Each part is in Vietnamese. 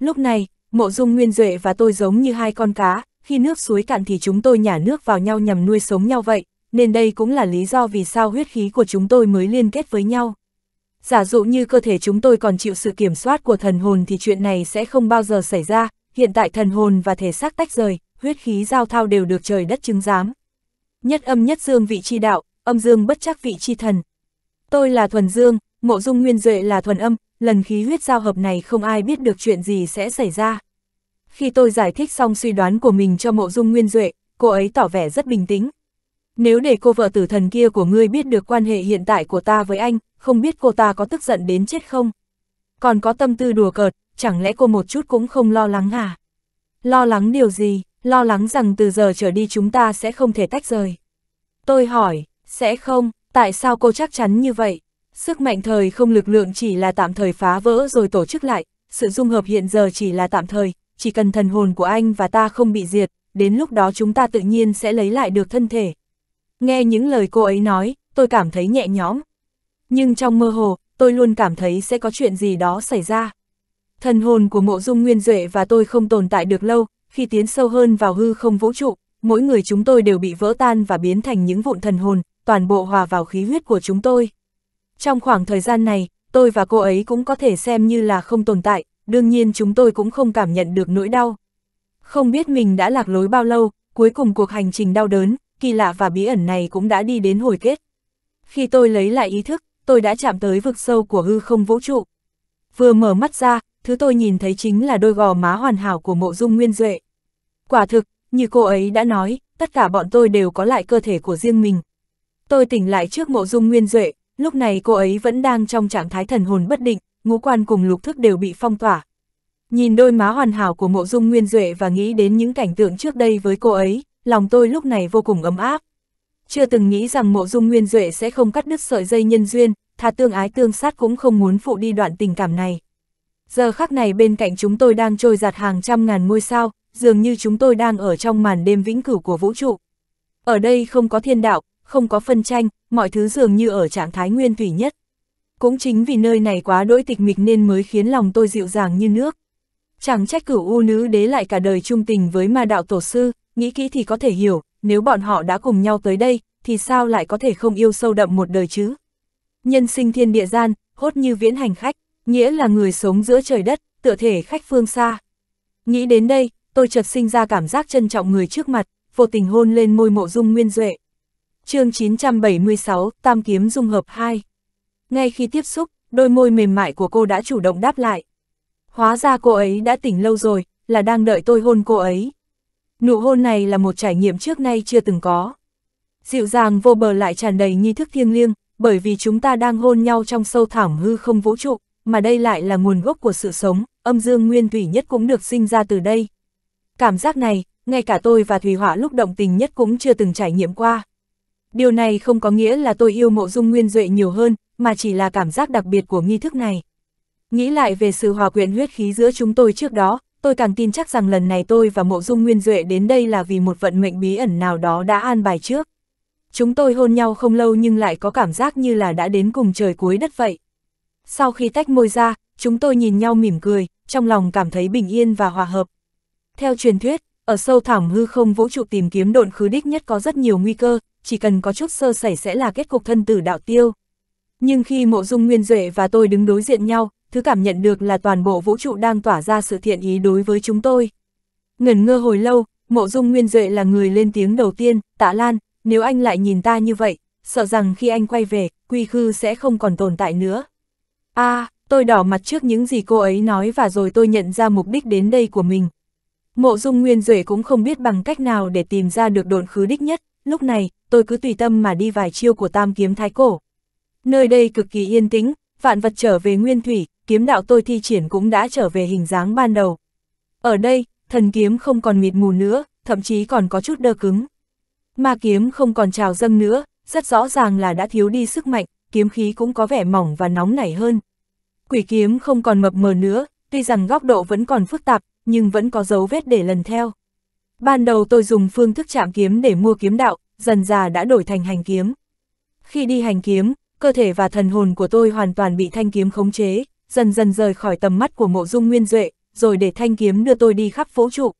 Lúc này, Mộ Dung Nguyên Duệ và tôi giống như hai con cá, khi nước suối cạn thì chúng tôi nhả nước vào nhau nhằm nuôi sống nhau vậy, nên đây cũng là lý do vì sao huyết khí của chúng tôi mới liên kết với nhau. Giả dụ như cơ thể chúng tôi còn chịu sự kiểm soát của thần hồn thì chuyện này sẽ không bao giờ xảy ra, hiện tại thần hồn và thể xác tách rời, huyết khí giao thao đều được trời đất chứng giám. Nhất âm nhất dương vị chi đạo, âm dương bất chắc vị chi thần. Tôi là thuần dương, mộ dung nguyên duệ là thuần âm, lần khí huyết giao hợp này không ai biết được chuyện gì sẽ xảy ra. Khi tôi giải thích xong suy đoán của mình cho mộ dung nguyên duệ, cô ấy tỏ vẻ rất bình tĩnh. Nếu để cô vợ tử thần kia của ngươi biết được quan hệ hiện tại của ta với anh, không biết cô ta có tức giận đến chết không? Còn có tâm tư đùa cợt, chẳng lẽ cô một chút cũng không lo lắng à? Lo lắng điều gì? Lo lắng rằng từ giờ trở đi chúng ta sẽ không thể tách rời. Tôi hỏi, sẽ không, tại sao cô chắc chắn như vậy? Sức mạnh thời không lực lượng chỉ là tạm thời phá vỡ rồi tổ chức lại, sự dung hợp hiện giờ chỉ là tạm thời, chỉ cần thần hồn của anh và ta không bị diệt, đến lúc đó chúng ta tự nhiên sẽ lấy lại được thân thể. Nghe những lời cô ấy nói, tôi cảm thấy nhẹ nhõm. Nhưng trong mơ hồ, tôi luôn cảm thấy sẽ có chuyện gì đó xảy ra. Thần hồn của mộ dung nguyên duệ và tôi không tồn tại được lâu, khi tiến sâu hơn vào hư không vũ trụ, mỗi người chúng tôi đều bị vỡ tan và biến thành những vụn thần hồn, toàn bộ hòa vào khí huyết của chúng tôi. Trong khoảng thời gian này, tôi và cô ấy cũng có thể xem như là không tồn tại, đương nhiên chúng tôi cũng không cảm nhận được nỗi đau. Không biết mình đã lạc lối bao lâu, cuối cùng cuộc hành trình đau đớn, kỳ lạ và bí ẩn này cũng đã đi đến hồi kết. Khi tôi lấy lại ý thức, tôi đã chạm tới vực sâu của hư không vũ trụ. Vừa mở mắt ra, thứ tôi nhìn thấy chính là đôi gò má hoàn hảo của mộ dung nguyên duệ. Quả thực, như cô ấy đã nói, tất cả bọn tôi đều có lại cơ thể của riêng mình. Tôi tỉnh lại trước mộ dung nguyên duệ, lúc này cô ấy vẫn đang trong trạng thái thần hồn bất định, ngũ quan cùng lục thức đều bị phong tỏa. Nhìn đôi má hoàn hảo của mộ dung nguyên duệ và nghĩ đến những cảnh tượng trước đây với cô ấy, lòng tôi lúc này vô cùng ấm áp. Chưa từng nghĩ rằng mộ dung nguyên duệ sẽ không cắt đứt sợi dây nhân duyên, thà tương ái tương sát cũng không muốn phụ đi đoạn tình cảm này. Giờ khắc này bên cạnh chúng tôi đang trôi giạt hàng trăm ngàn ngôi sao, dường như chúng tôi đang ở trong màn đêm vĩnh cửu của vũ trụ. Ở đây không có thiên đạo, không có phân tranh, mọi thứ dường như ở trạng thái nguyên thủy nhất. Cũng chính vì nơi này quá đỗi tịch mịch nên mới khiến lòng tôi dịu dàng như nước. Chẳng trách cửu u nữ đế lại cả đời trung tình với ma đạo tổ sư, nghĩ kỹ thì có thể hiểu, nếu bọn họ đã cùng nhau tới đây, thì sao lại có thể không yêu sâu đậm một đời chứ? Nhân sinh thiên địa gian, hốt như viễn hành khách, nghĩa là người sống giữa trời đất, tựa thể khách phương xa. Nghĩ đến đây, tôi chợt sinh ra cảm giác trân trọng người trước mặt, vô tình hôn lên môi mộ dung nguyên duệ chương 976, Tam Kiếm Dung Hợp 2. Ngay khi tiếp xúc, đôi môi mềm mại của cô đã chủ động đáp lại. Hóa ra cô ấy đã tỉnh lâu rồi, là đang đợi tôi hôn cô ấy. Nụ hôn này là một trải nghiệm trước nay chưa từng có. Dịu dàng vô bờ lại tràn đầy nghi thức thiêng liêng, bởi vì chúng ta đang hôn nhau trong sâu thẳm hư không vũ trụ, mà đây lại là nguồn gốc của sự sống, âm dương nguyên thủy nhất cũng được sinh ra từ đây. Cảm giác này, ngay cả tôi và thủy Hỏa lúc động tình nhất cũng chưa từng trải nghiệm qua. Điều này không có nghĩa là tôi yêu mộ dung nguyên duệ nhiều hơn, mà chỉ là cảm giác đặc biệt của nghi thức này. Nghĩ lại về sự hòa quyện huyết khí giữa chúng tôi trước đó, tôi càng tin chắc rằng lần này tôi và mộ dung nguyên duệ đến đây là vì một vận mệnh bí ẩn nào đó đã an bài trước. Chúng tôi hôn nhau không lâu nhưng lại có cảm giác như là đã đến cùng trời cuối đất vậy. Sau khi tách môi ra, chúng tôi nhìn nhau mỉm cười, trong lòng cảm thấy bình yên và hòa hợp. Theo truyền thuyết, ở sâu thẳm hư không vũ trụ tìm kiếm độn khứ đích nhất có rất nhiều nguy cơ, chỉ cần có chút sơ sẩy sẽ là kết cục thân tử đạo tiêu. Nhưng khi mộ dung nguyên duệ và tôi đứng đối diện nhau, thứ cảm nhận được là toàn bộ vũ trụ đang tỏa ra sự thiện ý đối với chúng tôi. ngẩn ngơ hồi lâu, mộ dung nguyên duệ là người lên tiếng đầu tiên, tạ lan, nếu anh lại nhìn ta như vậy, sợ rằng khi anh quay về, quy khư sẽ không còn tồn tại nữa. a à, tôi đỏ mặt trước những gì cô ấy nói và rồi tôi nhận ra mục đích đến đây của mình. Mộ dung nguyên duệ cũng không biết bằng cách nào để tìm ra được đồn khứ đích nhất. Lúc này, tôi cứ tùy tâm mà đi vài chiêu của tam kiếm thái cổ. Nơi đây cực kỳ yên tĩnh, vạn vật trở về nguyên thủy, kiếm đạo tôi thi triển cũng đã trở về hình dáng ban đầu. Ở đây, thần kiếm không còn mịt mù nữa, thậm chí còn có chút đơ cứng. Ma kiếm không còn trào dâng nữa, rất rõ ràng là đã thiếu đi sức mạnh, kiếm khí cũng có vẻ mỏng và nóng nảy hơn. Quỷ kiếm không còn mập mờ nữa, tuy rằng góc độ vẫn còn phức tạp, nhưng vẫn có dấu vết để lần theo. Ban đầu tôi dùng phương thức chạm kiếm để mua kiếm đạo, dần già đã đổi thành hành kiếm. Khi đi hành kiếm, cơ thể và thần hồn của tôi hoàn toàn bị thanh kiếm khống chế, dần dần rời khỏi tầm mắt của mộ dung nguyên duệ, rồi để thanh kiếm đưa tôi đi khắp vũ trụ.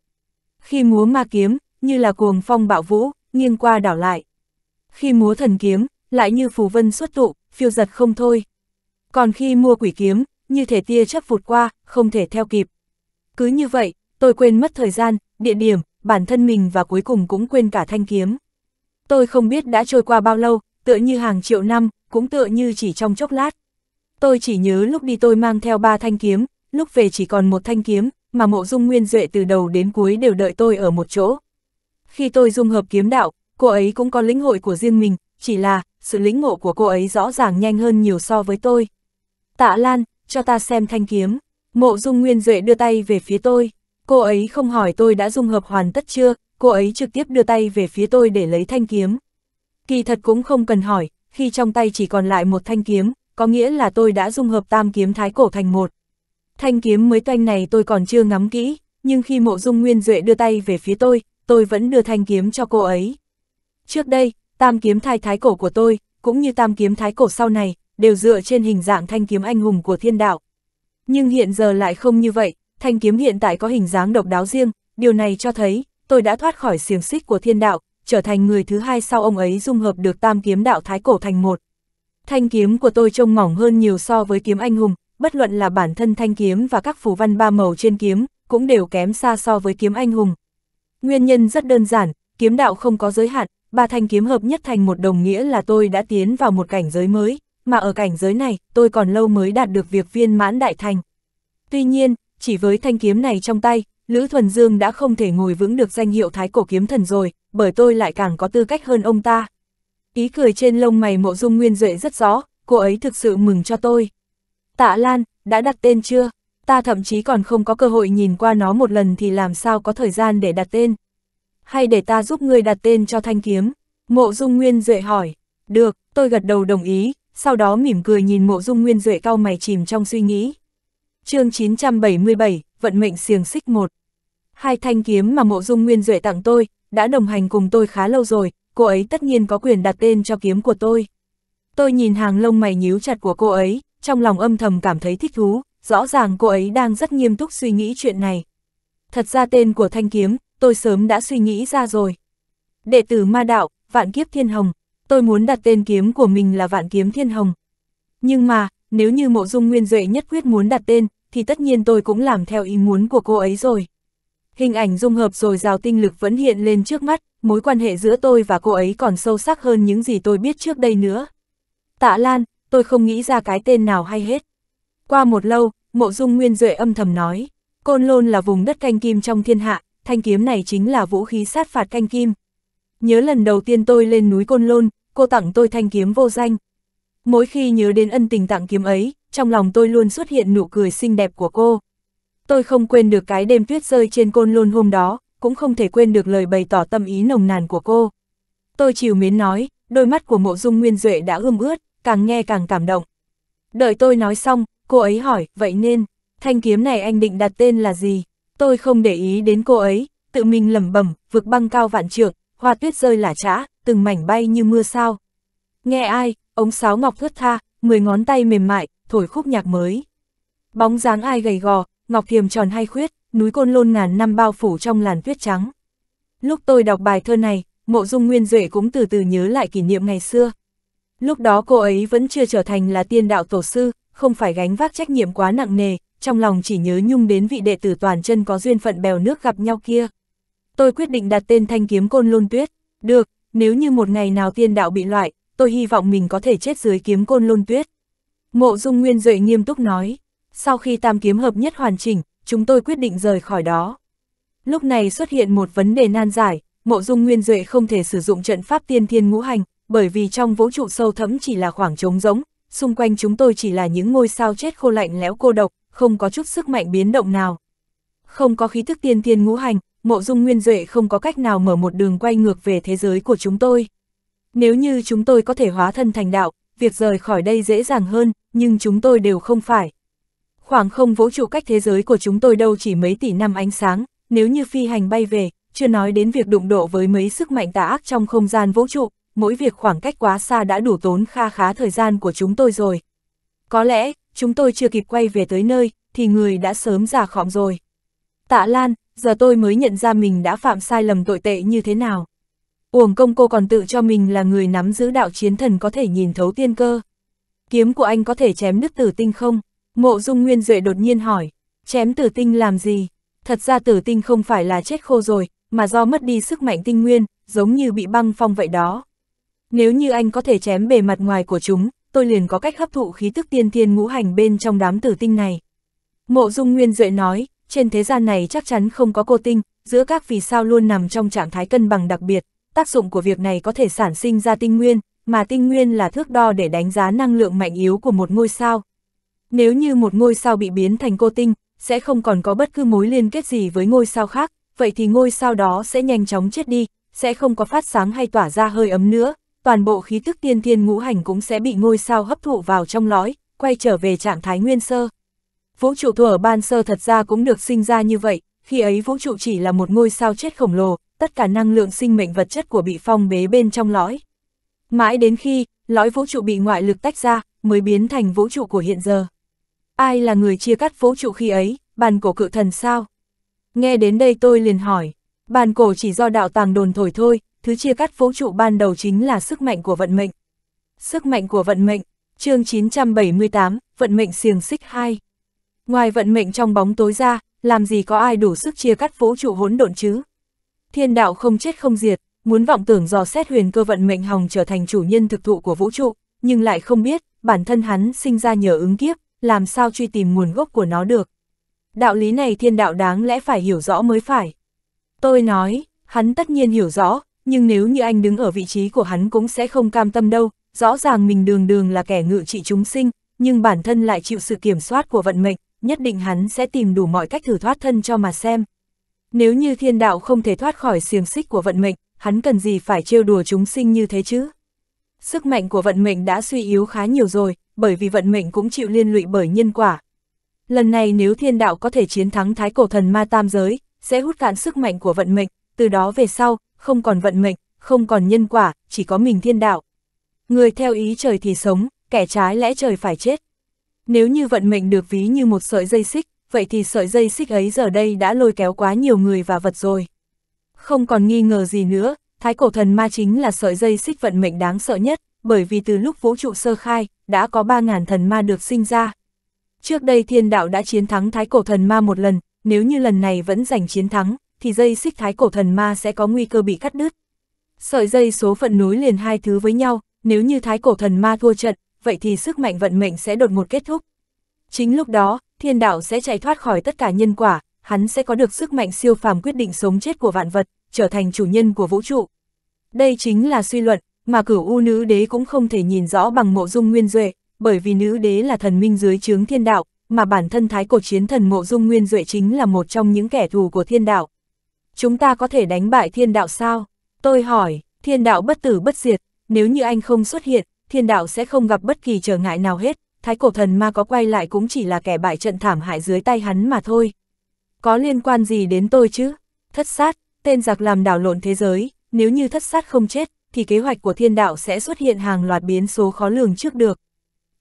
Khi múa ma kiếm, như là cuồng phong bạo vũ, nghiêng qua đảo lại. Khi múa thần kiếm, lại như phù vân xuất tụ, phiêu giật không thôi. Còn khi mua quỷ kiếm, như thể tia chớp vụt qua, không thể theo kịp. Cứ như vậy, tôi quên mất thời gian, địa điểm, bản thân mình và cuối cùng cũng quên cả thanh kiếm. Tôi không biết đã trôi qua bao lâu, tựa như hàng triệu năm, cũng tựa như chỉ trong chốc lát. Tôi chỉ nhớ lúc đi tôi mang theo ba thanh kiếm, lúc về chỉ còn một thanh kiếm, mà mộ dung nguyên duệ từ đầu đến cuối đều đợi tôi ở một chỗ. Khi tôi dung hợp kiếm đạo, cô ấy cũng có lĩnh hội của riêng mình, chỉ là sự lĩnh ngộ của cô ấy rõ ràng nhanh hơn nhiều so với tôi. Tạ Lan, cho ta xem thanh kiếm. Mộ dung nguyên duệ đưa tay về phía tôi. Cô ấy không hỏi tôi đã dung hợp hoàn tất chưa, cô ấy trực tiếp đưa tay về phía tôi để lấy thanh kiếm. Kỳ thật cũng không cần hỏi, khi trong tay chỉ còn lại một thanh kiếm, có nghĩa là tôi đã dung hợp tam kiếm thái cổ thành một. Thanh kiếm mới toanh này tôi còn chưa ngắm kỹ, nhưng khi mộ dung nguyên duệ đưa tay về phía tôi, tôi vẫn đưa thanh kiếm cho cô ấy. Trước đây, tam kiếm thái thái cổ của tôi, cũng như tam kiếm thái cổ sau này, đều dựa trên hình dạng thanh kiếm anh hùng của thiên đạo. Nhưng hiện giờ lại không như vậy, thanh kiếm hiện tại có hình dáng độc đáo riêng, điều này cho thấy, tôi đã thoát khỏi xiềng xích của thiên đạo, trở thành người thứ hai sau ông ấy dung hợp được tam kiếm đạo thái cổ thành một. Thanh kiếm của tôi trông ngỏng hơn nhiều so với kiếm anh hùng, bất luận là bản thân thanh kiếm và các phù văn ba màu trên kiếm, cũng đều kém xa so với kiếm anh hùng. Nguyên nhân rất đơn giản, kiếm đạo không có giới hạn, ba thanh kiếm hợp nhất thành một đồng nghĩa là tôi đã tiến vào một cảnh giới mới, mà ở cảnh giới này, tôi còn lâu mới đạt được việc viên mãn đại thành. Tuy nhiên, chỉ với thanh kiếm này trong tay, Lữ Thuần Dương đã không thể ngồi vững được danh hiệu thái cổ kiếm thần rồi, bởi tôi lại càng có tư cách hơn ông ta. Ý cười trên lông mày mộ dung nguyên duệ rất rõ, cô ấy thực sự mừng cho tôi. Tạ Lan, đã đặt tên chưa? Ta thậm chí còn không có cơ hội nhìn qua nó một lần thì làm sao có thời gian để đặt tên. Hay để ta giúp người đặt tên cho thanh kiếm? Mộ dung nguyên duệ hỏi. Được, tôi gật đầu đồng ý, sau đó mỉm cười nhìn mộ dung nguyên duệ cau mày chìm trong suy nghĩ chương 977, vận mệnh xiềng xích một Hai thanh kiếm mà mộ dung nguyên duệ tặng tôi, đã đồng hành cùng tôi khá lâu rồi, cô ấy tất nhiên có quyền đặt tên cho kiếm của tôi. Tôi nhìn hàng lông mày nhíu chặt của cô ấy, trong lòng âm thầm cảm thấy thích thú, rõ ràng cô ấy đang rất nghiêm túc suy nghĩ chuyện này. Thật ra tên của thanh kiếm, tôi sớm đã suy nghĩ ra rồi. Đệ tử ma đạo, vạn kiếp thiên hồng, tôi muốn đặt tên kiếm của mình là vạn kiếm thiên hồng. Nhưng mà, nếu như mộ dung nguyên duệ nhất quyết muốn đặt tên, thì tất nhiên tôi cũng làm theo ý muốn của cô ấy rồi. Hình ảnh dung hợp rồi rào tinh lực vẫn hiện lên trước mắt, mối quan hệ giữa tôi và cô ấy còn sâu sắc hơn những gì tôi biết trước đây nữa. Tạ Lan, tôi không nghĩ ra cái tên nào hay hết. Qua một lâu, mộ dung nguyên duệ âm thầm nói, Côn Lôn là vùng đất canh kim trong thiên hạ, thanh kiếm này chính là vũ khí sát phạt canh kim. Nhớ lần đầu tiên tôi lên núi Côn Lôn, cô tặng tôi thanh kiếm vô danh, Mỗi khi nhớ đến ân tình tặng kiếm ấy, trong lòng tôi luôn xuất hiện nụ cười xinh đẹp của cô. Tôi không quên được cái đêm tuyết rơi trên côn lôn hôm đó, cũng không thể quên được lời bày tỏ tâm ý nồng nàn của cô. Tôi chiều mến nói, đôi mắt của mộ dung nguyên duệ đã ươm ướt, càng nghe càng cảm động. Đợi tôi nói xong, cô ấy hỏi, vậy nên, thanh kiếm này anh định đặt tên là gì? Tôi không để ý đến cô ấy, tự mình lẩm bẩm, vực băng cao vạn trượng, hoa tuyết rơi lả trã, từng mảnh bay như mưa sao. Nghe ai, ống sáo ngọc thướt tha, mười ngón tay mềm mại, thổi khúc nhạc mới. Bóng dáng ai gầy gò, ngọc kiềm tròn hay khuyết, núi côn lôn ngàn năm bao phủ trong làn tuyết trắng. Lúc tôi đọc bài thơ này, mộ dung nguyên duệ cũng từ từ nhớ lại kỷ niệm ngày xưa. Lúc đó cô ấy vẫn chưa trở thành là tiên đạo tổ sư, không phải gánh vác trách nhiệm quá nặng nề, trong lòng chỉ nhớ nhung đến vị đệ tử toàn chân có duyên phận bèo nước gặp nhau kia. Tôi quyết định đặt tên thanh kiếm côn lôn tuyết, được, nếu như một ngày nào tiên đạo bị loại, tôi hy vọng mình có thể chết dưới kiếm côn lôn tuyết. Mộ Dung Nguyên Duệ nghiêm túc nói, sau khi tam kiếm hợp nhất hoàn chỉnh, chúng tôi quyết định rời khỏi đó. Lúc này xuất hiện một vấn đề nan giải, Mộ Dung Nguyên Duệ không thể sử dụng trận pháp tiên thiên ngũ hành, bởi vì trong vũ trụ sâu thẫm chỉ là khoảng trống rỗng, xung quanh chúng tôi chỉ là những ngôi sao chết khô lạnh lẽo cô độc, không có chút sức mạnh biến động nào. Không có khí thức tiên thiên ngũ hành, Mộ Dung Nguyên Duệ không có cách nào mở một đường quay ngược về thế giới của chúng tôi. Nếu như chúng tôi có thể hóa thân thành đạo, việc rời khỏi đây dễ dàng hơn, nhưng chúng tôi đều không phải. Khoảng không vũ trụ cách thế giới của chúng tôi đâu chỉ mấy tỷ năm ánh sáng, nếu như phi hành bay về, chưa nói đến việc đụng độ với mấy sức mạnh tà ác trong không gian vũ trụ, mỗi việc khoảng cách quá xa đã đủ tốn kha khá thời gian của chúng tôi rồi. Có lẽ, chúng tôi chưa kịp quay về tới nơi, thì người đã sớm già khọm rồi. Tạ Lan, giờ tôi mới nhận ra mình đã phạm sai lầm tội tệ như thế nào. Uổng công cô còn tự cho mình là người nắm giữ đạo chiến thần có thể nhìn thấu tiên cơ. Kiếm của anh có thể chém đứt tử tinh không? Mộ dung nguyên duệ đột nhiên hỏi, chém tử tinh làm gì? Thật ra tử tinh không phải là chết khô rồi, mà do mất đi sức mạnh tinh nguyên, giống như bị băng phong vậy đó. Nếu như anh có thể chém bề mặt ngoài của chúng, tôi liền có cách hấp thụ khí tức tiên thiên ngũ hành bên trong đám tử tinh này. Mộ dung nguyên duệ nói, trên thế gian này chắc chắn không có cô tinh, giữa các vì sao luôn nằm trong trạng thái cân bằng đặc biệt, tác dụng của việc này có thể sản sinh ra tinh nguyên, mà tinh nguyên là thước đo để đánh giá năng lượng mạnh yếu của một ngôi sao. Nếu như một ngôi sao bị biến thành cô tinh, sẽ không còn có bất cứ mối liên kết gì với ngôi sao khác, vậy thì ngôi sao đó sẽ nhanh chóng chết đi, sẽ không có phát sáng hay tỏa ra hơi ấm nữa, toàn bộ khí tức tiên thiên ngũ hành cũng sẽ bị ngôi sao hấp thụ vào trong lõi, quay trở về trạng thái nguyên sơ. Vũ trụ thuở ban sơ thật ra cũng được sinh ra như vậy, khi ấy vũ trụ chỉ là một ngôi sao chết khổng lồ, tất cả năng lượng sinh mệnh vật chất của bị phong bế bên trong lõi. Mãi đến khi, lõi vũ trụ bị ngoại lực tách ra, mới biến thành vũ trụ của hiện giờ. Ai là người chia cắt vũ trụ khi ấy, bàn cổ cự thần sao? Nghe đến đây tôi liền hỏi, bàn cổ chỉ do đạo tàng đồn thổi thôi, thứ chia cắt vũ trụ ban đầu chính là sức mạnh của vận mệnh. Sức mạnh của vận mệnh, chương 978, vận mệnh xiềng xích 2. Ngoài vận mệnh trong bóng tối ra, làm gì có ai đủ sức chia cắt vũ trụ hỗn độn chứ? Thiên đạo không chết không diệt, muốn vọng tưởng dò xét huyền cơ vận mệnh hồng trở thành chủ nhân thực thụ của vũ trụ, nhưng lại không biết, bản thân hắn sinh ra nhờ ứng kiếp, làm sao truy tìm nguồn gốc của nó được. Đạo lý này thiên đạo đáng lẽ phải hiểu rõ mới phải. Tôi nói, hắn tất nhiên hiểu rõ, nhưng nếu như anh đứng ở vị trí của hắn cũng sẽ không cam tâm đâu, rõ ràng mình đường đường là kẻ ngự trị chúng sinh, nhưng bản thân lại chịu sự kiểm soát của vận mệnh, nhất định hắn sẽ tìm đủ mọi cách thử thoát thân cho mà xem. Nếu như thiên đạo không thể thoát khỏi xiềng xích của vận mệnh, hắn cần gì phải trêu đùa chúng sinh như thế chứ? Sức mạnh của vận mệnh đã suy yếu khá nhiều rồi, bởi vì vận mệnh cũng chịu liên lụy bởi nhân quả. Lần này nếu thiên đạo có thể chiến thắng thái cổ thần ma tam giới, sẽ hút cạn sức mạnh của vận mệnh, từ đó về sau, không còn vận mệnh, không còn nhân quả, chỉ có mình thiên đạo. Người theo ý trời thì sống, kẻ trái lẽ trời phải chết. Nếu như vận mệnh được ví như một sợi dây xích, vậy thì sợi dây xích ấy giờ đây đã lôi kéo quá nhiều người và vật rồi. Không còn nghi ngờ gì nữa, thái cổ thần ma chính là sợi dây xích vận mệnh đáng sợ nhất, bởi vì từ lúc vũ trụ sơ khai, đã có 3.000 thần ma được sinh ra. Trước đây thiên đạo đã chiến thắng thái cổ thần ma một lần, nếu như lần này vẫn giành chiến thắng, thì dây xích thái cổ thần ma sẽ có nguy cơ bị cắt đứt. Sợi dây số phận nối liền hai thứ với nhau, nếu như thái cổ thần ma thua trận, vậy thì sức mạnh vận mệnh sẽ đột ngột kết thúc. Chính lúc đó, thiên đạo sẽ chạy thoát khỏi tất cả nhân quả, hắn sẽ có được sức mạnh siêu phàm quyết định sống chết của vạn vật, trở thành chủ nhân của vũ trụ. Đây chính là suy luận, mà cửu u nữ đế cũng không thể nhìn rõ bằng mộ dung nguyên duệ, bởi vì nữ đế là thần minh dưới chướng thiên đạo, mà bản thân thái cổ chiến thần mộ dung nguyên duệ chính là một trong những kẻ thù của thiên đạo. Chúng ta có thể đánh bại thiên đạo sao? Tôi hỏi, thiên đạo bất tử bất diệt, nếu như anh không xuất hiện, thiên đạo sẽ không gặp bất kỳ trở ngại nào hết, thái cổ thần ma có quay lại cũng chỉ là kẻ bại trận thảm hại dưới tay hắn mà thôi. Có liên quan gì đến tôi chứ? Thất sát, tên giặc làm đảo lộn thế giới, nếu như thất sát không chết, thì kế hoạch của thiên đạo sẽ xuất hiện hàng loạt biến số khó lường trước được.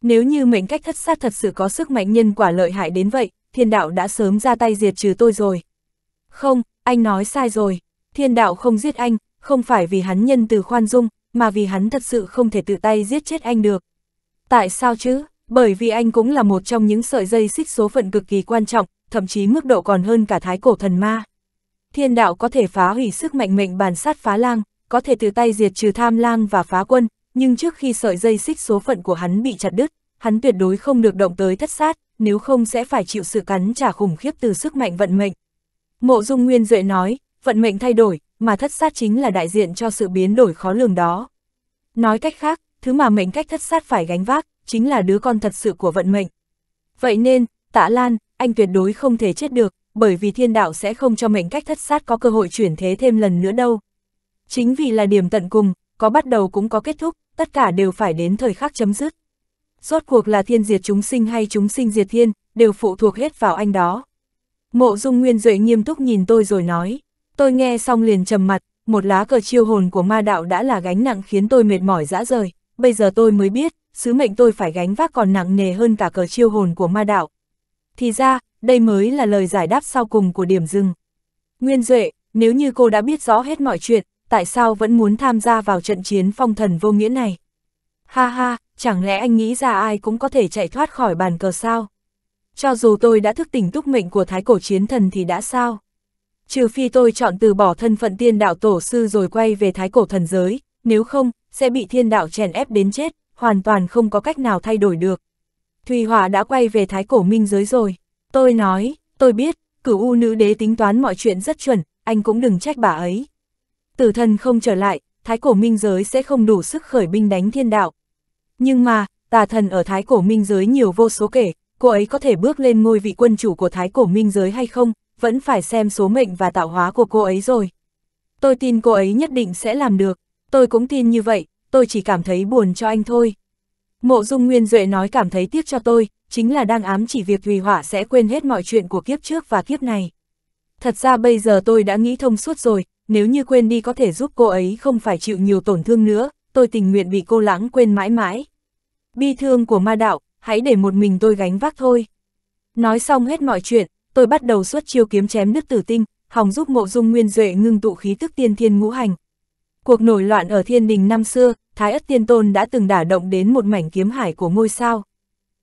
Nếu như mệnh cách thất sát thật sự có sức mạnh nhân quả lợi hại đến vậy, thiên đạo đã sớm ra tay diệt trừ tôi rồi. Không, anh nói sai rồi. Thiên đạo không giết anh, không phải vì hắn nhân từ khoan dung, mà vì hắn thật sự không thể tự tay giết chết anh được. Tại sao chứ? Bởi vì anh cũng là một trong những sợi dây xích số phận cực kỳ quan trọng, thậm chí mức độ còn hơn cả thái cổ thần ma. Thiên đạo có thể phá hủy sức mạnh mệnh bản sát phá lang, có thể từ tay diệt trừ tham lang và phá quân, nhưng trước khi sợi dây xích số phận của hắn bị chặt đứt, hắn tuyệt đối không được động tới thất sát, nếu không sẽ phải chịu sự cắn trả khủng khiếp từ sức mạnh vận mệnh. Mộ Dung Nguyên Duệ nói, vận mệnh thay đổi, mà thất sát chính là đại diện cho sự biến đổi khó lường đó. Nói cách khác, thứ mà mệnh cách thất sát phải gánh vác, chính là đứa con thật sự của vận mệnh. Vậy nên, Tạ Lan, anh tuyệt đối không thể chết được, bởi vì thiên đạo sẽ không cho mệnh cách thất sát có cơ hội chuyển thế thêm lần nữa đâu. Chính vì là điểm tận cùng, có bắt đầu cũng có kết thúc, tất cả đều phải đến thời khắc chấm dứt. Rốt cuộc là thiên diệt chúng sinh hay chúng sinh diệt thiên, đều phụ thuộc hết vào anh đó. Mộ Dung Nguyên Duệ nghiêm túc nhìn tôi rồi nói, tôi nghe xong liền trầm mặt, một lá cờ chiêu hồn của ma đạo đã là gánh nặng khiến tôi mệt mỏi dã rời, bây giờ tôi mới biết, sứ mệnh tôi phải gánh vác còn nặng nề hơn cả cờ chiêu hồn của ma đạo. Thì ra, đây mới là lời giải đáp sau cùng của điểm dừng. Nguyên Duệ, nếu như cô đã biết rõ hết mọi chuyện, tại sao vẫn muốn tham gia vào trận chiến phong thần vô nghĩa này? Ha ha, chẳng lẽ anh nghĩ ra ai cũng có thể chạy thoát khỏi bàn cờ sao? Cho dù tôi đã thức tỉnh túc mệnh của thái cổ chiến thần thì đã sao? Trừ phi tôi chọn từ bỏ thân phận tiên đạo tổ sư rồi quay về thái cổ thần giới, nếu không, sẽ bị thiên đạo chèn ép đến chết hoàn toàn không có cách nào thay đổi được. Thùy Hòa đã quay về thái cổ minh giới rồi. Tôi nói, tôi biết, cửu u nữ đế tính toán mọi chuyện rất chuẩn, anh cũng đừng trách bà ấy. Tử thần không trở lại, thái cổ minh giới sẽ không đủ sức khởi binh đánh thiên đạo. Nhưng mà, tà thần ở thái cổ minh giới nhiều vô số kể, cô ấy có thể bước lên ngôi vị quân chủ của thái cổ minh giới hay không, vẫn phải xem số mệnh và tạo hóa của cô ấy rồi. Tôi tin cô ấy nhất định sẽ làm được, tôi cũng tin như vậy, tôi chỉ cảm thấy buồn cho anh thôi. Mộ Dung Nguyên Duệ nói cảm thấy tiếc cho tôi, chính là đang ám chỉ việc Thùy Hỏa sẽ quên hết mọi chuyện của kiếp trước và kiếp này. Thật ra bây giờ tôi đã nghĩ thông suốt rồi, nếu như quên đi có thể giúp cô ấy không phải chịu nhiều tổn thương nữa, tôi tình nguyện bị cô lãng quên mãi mãi. Bi thương của ma đạo, hãy để một mình tôi gánh vác thôi. Nói xong hết mọi chuyện, tôi bắt đầu xuất chiêu kiếm chém đứt tử tinh, hòng giúp mộ dung nguyên duệ ngưng tụ khí tức tiên thiên ngũ hành, Cuộc nổi loạn ở thiên đình năm xưa, Thái Ất Tiên Tôn đã từng đả động đến một mảnh kiếm hải của ngôi sao.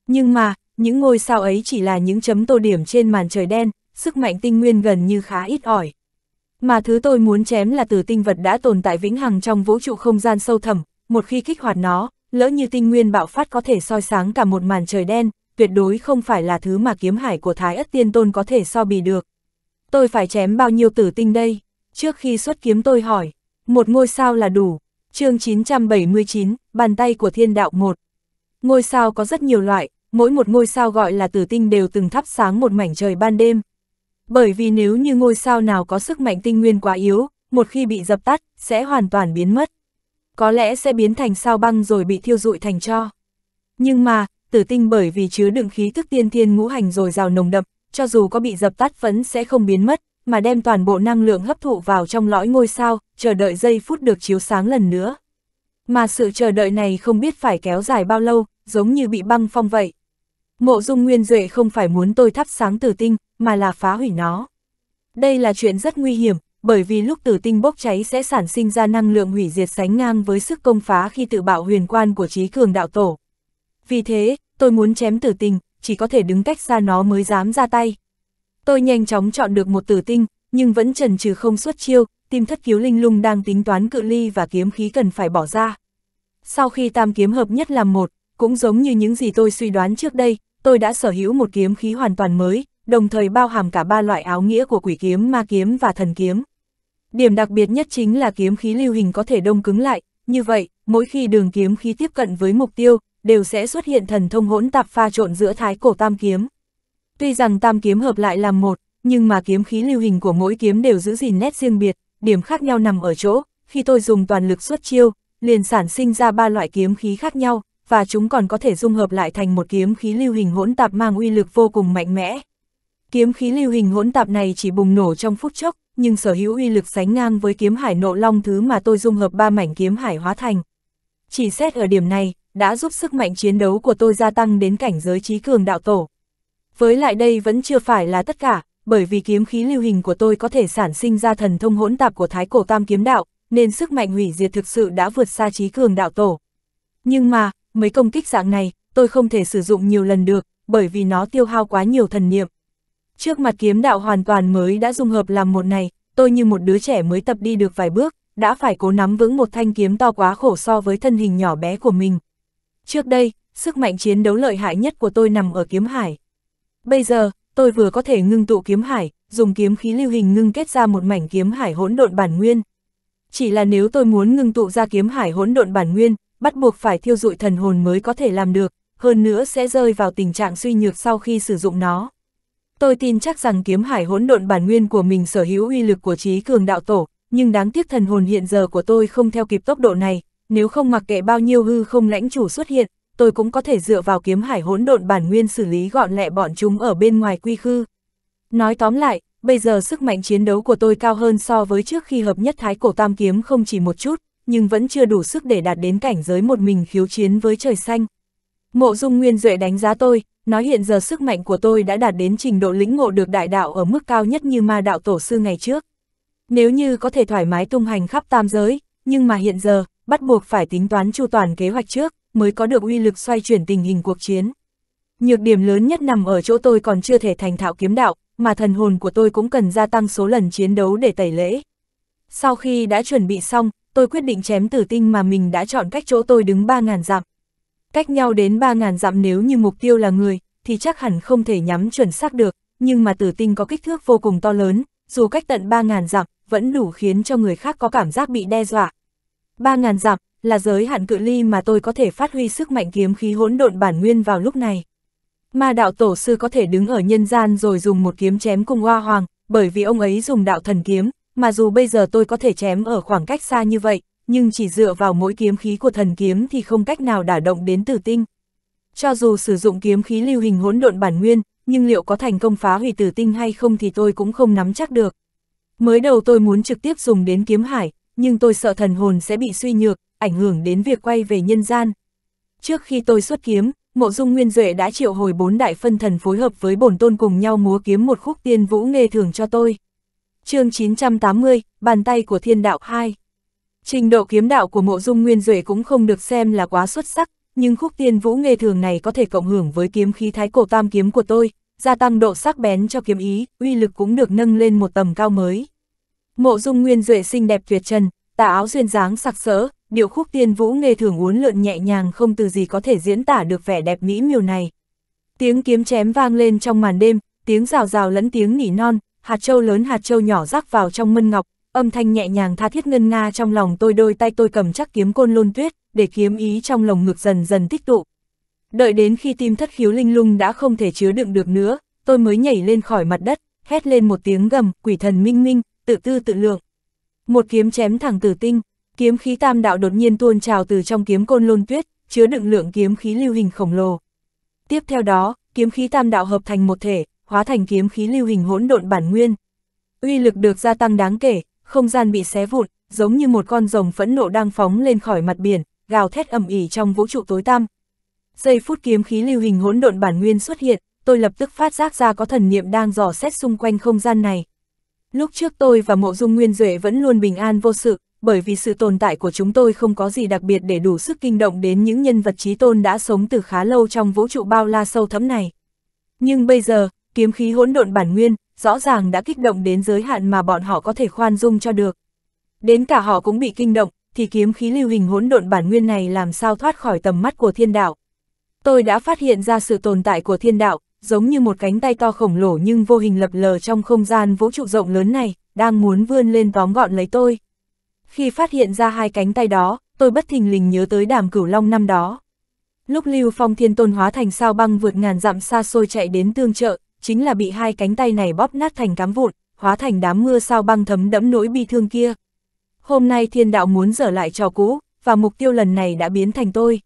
Nhưng mà, những ngôi sao ấy chỉ là những chấm tô điểm trên màn trời đen, sức mạnh tinh nguyên gần như khá ít ỏi. Mà thứ tôi muốn chém là từ tinh vật đã tồn tại vĩnh hằng trong vũ trụ không gian sâu thẳm, một khi kích hoạt nó, lỡ như tinh nguyên bạo phát có thể soi sáng cả một màn trời đen, tuyệt đối không phải là thứ mà kiếm hải của Thái Ất Tiên Tôn có thể so bì được. Tôi phải chém bao nhiêu tử tinh đây? Trước khi xuất kiếm tôi hỏi. Một ngôi sao là đủ. chương 979, bàn tay của thiên đạo 1. Ngôi sao có rất nhiều loại, mỗi một ngôi sao gọi là tử tinh đều từng thắp sáng một mảnh trời ban đêm. Bởi vì nếu như ngôi sao nào có sức mạnh tinh nguyên quá yếu, một khi bị dập tắt, sẽ hoàn toàn biến mất. Có lẽ sẽ biến thành sao băng rồi bị thiêu rụi thành cho. Nhưng mà, tử tinh bởi vì chứa đựng khí thức tiên thiên ngũ hành rồi rào nồng đậm, cho dù có bị dập tắt vẫn sẽ không biến mất, mà đem toàn bộ năng lượng hấp thụ vào trong lõi ngôi sao, chờ đợi giây phút được chiếu sáng lần nữa. Mà sự chờ đợi này không biết phải kéo dài bao lâu, giống như bị băng phong vậy. Mộ dung nguyên duệ không phải muốn tôi thắp sáng tử tinh, mà là phá hủy nó. Đây là chuyện rất nguy hiểm, bởi vì lúc tử tinh bốc cháy sẽ sản sinh ra năng lượng hủy diệt sánh ngang với sức công phá khi tự bạo huyền quan của trí cường đạo tổ. Vì thế, tôi muốn chém tử tinh, chỉ có thể đứng cách xa nó mới dám ra tay. Tôi nhanh chóng chọn được một tử tinh, nhưng vẫn chần chừ không xuất chiêu, tim thất cứu linh lung đang tính toán cự ly và kiếm khí cần phải bỏ ra. Sau khi tam kiếm hợp nhất làm một, cũng giống như những gì tôi suy đoán trước đây, tôi đã sở hữu một kiếm khí hoàn toàn mới, đồng thời bao hàm cả ba loại áo nghĩa của quỷ kiếm, ma kiếm và thần kiếm. Điểm đặc biệt nhất chính là kiếm khí lưu hình có thể đông cứng lại, như vậy, mỗi khi đường kiếm khí tiếp cận với mục tiêu, đều sẽ xuất hiện thần thông hỗn tạp pha trộn giữa thái cổ tam kiếm. Tuy rằng tam kiếm hợp lại làm một, nhưng mà kiếm khí lưu hình của mỗi kiếm đều giữ gìn nét riêng biệt, điểm khác nhau nằm ở chỗ, khi tôi dùng toàn lực xuất chiêu, liền sản sinh ra ba loại kiếm khí khác nhau, và chúng còn có thể dung hợp lại thành một kiếm khí lưu hình hỗn tạp mang uy lực vô cùng mạnh mẽ. Kiếm khí lưu hình hỗn tạp này chỉ bùng nổ trong phút chốc, nhưng sở hữu uy lực sánh ngang với kiếm hải nộ long thứ mà tôi dung hợp ba mảnh kiếm hải hóa thành. Chỉ xét ở điểm này, đã giúp sức mạnh chiến đấu của tôi gia tăng đến cảnh giới trí cường đạo tổ. Với lại đây vẫn chưa phải là tất cả, bởi vì kiếm khí lưu hình của tôi có thể sản sinh ra thần thông hỗn tạp của thái cổ tam kiếm đạo, nên sức mạnh hủy diệt thực sự đã vượt xa trí cường đạo tổ. Nhưng mà, mấy công kích dạng này, tôi không thể sử dụng nhiều lần được, bởi vì nó tiêu hao quá nhiều thần niệm. Trước mặt kiếm đạo hoàn toàn mới đã dung hợp làm một này, tôi như một đứa trẻ mới tập đi được vài bước, đã phải cố nắm vững một thanh kiếm to quá khổ so với thân hình nhỏ bé của mình. Trước đây, sức mạnh chiến đấu lợi hại nhất của tôi nằm ở kiếm hải. Bây giờ, tôi vừa có thể ngưng tụ kiếm hải, dùng kiếm khí lưu hình ngưng kết ra một mảnh kiếm hải hỗn độn bản nguyên. Chỉ là nếu tôi muốn ngưng tụ ra kiếm hải hỗn độn bản nguyên, bắt buộc phải thiêu dụi thần hồn mới có thể làm được, hơn nữa sẽ rơi vào tình trạng suy nhược sau khi sử dụng nó. Tôi tin chắc rằng kiếm hải hỗn độn bản nguyên của mình sở hữu uy lực của trí cường đạo tổ, nhưng đáng tiếc thần hồn hiện giờ của tôi không theo kịp tốc độ này, nếu không mặc kệ bao nhiêu hư không lãnh chủ xuất hiện, tôi cũng có thể dựa vào kiếm hải hỗn độn bản nguyên xử lý gọn lẹ bọn chúng ở bên ngoài quy khư. Nói tóm lại, bây giờ sức mạnh chiến đấu của tôi cao hơn so với trước khi hợp nhất thái cổ tam kiếm không chỉ một chút, nhưng vẫn chưa đủ sức để đạt đến cảnh giới một mình khiếu chiến với trời xanh. Mộ dung nguyên duệ đánh giá tôi, nói hiện giờ sức mạnh của tôi đã đạt đến trình độ lĩnh ngộ được đại đạo ở mức cao nhất như ma đạo tổ sư ngày trước. Nếu như có thể thoải mái tung hành khắp tam giới, nhưng mà hiện giờ, bắt buộc phải tính toán chu toàn kế hoạch trước, mới có được uy lực xoay chuyển tình hình cuộc chiến. Nhược điểm lớn nhất nằm ở chỗ tôi còn chưa thể thành thạo kiếm đạo, mà thần hồn của tôi cũng cần gia tăng số lần chiến đấu để tẩy lễ. Sau khi đã chuẩn bị xong, tôi quyết định chém tử tinh mà mình đã chọn cách chỗ tôi đứng 3.000 dặm. Cách nhau đến 3.000 dặm nếu như mục tiêu là người, thì chắc hẳn không thể nhắm chuẩn xác được, nhưng mà tử tinh có kích thước vô cùng to lớn, dù cách tận 3.000 dặm, vẫn đủ khiến cho người khác có cảm giác bị đe dọa. 3.000 dặm, là giới hạn cự ly mà tôi có thể phát huy sức mạnh kiếm khí hỗn độn bản nguyên vào lúc này. Ma đạo tổ sư có thể đứng ở nhân gian rồi dùng một kiếm chém cùng Hoa Hoàng, bởi vì ông ấy dùng đạo thần kiếm, mà dù bây giờ tôi có thể chém ở khoảng cách xa như vậy, nhưng chỉ dựa vào mỗi kiếm khí của thần kiếm thì không cách nào đả động đến tử tinh. Cho dù sử dụng kiếm khí lưu hình hỗn độn bản nguyên, nhưng liệu có thành công phá hủy tử tinh hay không thì tôi cũng không nắm chắc được. Mới đầu tôi muốn trực tiếp dùng đến kiếm hải, nhưng tôi sợ thần hồn sẽ bị suy nhược, ảnh hưởng đến việc quay về nhân gian. Trước khi tôi xuất kiếm, Mộ Dung Nguyên Duệ đã triệu hồi bốn đại phân thần phối hợp với bổn tôn cùng nhau múa kiếm một khúc tiên vũ nghề thường cho tôi. chương 980, Bàn tay của thiên đạo 2 Trình độ kiếm đạo của Mộ Dung Nguyên Duệ cũng không được xem là quá xuất sắc, nhưng khúc tiên vũ nghề thường này có thể cộng hưởng với kiếm khí thái cổ tam kiếm của tôi, gia tăng độ sắc bén cho kiếm ý, uy lực cũng được nâng lên một tầm cao mới. Mộ Dung Nguyên Duệ xinh đẹp tuyệt trần, tà áo duyên dáng sặc sỡ, điệu khúc tiên vũ nghề thường uốn lượn nhẹ nhàng không từ gì có thể diễn tả được vẻ đẹp mỹ miều này. Tiếng kiếm chém vang lên trong màn đêm, tiếng rào rào lẫn tiếng nỉ non, hạt châu lớn hạt châu nhỏ rắc vào trong mân ngọc, âm thanh nhẹ nhàng tha thiết ngân nga trong lòng tôi đôi tay tôi cầm chắc kiếm côn lôn tuyết, để kiếm ý trong lồng ngực dần dần tích tụ. Đợi đến khi tim thất khiếu linh lung đã không thể chứa đựng được nữa, tôi mới nhảy lên khỏi mặt đất, hét lên một tiếng gầm, quỷ thần minh minh, tự tư tự lượng. Một kiếm chém thẳng tử tinh, Kiếm khí tam đạo đột nhiên tuôn trào từ trong kiếm côn lôn tuyết, chứa đựng lượng kiếm khí lưu hình khổng lồ. Tiếp theo đó, kiếm khí tam đạo hợp thành một thể, hóa thành kiếm khí lưu hình hỗn độn bản nguyên. Uy lực được gia tăng đáng kể, không gian bị xé vụn, giống như một con rồng phẫn nộ đang phóng lên khỏi mặt biển, gào thét ầm ỉ trong vũ trụ tối tăm. Giây phút kiếm khí lưu hình hỗn độn bản nguyên xuất hiện, tôi lập tức phát giác ra có thần niệm đang dò xét xung quanh không gian này. Lúc trước tôi và Mộ Dung Nguyên Duệ vẫn luôn bình an vô sự, bởi vì sự tồn tại của chúng tôi không có gì đặc biệt để đủ sức kinh động đến những nhân vật trí tôn đã sống từ khá lâu trong vũ trụ bao la sâu thấm này. Nhưng bây giờ, kiếm khí hỗn độn bản nguyên, rõ ràng đã kích động đến giới hạn mà bọn họ có thể khoan dung cho được. Đến cả họ cũng bị kinh động, thì kiếm khí lưu hình hỗn độn bản nguyên này làm sao thoát khỏi tầm mắt của thiên đạo. Tôi đã phát hiện ra sự tồn tại của thiên đạo, giống như một cánh tay to khổng lồ nhưng vô hình lập lờ trong không gian vũ trụ rộng lớn này, đang muốn vươn lên tóm gọn lấy tôi. Khi phát hiện ra hai cánh tay đó, tôi bất thình lình nhớ tới đàm cửu long năm đó. Lúc Lưu Phong Thiên Tôn hóa thành sao băng vượt ngàn dặm xa xôi chạy đến tương trợ, chính là bị hai cánh tay này bóp nát thành cám vụn, hóa thành đám mưa sao băng thấm đẫm nỗi bi thương kia. Hôm nay thiên đạo muốn dở lại trò cũ, và mục tiêu lần này đã biến thành tôi.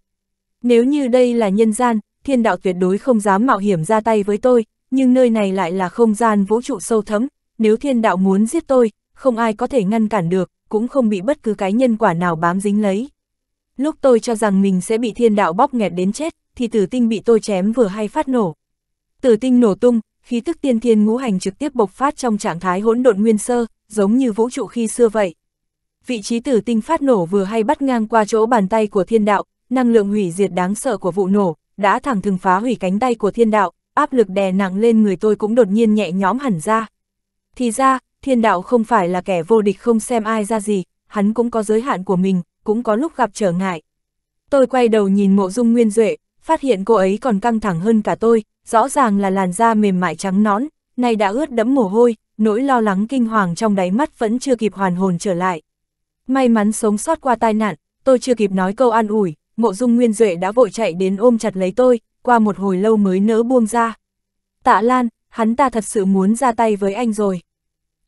Nếu như đây là nhân gian, thiên đạo tuyệt đối không dám mạo hiểm ra tay với tôi, nhưng nơi này lại là không gian vũ trụ sâu thấm, nếu thiên đạo muốn giết tôi, không ai có thể ngăn cản được, cũng không bị bất cứ cái nhân quả nào bám dính lấy. Lúc tôi cho rằng mình sẽ bị thiên đạo bóp nghẹt đến chết, thì tử tinh bị tôi chém vừa hay phát nổ. Tử tinh nổ tung, khí tức tiên thiên ngũ hành trực tiếp bộc phát trong trạng thái hỗn độn nguyên sơ, giống như vũ trụ khi xưa vậy. Vị trí tử tinh phát nổ vừa hay bắt ngang qua chỗ bàn tay của thiên đạo, năng lượng hủy diệt đáng sợ của vụ nổ, đã thẳng thừng phá hủy cánh tay của thiên đạo, áp lực đè nặng lên người tôi cũng đột nhiên nhẹ nhõm hẳn ra. Thì ra, thiên đạo không phải là kẻ vô địch không xem ai ra gì, hắn cũng có giới hạn của mình, cũng có lúc gặp trở ngại. Tôi quay đầu nhìn mộ dung nguyên duệ, phát hiện cô ấy còn căng thẳng hơn cả tôi, rõ ràng là làn da mềm mại trắng nõn, nay đã ướt đẫm mồ hôi, nỗi lo lắng kinh hoàng trong đáy mắt vẫn chưa kịp hoàn hồn trở lại. May mắn sống sót qua tai nạn, tôi chưa kịp nói câu an ủi, mộ dung nguyên duệ đã vội chạy đến ôm chặt lấy tôi, qua một hồi lâu mới nỡ buông ra. Tạ Lan, hắn ta thật sự muốn ra tay với anh rồi.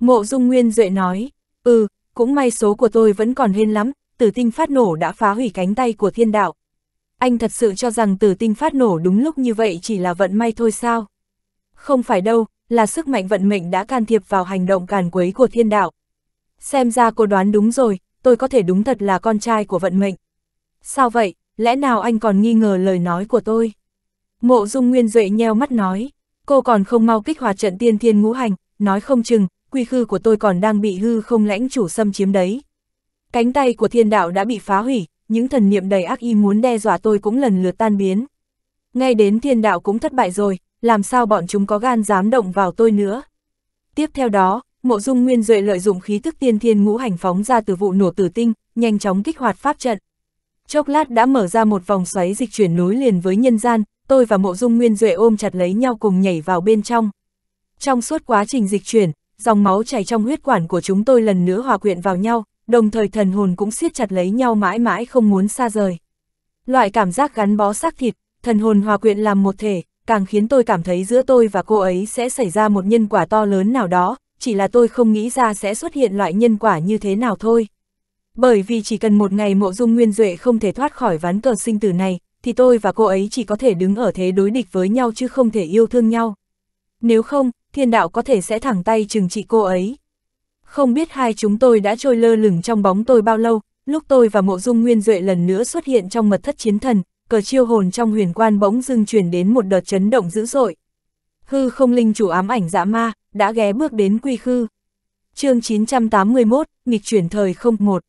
Mộ Dung Nguyên Duệ nói, ừ, cũng may số của tôi vẫn còn hên lắm, tử tinh phát nổ đã phá hủy cánh tay của thiên đạo. Anh thật sự cho rằng tử tinh phát nổ đúng lúc như vậy chỉ là vận may thôi sao? Không phải đâu, là sức mạnh vận mệnh đã can thiệp vào hành động càn quấy của thiên đạo. Xem ra cô đoán đúng rồi, tôi có thể đúng thật là con trai của vận mệnh. Sao vậy, lẽ nào anh còn nghi ngờ lời nói của tôi? Mộ Dung Nguyên Duệ nheo mắt nói, cô còn không mau kích hoạt trận tiên thiên ngũ hành, nói không chừng, quy khư của tôi còn đang bị hư không lãnh chủ xâm chiếm đấy. Cánh tay của thiên đạo đã bị phá hủy, những thần niệm đầy ác ý muốn đe dọa tôi cũng lần lượt tan biến. Ngay đến thiên đạo cũng thất bại rồi, làm sao bọn chúng có gan dám động vào tôi nữa. Tiếp theo đó, mộ dung nguyên duệ lợi dụng khí tức tiên thiên ngũ hành phóng ra từ vụ nổ tử tinh, nhanh chóng kích hoạt pháp trận. Chốc lát đã mở ra một vòng xoáy dịch chuyển núi liền với nhân gian, tôi và mộ dung nguyên duệ ôm chặt lấy nhau cùng nhảy vào bên trong. Trong suốt quá trình dịch chuyển, dòng máu chảy trong huyết quản của chúng tôi lần nữa hòa quyện vào nhau, đồng thời thần hồn cũng siết chặt lấy nhau mãi mãi không muốn xa rời. Loại cảm giác gắn bó xác thịt, thần hồn hòa quyện làm một thể, càng khiến tôi cảm thấy giữa tôi và cô ấy sẽ xảy ra một nhân quả to lớn nào đó, chỉ là tôi không nghĩ ra sẽ xuất hiện loại nhân quả như thế nào thôi. Bởi vì chỉ cần một ngày mộ dung nguyên duệ không thể thoát khỏi ván cờ sinh tử này, thì tôi và cô ấy chỉ có thể đứng ở thế đối địch với nhau chứ không thể yêu thương nhau. Nếu không, thiên đạo có thể sẽ thẳng tay trừng trị cô ấy. Không biết hai chúng tôi đã trôi lơ lửng trong bóng tôi bao lâu, lúc tôi và mộ dung nguyên duệ lần nữa xuất hiện trong mật thất chiến thần, cờ chiêu hồn trong huyền quan bỗng dưng chuyển đến một đợt chấn động dữ dội. Hư không linh chủ ám ảnh dã dạ ma, đã ghé bước đến quy khư. chương 981, nghịch chuyển thời không một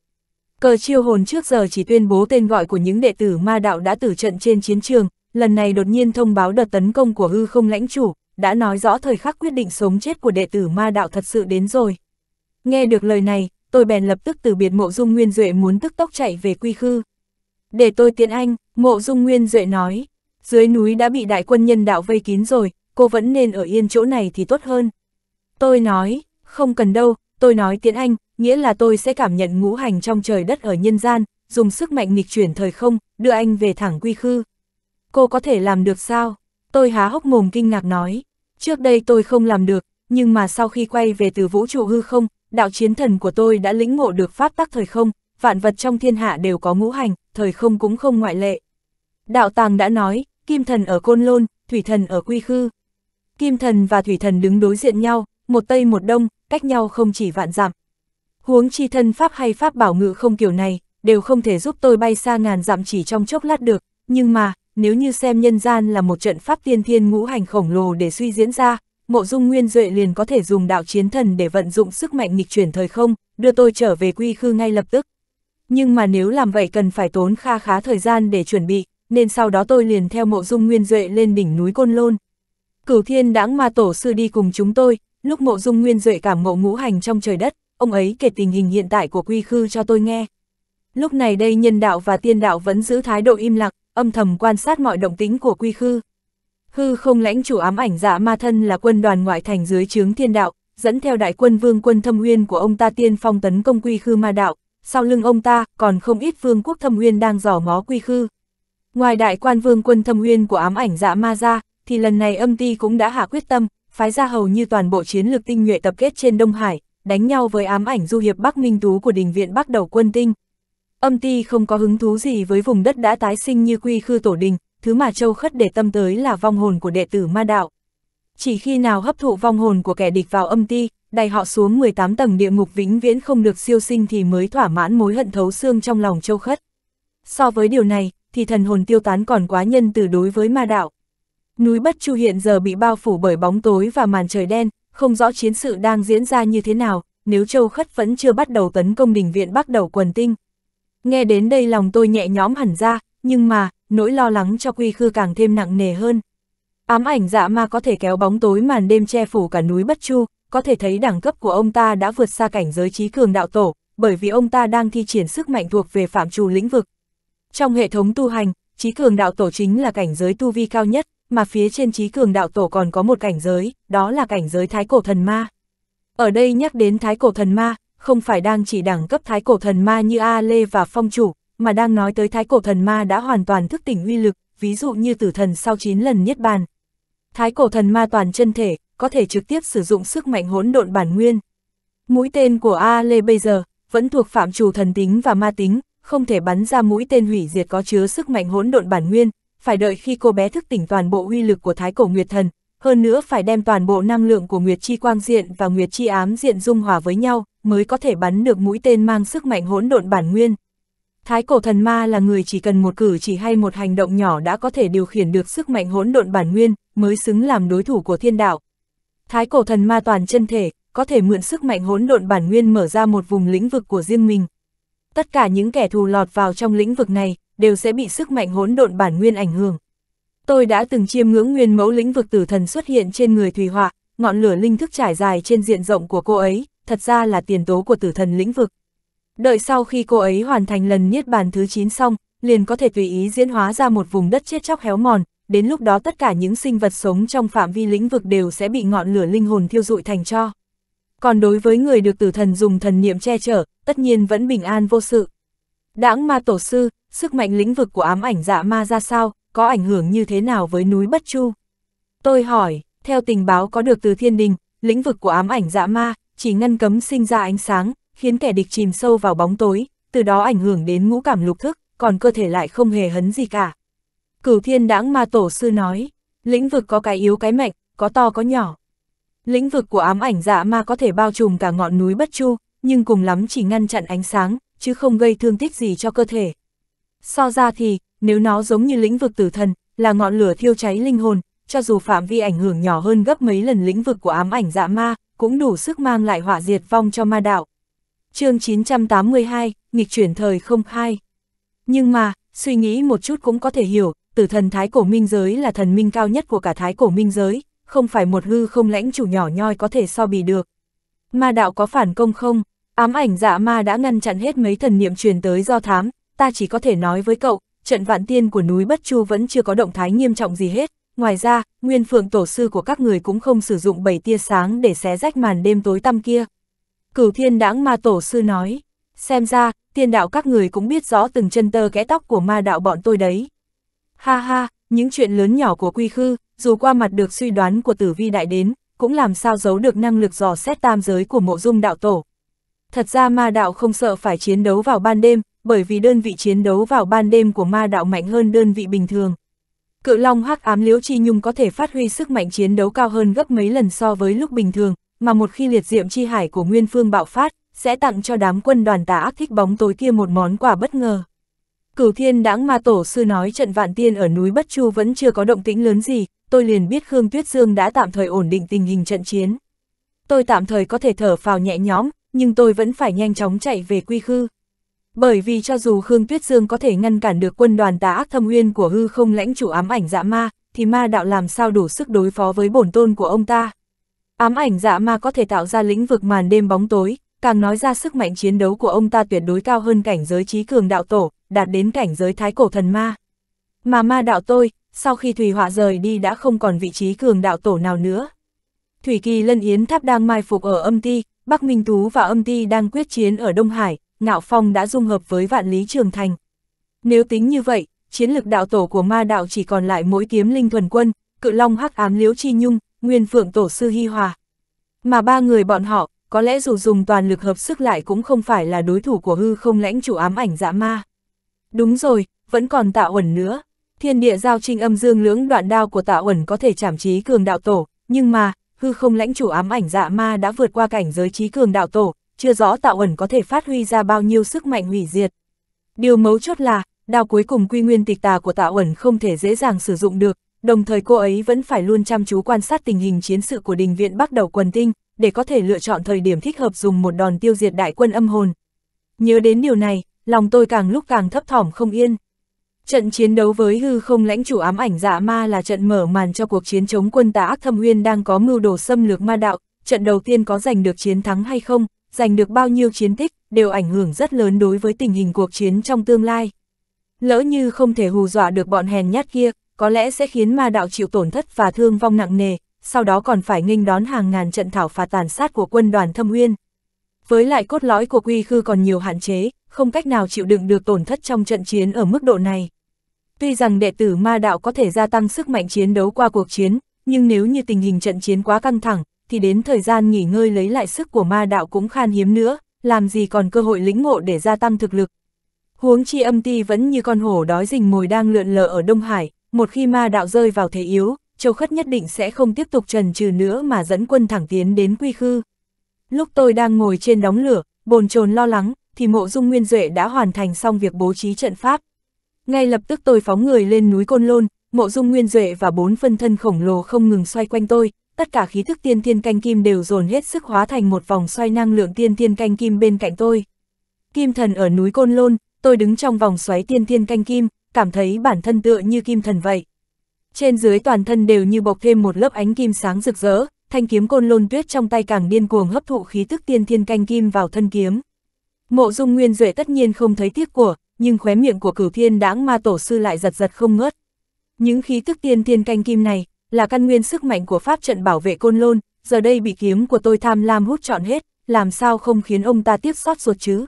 Cờ chiêu hồn trước giờ chỉ tuyên bố tên gọi của những đệ tử ma đạo đã tử trận trên chiến trường, lần này đột nhiên thông báo đợt tấn công của hư không lãnh chủ, đã nói rõ thời khắc quyết định sống chết của đệ tử ma đạo thật sự đến rồi. Nghe được lời này, tôi bèn lập tức từ biệt mộ dung nguyên duệ muốn tức tốc chạy về quy khư. Để tôi tiện anh, mộ dung nguyên duệ nói, dưới núi đã bị đại quân nhân đạo vây kín rồi, cô vẫn nên ở yên chỗ này thì tốt hơn. Tôi nói, không cần đâu, tôi nói tiện anh, nghĩa là tôi sẽ cảm nhận ngũ hành trong trời đất ở nhân gian, dùng sức mạnh nghịch chuyển thời không, đưa anh về thẳng quy khư. Cô có thể làm được sao? Tôi há hốc mồm kinh ngạc nói. Trước đây tôi không làm được, nhưng mà sau khi quay về từ vũ trụ hư không, đạo chiến thần của tôi đã lĩnh ngộ được pháp tắc thời không, vạn vật trong thiên hạ đều có ngũ hành, thời không cũng không ngoại lệ. Đạo Tàng đã nói, kim thần ở Côn Lôn, thủy thần ở Quy Khư. Kim thần và thủy thần đứng đối diện nhau, một tây một đông, cách nhau không chỉ vạn dặm. Huống chi thân pháp hay pháp bảo ngự không kiểu này, đều không thể giúp tôi bay xa ngàn dặm chỉ trong chốc lát được, nhưng mà, nếu như xem nhân gian là một trận pháp tiên thiên ngũ hành khổng lồ để suy diễn ra, mộ dung nguyên duệ liền có thể dùng đạo chiến thần để vận dụng sức mạnh nghịch chuyển thời không, đưa tôi trở về quy khư ngay lập tức. Nhưng mà nếu làm vậy cần phải tốn kha khá thời gian để chuẩn bị, nên sau đó tôi liền theo mộ dung nguyên duệ lên đỉnh núi Côn Lôn. Cửu thiên đãng ma tổ sư đi cùng chúng tôi, lúc mộ dung nguyên duệ cảm ngộ ngũ hành trong trời đất, ông ấy kể tình hình hiện tại của quy khư cho tôi nghe. Lúc này đây nhân đạo và tiên đạo vẫn giữ thái độ im lặng, âm thầm quan sát mọi động tính của quy khư. Hư không lãnh chủ ám ảnh dạ ma thân là quân đoàn ngoại thành dưới chướng thiên đạo, dẫn theo đại quân vương quân thâm uyên của ông ta tiên phong tấn công quy khư ma đạo, sau lưng ông ta còn không ít vương quốc thâm uyên đang giỏ ngó quy khư. Ngoài đại quan vương quân thâm uyên của ám ảnh dạ ma ra, thì lần này âm ti cũng đã hạ quyết tâm, phái ra hầu như toàn bộ chiến lược tinh nhuệ tập kết trên Đông Hải, đánh nhau với ám ảnh du hiệp Bắc Minh Tú của đình viện Bắc Đầu Quân Tinh, Âm ti không có hứng thú gì với vùng đất đã tái sinh như quy khư tổ đình, thứ mà châu khất để tâm tới là vong hồn của đệ tử ma đạo. Chỉ khi nào hấp thụ vong hồn của kẻ địch vào âm ti, đầy họ xuống 18 tầng địa ngục vĩnh viễn không được siêu sinh thì mới thỏa mãn mối hận thấu xương trong lòng châu khất. So với điều này, thì thần hồn tiêu tán còn quá nhân từ đối với ma đạo. Núi Bất Chu hiện giờ bị bao phủ bởi bóng tối và màn trời đen, không rõ chiến sự đang diễn ra như thế nào, nếu châu khất vẫn chưa bắt đầu tấn công đỉnh viện bắt đầu quần tinh, Nghe đến đây lòng tôi nhẹ nhõm hẳn ra, nhưng mà, nỗi lo lắng cho quy khư càng thêm nặng nề hơn. Ám ảnh dạ ma có thể kéo bóng tối màn đêm che phủ cả núi Bất Chu, có thể thấy đẳng cấp của ông ta đã vượt xa cảnh giới trí cường đạo tổ, bởi vì ông ta đang thi triển sức mạnh thuộc về phạm trù lĩnh vực. Trong hệ thống tu hành, trí cường đạo tổ chính là cảnh giới tu vi cao nhất, mà phía trên trí cường đạo tổ còn có một cảnh giới, đó là cảnh giới thái cổ thần ma. Ở đây nhắc đến thái cổ thần ma, không phải đang chỉ đẳng cấp thái cổ thần ma như A Lê và Phong Chủ, mà đang nói tới thái cổ thần ma đã hoàn toàn thức tỉnh uy lực, ví dụ như tử thần sau 9 lần niết bàn. Thái cổ thần ma toàn chân thể, có thể trực tiếp sử dụng sức mạnh hỗn độn bản nguyên. Mũi tên của A Lê bây giờ, vẫn thuộc phạm trù thần tính và ma tính, không thể bắn ra mũi tên hủy diệt có chứa sức mạnh hỗn độn bản nguyên, phải đợi khi cô bé thức tỉnh toàn bộ uy lực của thái cổ nguyệt thần, hơn nữa phải đem toàn bộ năng lượng của nguyệt chi quang diện và nguyệt chi ám diện dung hòa với nhau, mới có thể bắn được mũi tên mang sức mạnh hỗn độn bản nguyên. Thái cổ thần ma là người chỉ cần một cử chỉ hay một hành động nhỏ đã có thể điều khiển được sức mạnh hỗn độn bản nguyên, mới xứng làm đối thủ của thiên đạo. Thái cổ thần ma toàn chân thể, có thể mượn sức mạnh hỗn độn bản nguyên mở ra một vùng lĩnh vực của riêng mình. Tất cả những kẻ thù lọt vào trong lĩnh vực này, đều sẽ bị sức mạnh hỗn độn bản nguyên ảnh hưởng. Tôi đã từng chiêm ngưỡng nguyên mẫu lĩnh vực tử thần xuất hiện trên người Thùy Họa, ngọn lửa linh thức trải dài trên diện rộng của cô ấy, thật ra là tiền tố của tử thần lĩnh vực. Đợi sau khi cô ấy hoàn thành lần niết bàn thứ 9 xong, liền có thể tùy ý diễn hóa ra một vùng đất chết chóc héo mòn, đến lúc đó tất cả những sinh vật sống trong phạm vi lĩnh vực đều sẽ bị ngọn lửa linh hồn thiêu rụi thành cho. Còn đối với người được tử thần dùng thần niệm che chở, tất nhiên vẫn bình an vô sự. Đãng ma tổ sư, sức mạnh lĩnh vực của ám ảnh dạ ma ra sao, có ảnh hưởng như thế nào với núi Bất Chu? Tôi hỏi, theo tình báo có được từ thiên đình, lĩnh vực của ám ảnh dạ ma, chỉ ngăn cấm sinh ra ánh sáng, khiến kẻ địch chìm sâu vào bóng tối, từ đó ảnh hưởng đến ngũ cảm lục thức, còn cơ thể lại không hề hấn gì cả. Cửu thiên đãng ma tổ sư nói, lĩnh vực có cái yếu cái mạnh, có to có nhỏ. Lĩnh vực của ám ảnh dạ ma có thể bao trùm cả ngọn núi bất chu, nhưng cùng lắm chỉ ngăn chặn ánh sáng, chứ không gây thương tích gì cho cơ thể. So ra thì, nếu nó giống như lĩnh vực tử thần, là ngọn lửa thiêu cháy linh hồn, cho dù phạm vi ảnh hưởng nhỏ hơn gấp mấy lần lĩnh vực của ám ảnh dạ ma, cũng đủ sức mang lại hỏa diệt vong cho ma đạo. chương 982, nghịch chuyển thời không khai. Nhưng mà, suy nghĩ một chút cũng có thể hiểu, tử thần thái cổ minh giới là thần minh cao nhất của cả thái cổ minh giới, không phải một hư không lãnh chủ nhỏ nhoi có thể so bì được. Ma đạo có phản công không? Ám ảnh dạ ma đã ngăn chặn hết mấy thần niệm truyền tới do thám, ta chỉ có thể nói với cậu, trận vạn tiên của núi Bất Chu vẫn chưa có động thái nghiêm trọng gì hết, Ngoài ra, nguyên phượng tổ sư của các người cũng không sử dụng bảy tia sáng để xé rách màn đêm tối tăm kia. Cửu thiên đãng ma tổ sư nói, xem ra, tiên đạo các người cũng biết rõ từng chân tơ kẽ tóc của ma đạo bọn tôi đấy. Ha ha, những chuyện lớn nhỏ của quy khư, dù qua mặt được suy đoán của tử vi đại đến, cũng làm sao giấu được năng lực dò xét tam giới của mộ dung đạo tổ. Thật ra ma đạo không sợ phải chiến đấu vào ban đêm, bởi vì đơn vị chiến đấu vào ban đêm của ma đạo mạnh hơn đơn vị bình thường. Cự long hắc ám liễu chi nhung có thể phát huy sức mạnh chiến đấu cao hơn gấp mấy lần so với lúc bình thường, mà một khi liệt diệm chi hải của Nguyên Phương bạo phát, sẽ tặng cho đám quân đoàn tà ác thích bóng tối kia một món quà bất ngờ. Cửu thiên Đãng ma tổ sư nói trận vạn tiên ở núi Bất Chu vẫn chưa có động tĩnh lớn gì, tôi liền biết Khương Tuyết Dương đã tạm thời ổn định tình hình trận chiến. Tôi tạm thời có thể thở phào nhẹ nhõm, nhưng tôi vẫn phải nhanh chóng chạy về quy khư. Bởi vì cho dù Khương Tuyết Dương có thể ngăn cản được quân đoàn tà ác thâm uyên của hư không lãnh chủ ám ảnh dạ ma, thì ma đạo làm sao đủ sức đối phó với bổn tôn của ông ta. Ám ảnh dạ ma có thể tạo ra lĩnh vực màn đêm bóng tối, càng nói ra sức mạnh chiến đấu của ông ta tuyệt đối cao hơn cảnh giới trí cường đạo tổ, đạt đến cảnh giới thái cổ thần ma. Mà ma đạo tôi, sau khi Thủy Họa rời đi đã không còn vị trí cường đạo tổ nào nữa. Thủy Kỳ Lân Yến Tháp đang mai phục ở âm ti, Bắc Minh Tú và âm ti đang quyết chiến ở Đông Hải, Ngạo Phong đã dung hợp với vạn lý trường thành. Nếu tính như vậy, chiến lực đạo tổ của ma đạo chỉ còn lại mỗi kiếm linh thuần quân, cự long hắc ám liễu chi nhung, nguyên phượng tổ sư hy hòa. Mà ba người bọn họ, có lẽ dù dùng toàn lực hợp sức lại cũng không phải là đối thủ của hư không lãnh chủ ám ảnh dã dạ ma. Đúng rồi, vẫn còn tạ ẩn nữa. Thiên địa giao trinh âm dương lưỡng đoạn đao của tạ ẩn có thể chảm trí cường đạo tổ, nhưng mà, hư không lãnh chủ ám ảnh dạ ma đã vượt qua cảnh giới trí cường đạo tổ, chưa rõ tạo ẩn có thể phát huy ra bao nhiêu sức mạnh hủy diệt. Điều mấu chốt là, đao cuối cùng quy nguyên tịch tà của tạo ẩn không thể dễ dàng sử dụng được, đồng thời cô ấy vẫn phải luôn chăm chú quan sát tình hình chiến sự của đình viện bắt đầu quần tinh, để có thể lựa chọn thời điểm thích hợp dùng một đòn tiêu diệt đại quân âm hồn. Nhớ đến điều này, lòng tôi càng lúc càng thấp thỏm không yên. Trận chiến đấu với hư không lãnh chủ ám ảnh dạ ma là trận mở màn cho cuộc chiến chống quân tà ác thâm uyên đang có mưu đồ xâm lược ma đạo, trận đầu tiên có giành được chiến thắng hay không, giành được bao nhiêu chiến tích, đều ảnh hưởng rất lớn đối với tình hình cuộc chiến trong tương lai. Lỡ như không thể hù dọa được bọn hèn nhát kia, có lẽ sẽ khiến ma đạo chịu tổn thất và thương vong nặng nề, sau đó còn phải nghênh đón hàng ngàn trận thảo phạt tàn sát của quân đoàn thâm uyên. Với lại cốt lõi của quy khư còn nhiều hạn chế, không cách nào chịu đựng được tổn thất trong trận chiến ở mức độ này. Tuy rằng đệ tử ma đạo có thể gia tăng sức mạnh chiến đấu qua cuộc chiến, nhưng nếu như tình hình trận chiến quá căng thẳng, thì đến thời gian nghỉ ngơi lấy lại sức của ma đạo cũng khan hiếm nữa, làm gì còn cơ hội lĩnh ngộ để gia tăng thực lực. Huống chi âm ti vẫn như con hổ đói rình mồi đang lượn lờ ở Đông Hải, một khi ma đạo rơi vào thế yếu, Châu Khất nhất định sẽ không tiếp tục trần trừ nữa mà dẫn quân thẳng tiến đến quy khư. Lúc tôi đang ngồi trên đóng lửa, bồn chồn lo lắng, thì mộ dung nguyên duệ đã hoàn thành xong việc bố trí trận pháp. Ngay lập tức tôi phóng người lên núi Côn Lôn, mộ dung nguyên duệ và bốn phân thân khổng lồ không ngừng xoay quanh tôi, tất cả khí thức tiên thiên canh kim đều dồn hết sức hóa thành một vòng xoay năng lượng tiên thiên canh kim bên cạnh tôi. Kim thần ở núi Côn Lôn, tôi đứng trong vòng xoáy tiên thiên canh kim, cảm thấy bản thân tựa như kim thần vậy. Trên dưới toàn thân đều như bọc thêm một lớp ánh kim sáng rực rỡ, thanh kiếm Côn Lôn tuyết trong tay càng điên cuồng hấp thụ khí thức tiên thiên canh kim vào thân kiếm. Mộ Dung Nguyên Duệ tất nhiên không thấy tiếc của, nhưng khóe miệng của Cửu Thiên Đãng Ma Tổ sư lại giật giật không ngớt. Những khí tức tiên thiên canh kim này, là căn nguyên sức mạnh của pháp trận bảo vệ côn lôn, giờ đây bị kiếm của tôi tham lam hút trọn hết, làm sao không khiến ông ta tiếp sót ruột chứ?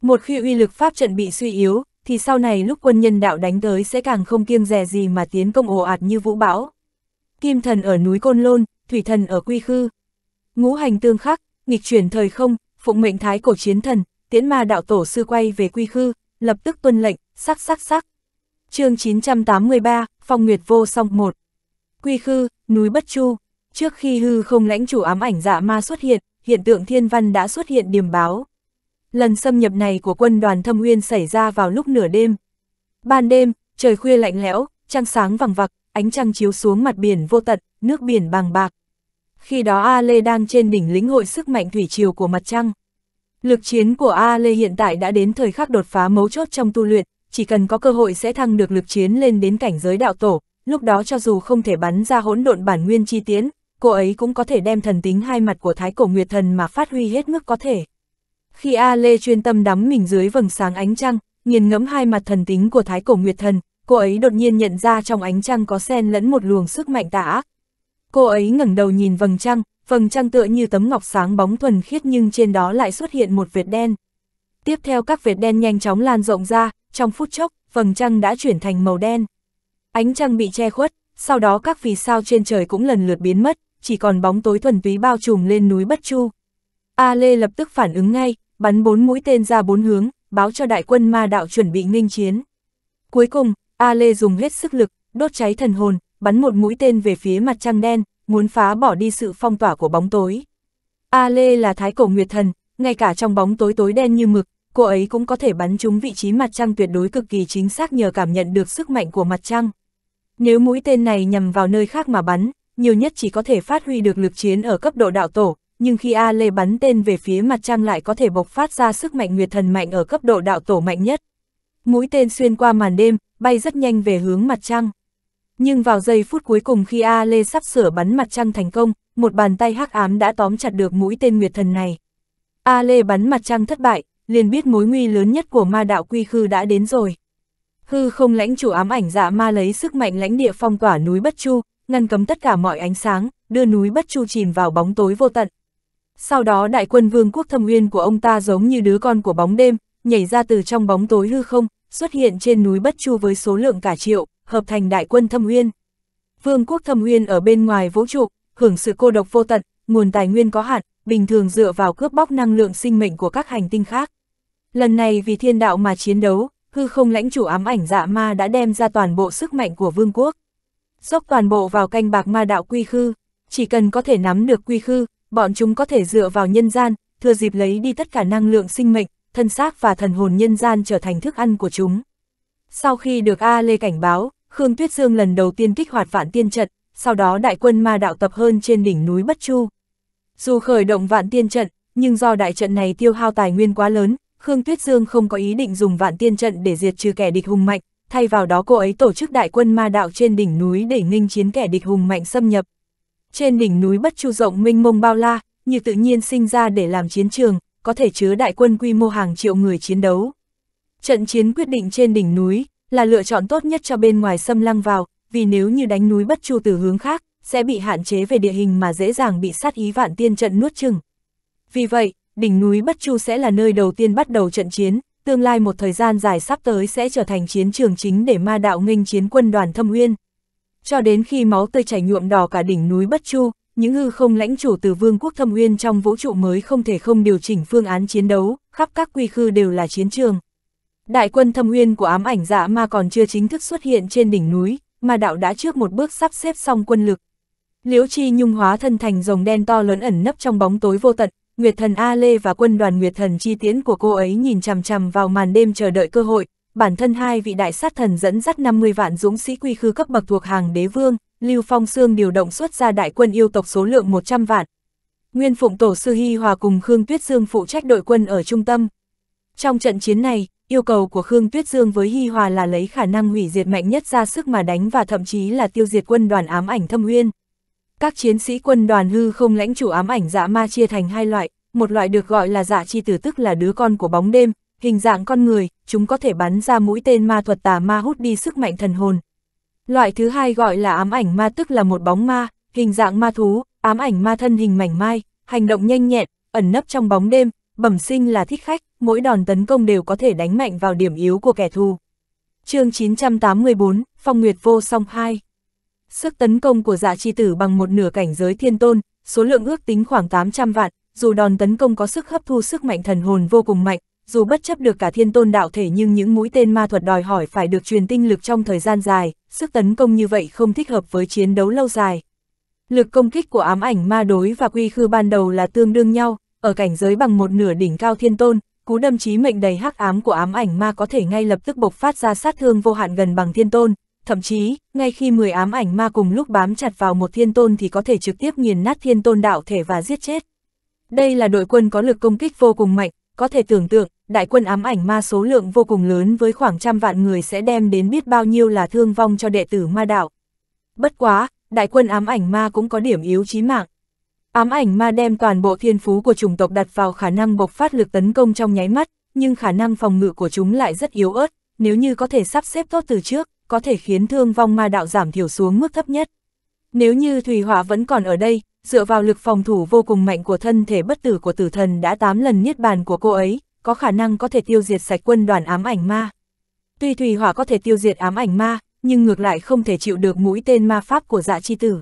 Một khi uy lực pháp trận bị suy yếu, thì sau này lúc quân nhân đạo đánh tới sẽ càng không kiêng dè gì mà tiến công ồ ạt như vũ bão. Kim thần ở núi Côn Lôn, thủy thần ở Quy Khư. Ngũ hành tương khắc, nghịch chuyển thời không, phụng mệnh thái cổ chiến thần, tiễn ma đạo tổ sư quay về Quy Khư, lập tức tuân lệnh, sắc sắc sắc. chương 983, Phong Nguyệt Vô Song 1 Quy khư, núi Bất Chu. Trước khi hư không lãnh chủ ám ảnh dạ ma xuất hiện, hiện tượng thiên văn đã xuất hiện điểm báo. Lần xâm nhập này của quân đoàn thâm uyên xảy ra vào lúc nửa đêm. Ban đêm, trời khuya lạnh lẽo, trăng sáng vằng vặc, ánh trăng chiếu xuống mặt biển vô tận, nước biển bàng bạc. Khi đó A Lê đang trên đỉnh lĩnh hội sức mạnh thủy triều của mặt trăng. Lực chiến của A Lê hiện tại đã đến thời khắc đột phá mấu chốt trong tu luyện, chỉ cần có cơ hội sẽ thăng được lực chiến lên đến cảnh giới đạo tổ, lúc đó cho dù không thể bắn ra hỗn độn bản nguyên chi tiến, cô ấy cũng có thể đem thần tính hai mặt của Thái Cổ Nguyệt Thần mà phát huy hết mức có thể. Khi A Lê chuyên tâm đắm mình dưới vầng sáng ánh trăng, nghiền ngẫm hai mặt thần tính của Thái Cổ Nguyệt Thần, cô ấy đột nhiên nhận ra trong ánh trăng có xen lẫn một luồng sức mạnh tà ác. Cô ấy ngẩng đầu nhìn vầng trăng, vầng trăng tựa như tấm ngọc sáng bóng thuần khiết nhưng trên đó lại xuất hiện một vệt đen. Tiếp theo các vệt đen nhanh chóng lan rộng ra, trong phút chốc, vầng trăng đã chuyển thành màu đen. Ánh trăng bị che khuất, sau đó các vì sao trên trời cũng lần lượt biến mất, chỉ còn bóng tối thuần túy bao trùm lên núi Bất Chu. A Lê lập tức phản ứng ngay, bắn bốn mũi tên ra bốn hướng, báo cho đại quân ma đạo chuẩn bị nghênh chiến. Cuối cùng, A Lê dùng hết sức lực, đốt cháy thần hồn, bắn một mũi tên về phía mặt trăng đen, muốn phá bỏ đi sự phong tỏa của bóng tối. A Lê là thái cổ nguyệt thần, ngay cả trong bóng tối tối đen như mực, cô ấy cũng có thể bắn trúng vị trí mặt trăng tuyệt đối cực kỳ chính xác nhờ cảm nhận được sức mạnh của mặt trăng. Nếu mũi tên này nhằm vào nơi khác mà bắn, nhiều nhất chỉ có thể phát huy được lực chiến ở cấp độ đạo tổ, nhưng khi A Lê bắn tên về phía mặt trăng lại có thể bộc phát ra sức mạnh nguyệt thần mạnh ở cấp độ đạo tổ mạnh nhất. Mũi tên xuyên qua màn đêm, bay rất nhanh về hướng mặt trăng. Nhưng vào giây phút cuối cùng khi A Lê sắp sửa bắn mặt trăng thành công, một bàn tay hắc ám đã tóm chặt được mũi tên nguyệt thần này. A Lê bắn mặt trăng thất bại, liền biết mối nguy lớn nhất của ma đạo quy khư đã đến rồi. Hư không lãnh chủ ám ảnh dạ ma lấy sức mạnh lãnh địa phong tỏa núi Bất Chu, ngăn cấm tất cả mọi ánh sáng, đưa núi Bất Chu chìm vào bóng tối vô tận. Sau đó đại quân vương quốc thâm uyên của ông ta giống như đứa con của bóng đêm, nhảy ra từ trong bóng tối hư không, xuất hiện trên núi Bất Chu với số lượng cả triệu, hợp thành đại quân thâm uyên. Vương quốc thâm uyên ở bên ngoài vũ trụ, hưởng sự cô độc vô tận, nguồn tài nguyên có hạn, bình thường dựa vào cướp bóc năng lượng sinh mệnh của các hành tinh khác. Lần này vì thiên đạo mà chiến đấu, hư không lãnh chủ ám ảnh dạ ma đã đem ra toàn bộ sức mạnh của vương quốc. Dốc toàn bộ vào canh bạc ma đạo quy khư, chỉ cần có thể nắm được quy khư, bọn chúng có thể dựa vào nhân gian, thừa dịp lấy đi tất cả năng lượng sinh mệnh, thân xác và thần hồn nhân gian trở thành thức ăn của chúng. Sau khi được A Lê cảnh báo, Khương Tuyết Dương lần đầu tiên kích hoạt vạn tiên trận, sau đó đại quân ma đạo tập hơn trên đỉnh núi Bất Chu. Dù khởi động vạn tiên trận, nhưng do đại trận này tiêu hao tài nguyên quá lớn, Khương Tuyết Dương không có ý định dùng vạn tiên trận để diệt trừ kẻ địch hùng mạnh, thay vào đó cô ấy tổ chức đại quân ma đạo trên đỉnh núi để nghinh chiến kẻ địch hùng mạnh xâm nhập. Trên đỉnh núi bất chu rộng mênh mông bao la, như tự nhiên sinh ra để làm chiến trường, có thể chứa đại quân quy mô hàng triệu người chiến đấu. Trận chiến quyết định trên đỉnh núi là lựa chọn tốt nhất cho bên ngoài xâm lăng vào, vì nếu như đánh núi bất chu từ hướng khác, sẽ bị hạn chế về địa hình mà dễ dàng bị sát ý vạn tiên trận nuốt chừng. Vì vậy, đỉnh núi Bất Chu sẽ là nơi đầu tiên bắt đầu trận chiến, tương lai một thời gian dài sắp tới sẽ trở thành chiến trường chính để ma đạo nghênh chiến quân đoàn thâm uyên. Cho đến khi máu tươi chảy nhuộm đỏ cả đỉnh núi Bất Chu, những hư không lãnh chủ từ vương quốc thâm uyên trong vũ trụ mới không thể không điều chỉnh phương án chiến đấu, khắp các quy khư đều là chiến trường. Đại quân thâm uyên của ám ảnh dạ ma còn chưa chính thức xuất hiện trên đỉnh núi, Ma đạo đã trước một bước sắp xếp xong quân lực. Liễu Chi Nhung hóa thân thành rồng đen to lớn ẩn nấp trong bóng tối vô tận, Nguyệt thần A Lê và quân đoàn Nguyệt thần chi tiến của cô ấy nhìn chằm chằm vào màn đêm chờ đợi cơ hội, bản thân hai vị đại sát thần dẫn dắt 50 vạn dũng sĩ quy khư cấp bậc thuộc hàng đế vương, Lưu Phong Sương điều động xuất ra đại quân yêu tộc số lượng 100 vạn. Nguyên Phụng Tổ Sư Hy Hòa cùng Khương Tuyết Dương phụ trách đội quân ở trung tâm. Trong trận chiến này, yêu cầu của Khương Tuyết Dương với Hy Hòa là lấy khả năng hủy diệt mạnh nhất ra sức mà đánh và thậm chí là tiêu diệt quân đoàn ám ảnh thâm uyên. Các chiến sĩ quân đoàn hư không lãnh chủ ám ảnh dạ ma chia thành hai loại, một loại được gọi là dạ chi tử tức là đứa con của bóng đêm, hình dạng con người, chúng có thể bắn ra mũi tên ma thuật tà ma hút đi sức mạnh thần hồn. Loại thứ hai gọi là ám ảnh ma tức là một bóng ma, hình dạng ma thú, ám ảnh ma thân hình mảnh mai, hành động nhanh nhẹn, ẩn nấp trong bóng đêm, bẩm sinh là thích khách, mỗi đòn tấn công đều có thể đánh mạnh vào điểm yếu của kẻ thù. chương 984, Phong Nguyệt Vô Song 2 Sức tấn công của dạ chi tử bằng một nửa cảnh giới thiên tôn, số lượng ước tính khoảng 800 vạn, dù đòn tấn công có sức hấp thu sức mạnh thần hồn vô cùng mạnh, dù bất chấp được cả thiên tôn đạo thể nhưng những mũi tên ma thuật đòi hỏi phải được truyền tinh lực trong thời gian dài, sức tấn công như vậy không thích hợp với chiến đấu lâu dài. Lực công kích của ám ảnh ma đối và quy khư ban đầu là tương đương nhau, ở cảnh giới bằng một nửa đỉnh cao thiên tôn, cú đâm chí mệnh đầy hắc ám của ám ảnh ma có thể ngay lập tức bộc phát ra sát thương vô hạn gần bằng thiên tôn, thậm chí, ngay khi 10 ám ảnh ma cùng lúc bám chặt vào một thiên tôn thì có thể trực tiếp nghiền nát thiên tôn đạo thể và giết chết. Đây là đội quân có lực công kích vô cùng mạnh, có thể tưởng tượng, đại quân ám ảnh ma số lượng vô cùng lớn với khoảng trăm vạn người sẽ đem đến biết bao nhiêu là thương vong cho đệ tử ma đạo. Bất quá, đại quân ám ảnh ma cũng có điểm yếu chí mạng. Ám ảnh ma đem toàn bộ thiên phú của chủng tộc đặt vào khả năng bộc phát lực tấn công trong nháy mắt, nhưng khả năng phòng ngự của chúng lại rất yếu ớt, nếu như có thể sắp xếp tốt từ trước, có thể khiến thương vong ma đạo giảm thiểu xuống mức thấp nhất. Nếu như Thủy Hỏa vẫn còn ở đây, dựa vào lực phòng thủ vô cùng mạnh của thân thể bất tử của tử thần đã 8 lần niết bàn của cô ấy, có khả năng có thể tiêu diệt sạch quân đoàn ám ảnh ma. Tuy Thủy Hỏa có thể tiêu diệt ám ảnh ma, nhưng ngược lại không thể chịu được mũi tên ma pháp của dạ chi tử.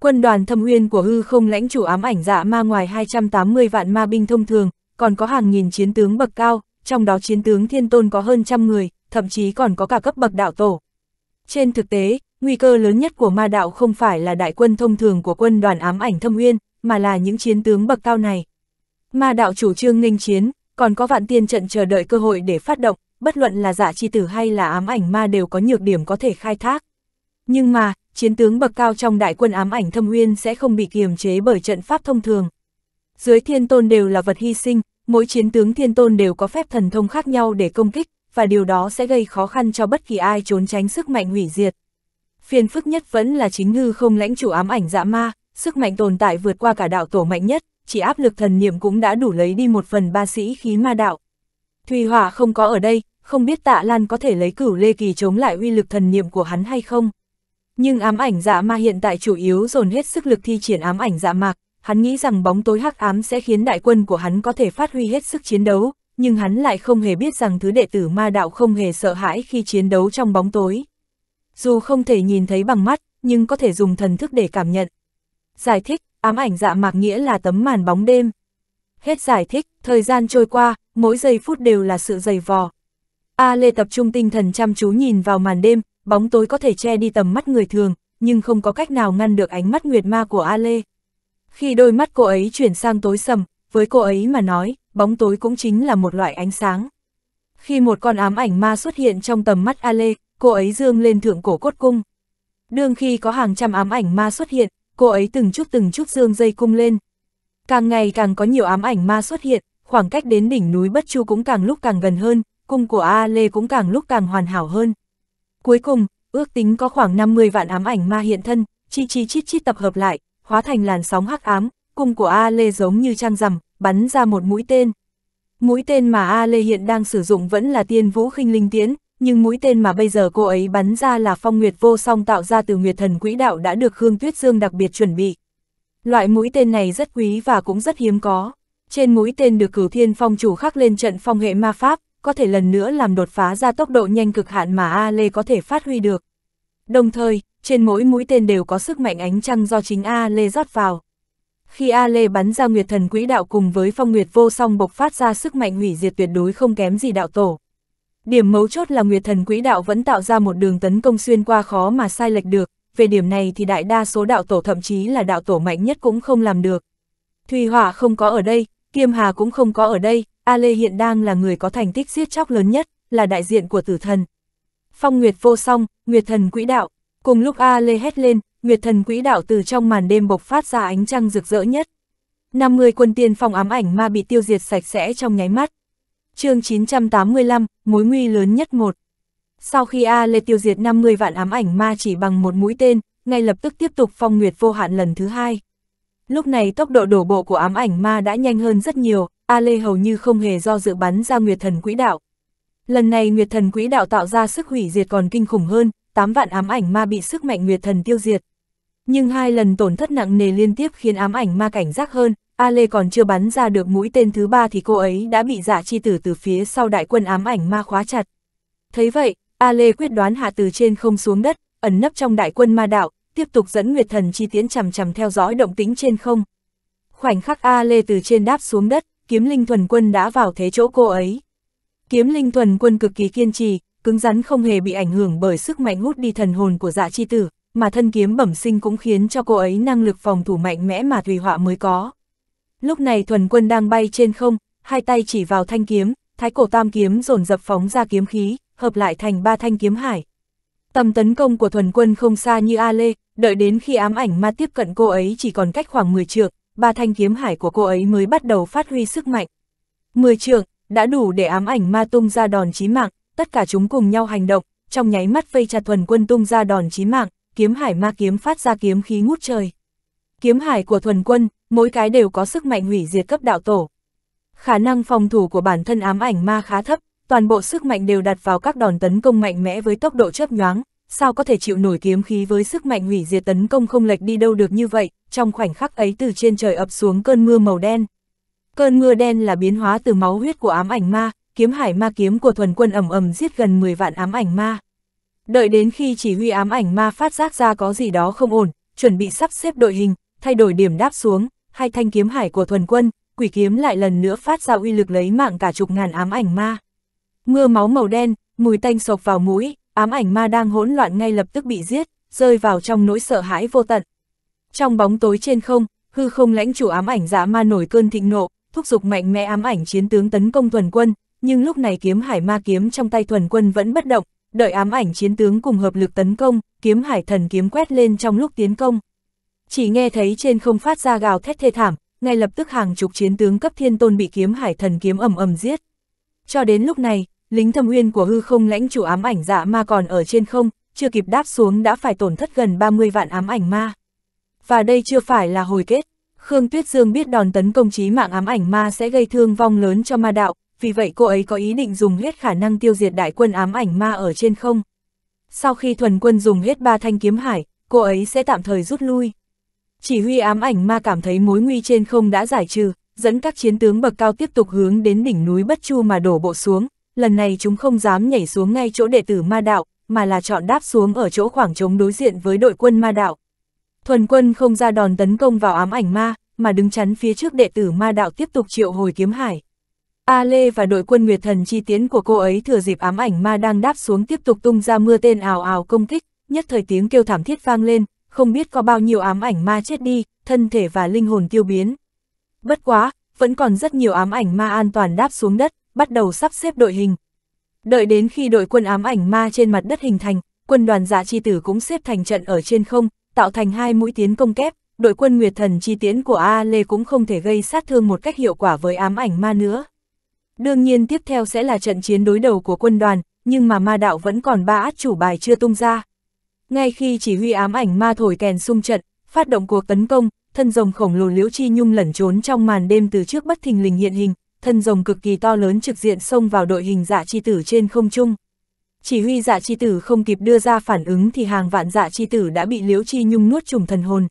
Quân đoàn thâm uyên của hư không lãnh chủ ám ảnh dạ ma ngoài 280 vạn ma binh thông thường, còn có hàng nghìn chiến tướng bậc cao, trong đó chiến tướng thiên tôn có hơn trăm người, thậm chí còn có cả cấp bậc đạo tổ. Trên thực tế, nguy cơ lớn nhất của ma đạo không phải là đại quân thông thường của quân đoàn ám ảnh thâm uyên, mà là những chiến tướng bậc cao này. Ma đạo chủ trương ninh chiến, còn có vạn tiên trận chờ đợi cơ hội để phát động, bất luận là giả chi tử hay là ám ảnh ma đều có nhược điểm có thể khai thác. Nhưng mà, chiến tướng bậc cao trong đại quân ám ảnh thâm uyên sẽ không bị kiềm chế bởi trận pháp thông thường. Dưới thiên tôn đều là vật hy sinh, mỗi chiến tướng thiên tôn đều có phép thần thông khác nhau để công kích, và điều đó sẽ gây khó khăn cho bất kỳ ai trốn tránh sức mạnh hủy diệt. Phiền phức nhất vẫn là chính hư không lãnh chủ ám ảnh dạ ma, sức mạnh tồn tại vượt qua cả đạo tổ mạnh nhất, chỉ áp lực thần niệm cũng đã đủ lấy đi một phần ba sĩ khí ma đạo. Thùy Hỏa không có ở đây, không biết Tạ Lan có thể lấy cửu Lê Kỳ chống lại uy lực thần niệm của hắn hay không. Nhưng ám ảnh dạ ma hiện tại chủ yếu dồn hết sức lực thi triển ám ảnh dạ mạc, hắn nghĩ rằng bóng tối hắc ám sẽ khiến đại quân của hắn có thể phát huy hết sức chiến đấu, nhưng hắn lại không hề biết rằng thứ đệ tử ma đạo không hề sợ hãi khi chiến đấu trong bóng tối. Dù không thể nhìn thấy bằng mắt, nhưng có thể dùng thần thức để cảm nhận. Giải thích, ám ảnh dạ mạc nghĩa là tấm màn bóng đêm. Hết giải thích, thời gian trôi qua, mỗi giây phút đều là sự dày vò. A Lê tập trung tinh thần chăm chú nhìn vào màn đêm, bóng tối có thể che đi tầm mắt người thường, nhưng không có cách nào ngăn được ánh mắt nguyệt ma của A Lê. Khi đôi mắt cô ấy chuyển sang tối sầm, với cô ấy mà nói, bóng tối cũng chính là một loại ánh sáng. Khi một con ám ảnh ma xuất hiện trong tầm mắt Ale, cô ấy dương lên thượng cổ cốt cung. Đương khi có hàng trăm ám ảnh ma xuất hiện, cô ấy từng chút từng chút dương dây cung lên. Càng ngày càng có nhiều ám ảnh ma xuất hiện, khoảng cách đến đỉnh núi Bất Chu cũng càng lúc càng gần hơn, cung của A Lê cũng càng lúc càng hoàn hảo hơn. Cuối cùng, ước tính có khoảng 50 vạn ám ảnh ma hiện thân, chi chi chít chít tập hợp lại, hóa thành làn sóng hắc ám, cung của A Lê giống như trăng rằm, bắn ra một mũi tên. Mũi tên mà A Lê hiện đang sử dụng vẫn là tiên vũ khinh linh tiễn, nhưng mũi tên mà bây giờ cô ấy bắn ra là phong nguyệt vô song tạo ra từ nguyệt thần quỹ đạo đã được Khương Tuyết Dương đặc biệt chuẩn bị. Loại mũi tên này rất quý và cũng rất hiếm có. Trên mũi tên được cửu thiên phong chủ khắc lên trận phong hệ ma pháp, có thể lần nữa làm đột phá ra tốc độ nhanh cực hạn mà A Lê có thể phát huy được. Đồng thời, trên mỗi mũi tên đều có sức mạnh ánh trăng do chính A Lê rót vào khi A Lê bắn ra nguyệt thần quỹ đạo cùng với phong nguyệt vô song bộc phát ra sức mạnh hủy diệt tuyệt đối không kém gì đạo tổ. Điểm mấu chốt là nguyệt thần quỹ đạo vẫn tạo ra một đường tấn công xuyên qua khó mà sai lệch được, về điểm này thì đại đa số đạo tổ thậm chí là đạo tổ mạnh nhất cũng không làm được. Thùy Hỏa không có ở đây, Kiêm Hà cũng không có ở đây, A Lê hiện đang là người có thành tích giết chóc lớn nhất, là đại diện của tử thần. Phong Nguyệt vô song, Nguyệt thần quỹ đạo, cùng lúc A Lê hét lên, Nguyệt thần quỹ đạo từ trong màn đêm bộc phát ra ánh trăng rực rỡ nhất. 50 quân tiên phong ám ảnh ma bị tiêu diệt sạch sẽ trong nháy mắt. chương 985, mối nguy lớn nhất một. Sau khi A Lê tiêu diệt 50 vạn ám ảnh ma chỉ bằng một mũi tên, ngay lập tức tiếp tục phong nguyệt vô hạn lần thứ hai. Lúc này tốc độ đổ bộ của ám ảnh ma đã nhanh hơn rất nhiều, A Lê hầu như không hề do dự bắn ra Nguyệt Thần Quỹ Đạo. Lần này Nguyệt Thần Quỹ Đạo tạo ra sức hủy diệt còn kinh khủng hơn, 8 vạn ám ảnh ma bị sức mạnh Nguyệt Thần tiêu diệt. Nhưng hai lần tổn thất nặng nề liên tiếp khiến ám ảnh ma cảnh giác hơn, A Lê còn chưa bắn ra được mũi tên thứ ba thì cô ấy đã bị giả dạ chi tử từ phía sau đại quân ám ảnh ma khóa chặt. thấy vậy, A Lê quyết đoán hạ từ trên không xuống đất, ẩn nấp trong đại quân ma đạo, tiếp tục dẫn Nguyệt Thần chi tiến chằm chằm theo dõi động tĩnh trên không. Khoảnh khắc A Lê từ trên đáp xuống đất, kiếm linh thuần quân đã vào thế chỗ cô ấy. Kiếm linh thuần quân cực kỳ kiên trì, cứng rắn không hề bị ảnh hưởng bởi sức mạnh hút đi thần hồn của dạ chi tử, mà thân kiếm bẩm sinh cũng khiến cho cô ấy năng lực phòng thủ mạnh mẽ mà thủy Họa mới có. Lúc này thuần quân đang bay trên không, hai tay chỉ vào thanh kiếm, thái cổ tam kiếm dồn dập phóng ra kiếm khí, hợp lại thành ba thanh kiếm hải. Tầm tấn công của thuần quân không xa như A Lê, đợi đến khi ám ảnh ma tiếp cận cô ấy chỉ còn cách khoảng 10 trượng, ba thanh kiếm hải của cô ấy mới bắt đầu phát huy sức mạnh. 10 trượng, đã đủ để ám ảnh ma tung ra đòn chí mạng, tất cả chúng cùng nhau hành động, trong nháy mắt vây chặt thuần quân tung ra đòn chí mạng, kiếm hải ma kiếm phát ra kiếm khí ngút trời. Kiếm hải của thuần quân, mỗi cái đều có sức mạnh hủy diệt cấp đạo tổ. Khả năng phòng thủ của bản thân ám ảnh ma khá thấp, toàn bộ sức mạnh đều đặt vào các đòn tấn công mạnh mẽ với tốc độ chớp nhoáng, sao có thể chịu nổi kiếm khí với sức mạnh hủy diệt tấn công không lệch đi đâu được như vậy, trong khoảnh khắc ấy từ trên trời ập xuống cơn mưa màu đen. Cơn mưa đen là biến hóa từ máu huyết của ám ảnh ma, kiếm hải ma kiếm của thuần quân ầm ầm giết gần 10 vạn ám ảnh ma. Đợi đến khi chỉ huy ám ảnh ma phát giác ra có gì đó không ổn, chuẩn bị sắp xếp đội hình, thay đổi điểm đáp xuống, hai thanh kiếm hải của thuần quân, quỷ kiếm lại lần nữa phát ra uy lực lấy mạng cả chục ngàn ám ảnh ma. Mưa máu màu đen, mùi tanh sộc vào mũi, ám ảnh ma đang hỗn loạn ngay lập tức bị giết, rơi vào trong nỗi sợ hãi vô tận. Trong bóng tối trên không, hư không lãnh chủ ám ảnh dã ma nổi cơn thịnh nộ, thúc giục mạnh mẽ ám ảnh chiến tướng tấn công thuần quân, nhưng lúc này kiếm hải ma kiếm trong tay thuần quân vẫn bất động, đợi ám ảnh chiến tướng cùng hợp lực tấn công, kiếm hải thần kiếm quét lên trong lúc tiến công. Chỉ nghe thấy trên không phát ra gào thét thê thảm, ngay lập tức hàng chục chiến tướng cấp thiên tôn bị kiếm hải thần kiếm ầm ầm giết. Cho đến lúc này, lính thâm uyên của hư không lãnh chủ ám ảnh dạ ma còn ở trên không, chưa kịp đáp xuống đã phải tổn thất gần 30 vạn ám ảnh ma. Và đây chưa phải là hồi kết. Khương Tuyết Dương biết đòn tấn công chí mạng ám ảnh ma sẽ gây thương vong lớn cho ma đạo, vì vậy cô ấy có ý định dùng hết khả năng tiêu diệt đại quân ám ảnh ma ở trên không. Sau khi thuần quân dùng hết ba thanh kiếm hải, cô ấy sẽ tạm thời rút lui. Chỉ huy ám ảnh ma cảm thấy mối nguy trên không đã giải trừ, dẫn các chiến tướng bậc cao tiếp tục hướng đến đỉnh núi Bất Chu mà đổ bộ xuống, lần này chúng không dám nhảy xuống ngay chỗ đệ tử ma đạo, mà là chọn đáp xuống ở chỗ khoảng trống đối diện với đội quân ma đạo. Thuần quân không ra đòn tấn công vào ám ảnh ma, mà đứng chắn phía trước đệ tử ma đạo tiếp tục triệu hồi kiếm hải. A Lê và đội quân Nguyệt Thần chi tiến của cô ấy thừa dịp ám ảnh ma đang đáp xuống tiếp tục tung ra mưa tên ào ào công kích, nhất thời tiếng kêu thảm thiết vang lên, không biết có bao nhiêu ám ảnh ma chết đi, thân thể và linh hồn tiêu biến. Bất quá, vẫn còn rất nhiều ám ảnh ma an toàn đáp xuống đất, bắt đầu sắp xếp đội hình. Đợi đến khi đội quân ám ảnh ma trên mặt đất hình thành, quân đoàn dạ chi tử cũng xếp thành trận ở trên không, tạo thành hai mũi tiến công kép, đội quân Nguyệt Thần chi tiến của A Lê cũng không thể gây sát thương một cách hiệu quả với ám ảnh ma nữa. Đương nhiên tiếp theo sẽ là trận chiến đối đầu của quân đoàn, nhưng mà ma đạo vẫn còn ba át chủ bài chưa tung ra. Ngay khi chỉ huy ám ảnh ma thổi kèn sung trận, phát động cuộc tấn công, thân rồng khổng lồ liễu chi nhung lẩn trốn trong màn đêm từ trước bất thình lình hiện hình, thân rồng cực kỳ to lớn trực diện xông vào đội hình dạ chi tử trên không trung. Chỉ huy dạ chi tử không kịp đưa ra phản ứng thì hàng vạn dạ chi tử đã bị liễu chi nhung nuốt trùng thần hồn.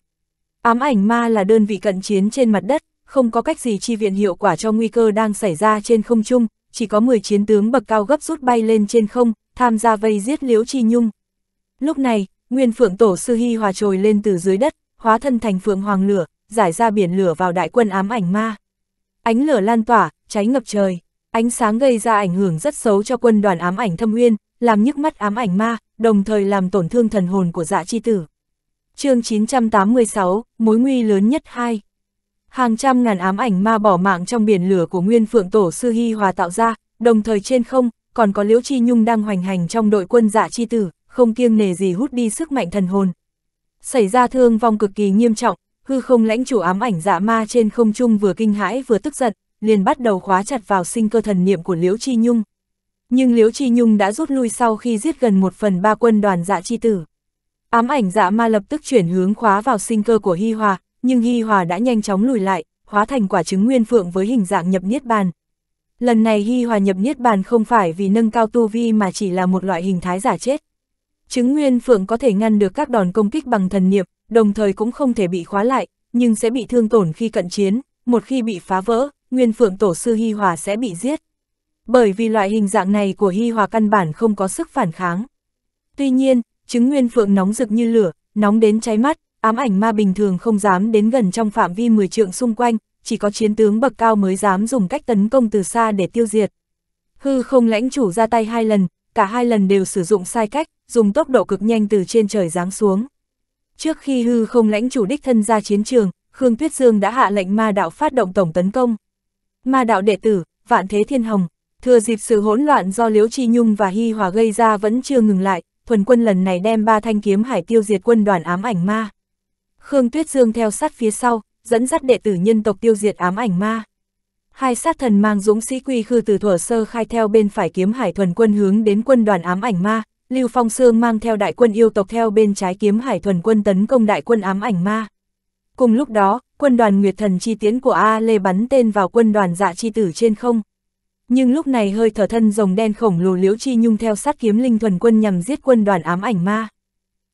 Ám ảnh ma là đơn vị cận chiến trên mặt đất, không có cách gì chi viện hiệu quả cho nguy cơ đang xảy ra trên không trung, chỉ có 10 chiến tướng bậc cao gấp rút bay lên trên không, tham gia vây giết Liễu Chi Nhung. Lúc này, Nguyên Phượng Tổ Sư Hy hòa trồi lên từ dưới đất, hóa thân thành Phượng Hoàng Lửa, giải ra biển lửa vào đại quân ám ảnh ma. Ánh lửa lan tỏa, cháy ngập trời, ánh sáng gây ra ảnh hưởng rất xấu cho quân đoàn ám ảnh thâm uyên, làm nhức mắt ám ảnh ma, đồng thời làm tổn thương thần hồn của dạ chi tử. chương 986, mối nguy lớn nhất 2 hàng trăm ngàn ám ảnh ma bỏ mạng trong biển lửa của Nguyên Phượng Tổ Sư Hy Hòa tạo ra, đồng thời trên không, còn có Liễu Chi Nhung đang hoành hành trong đội quân dạ chi tử, không kiêng nề gì hút đi sức mạnh thần hồn. Xảy ra thương vong cực kỳ nghiêm trọng, hư không lãnh chủ ám ảnh dạ ma trên không trung vừa kinh hãi vừa tức giận, liền bắt đầu khóa chặt vào sinh cơ thần niệm của Liễu Chi Nhung. Nhưng Liễu Chi Nhung đã rút lui sau khi giết gần một phần ba quân đoàn dạ chi tử. Ám ảnh dạ ma lập tức chuyển hướng khóa vào sinh cơ của Hy Hòa, nhưng Hi Hòa đã nhanh chóng lùi lại, hóa thành quả trứng nguyên phượng với hình dạng nhập niết bàn. Lần này Hi Hòa nhập niết bàn không phải vì nâng cao tu vi mà chỉ là một loại hình thái giả chết. Trứng nguyên phượng có thể ngăn được các đòn công kích bằng thần niệm, đồng thời cũng không thể bị khóa lại, nhưng sẽ bị thương tổn khi cận chiến, một khi bị phá vỡ, nguyên phượng tổ sư Hi Hòa sẽ bị giết. Bởi vì loại hình dạng này của Hi Hòa căn bản không có sức phản kháng. Tuy nhiên, trứng nguyên phượng nóng rực như lửa, nóng đến cháy mắt, ám ảnh ma bình thường không dám đến gần trong phạm vi 10 trượng xung quanh, chỉ có chiến tướng bậc cao mới dám dùng cách tấn công từ xa để tiêu diệt. Hư không lãnh chủ ra tay hai lần, cả hai lần đều sử dụng sai cách, dùng tốc độ cực nhanh từ trên trời giáng xuống. Trước khi hư không lãnh chủ đích thân ra chiến trường, Khương Tuyết Dương đã hạ lệnh ma đạo phát động tổng tấn công. Ma đạo đệ tử, vạn thế thiên hồng, thừa dịp sự hỗn loạn do Liễu Chi Nhung và Hy Hòa gây ra vẫn chưa ngừng lại, thuần quân lần này đem ba thanh kiếm hải tiêu diệt quân đoàn ám ảnh ma. Khương Tuyết Dương theo sát phía sau, dẫn dắt đệ tử nhân tộc tiêu diệt ám ảnh ma. Hai sát thần mang dũng sĩ quy khư từ thuở sơ khai theo bên phải kiếm hải thuần quân hướng đến quân đoàn ám ảnh ma, Lưu Phong Sương mang theo đại quân yêu tộc theo bên trái kiếm hải thuần quân tấn công đại quân ám ảnh ma. Cùng lúc đó, quân đoàn Nguyệt Thần chi tiến của A Lê bắn tên vào quân đoàn dạ chi tử trên không. Nhưng lúc này hơi thở thân rồng đen khổng lồ liễu chi nhung theo sát kiếm linh thuần quân nhằm giết quân đoàn ám ảnh ma.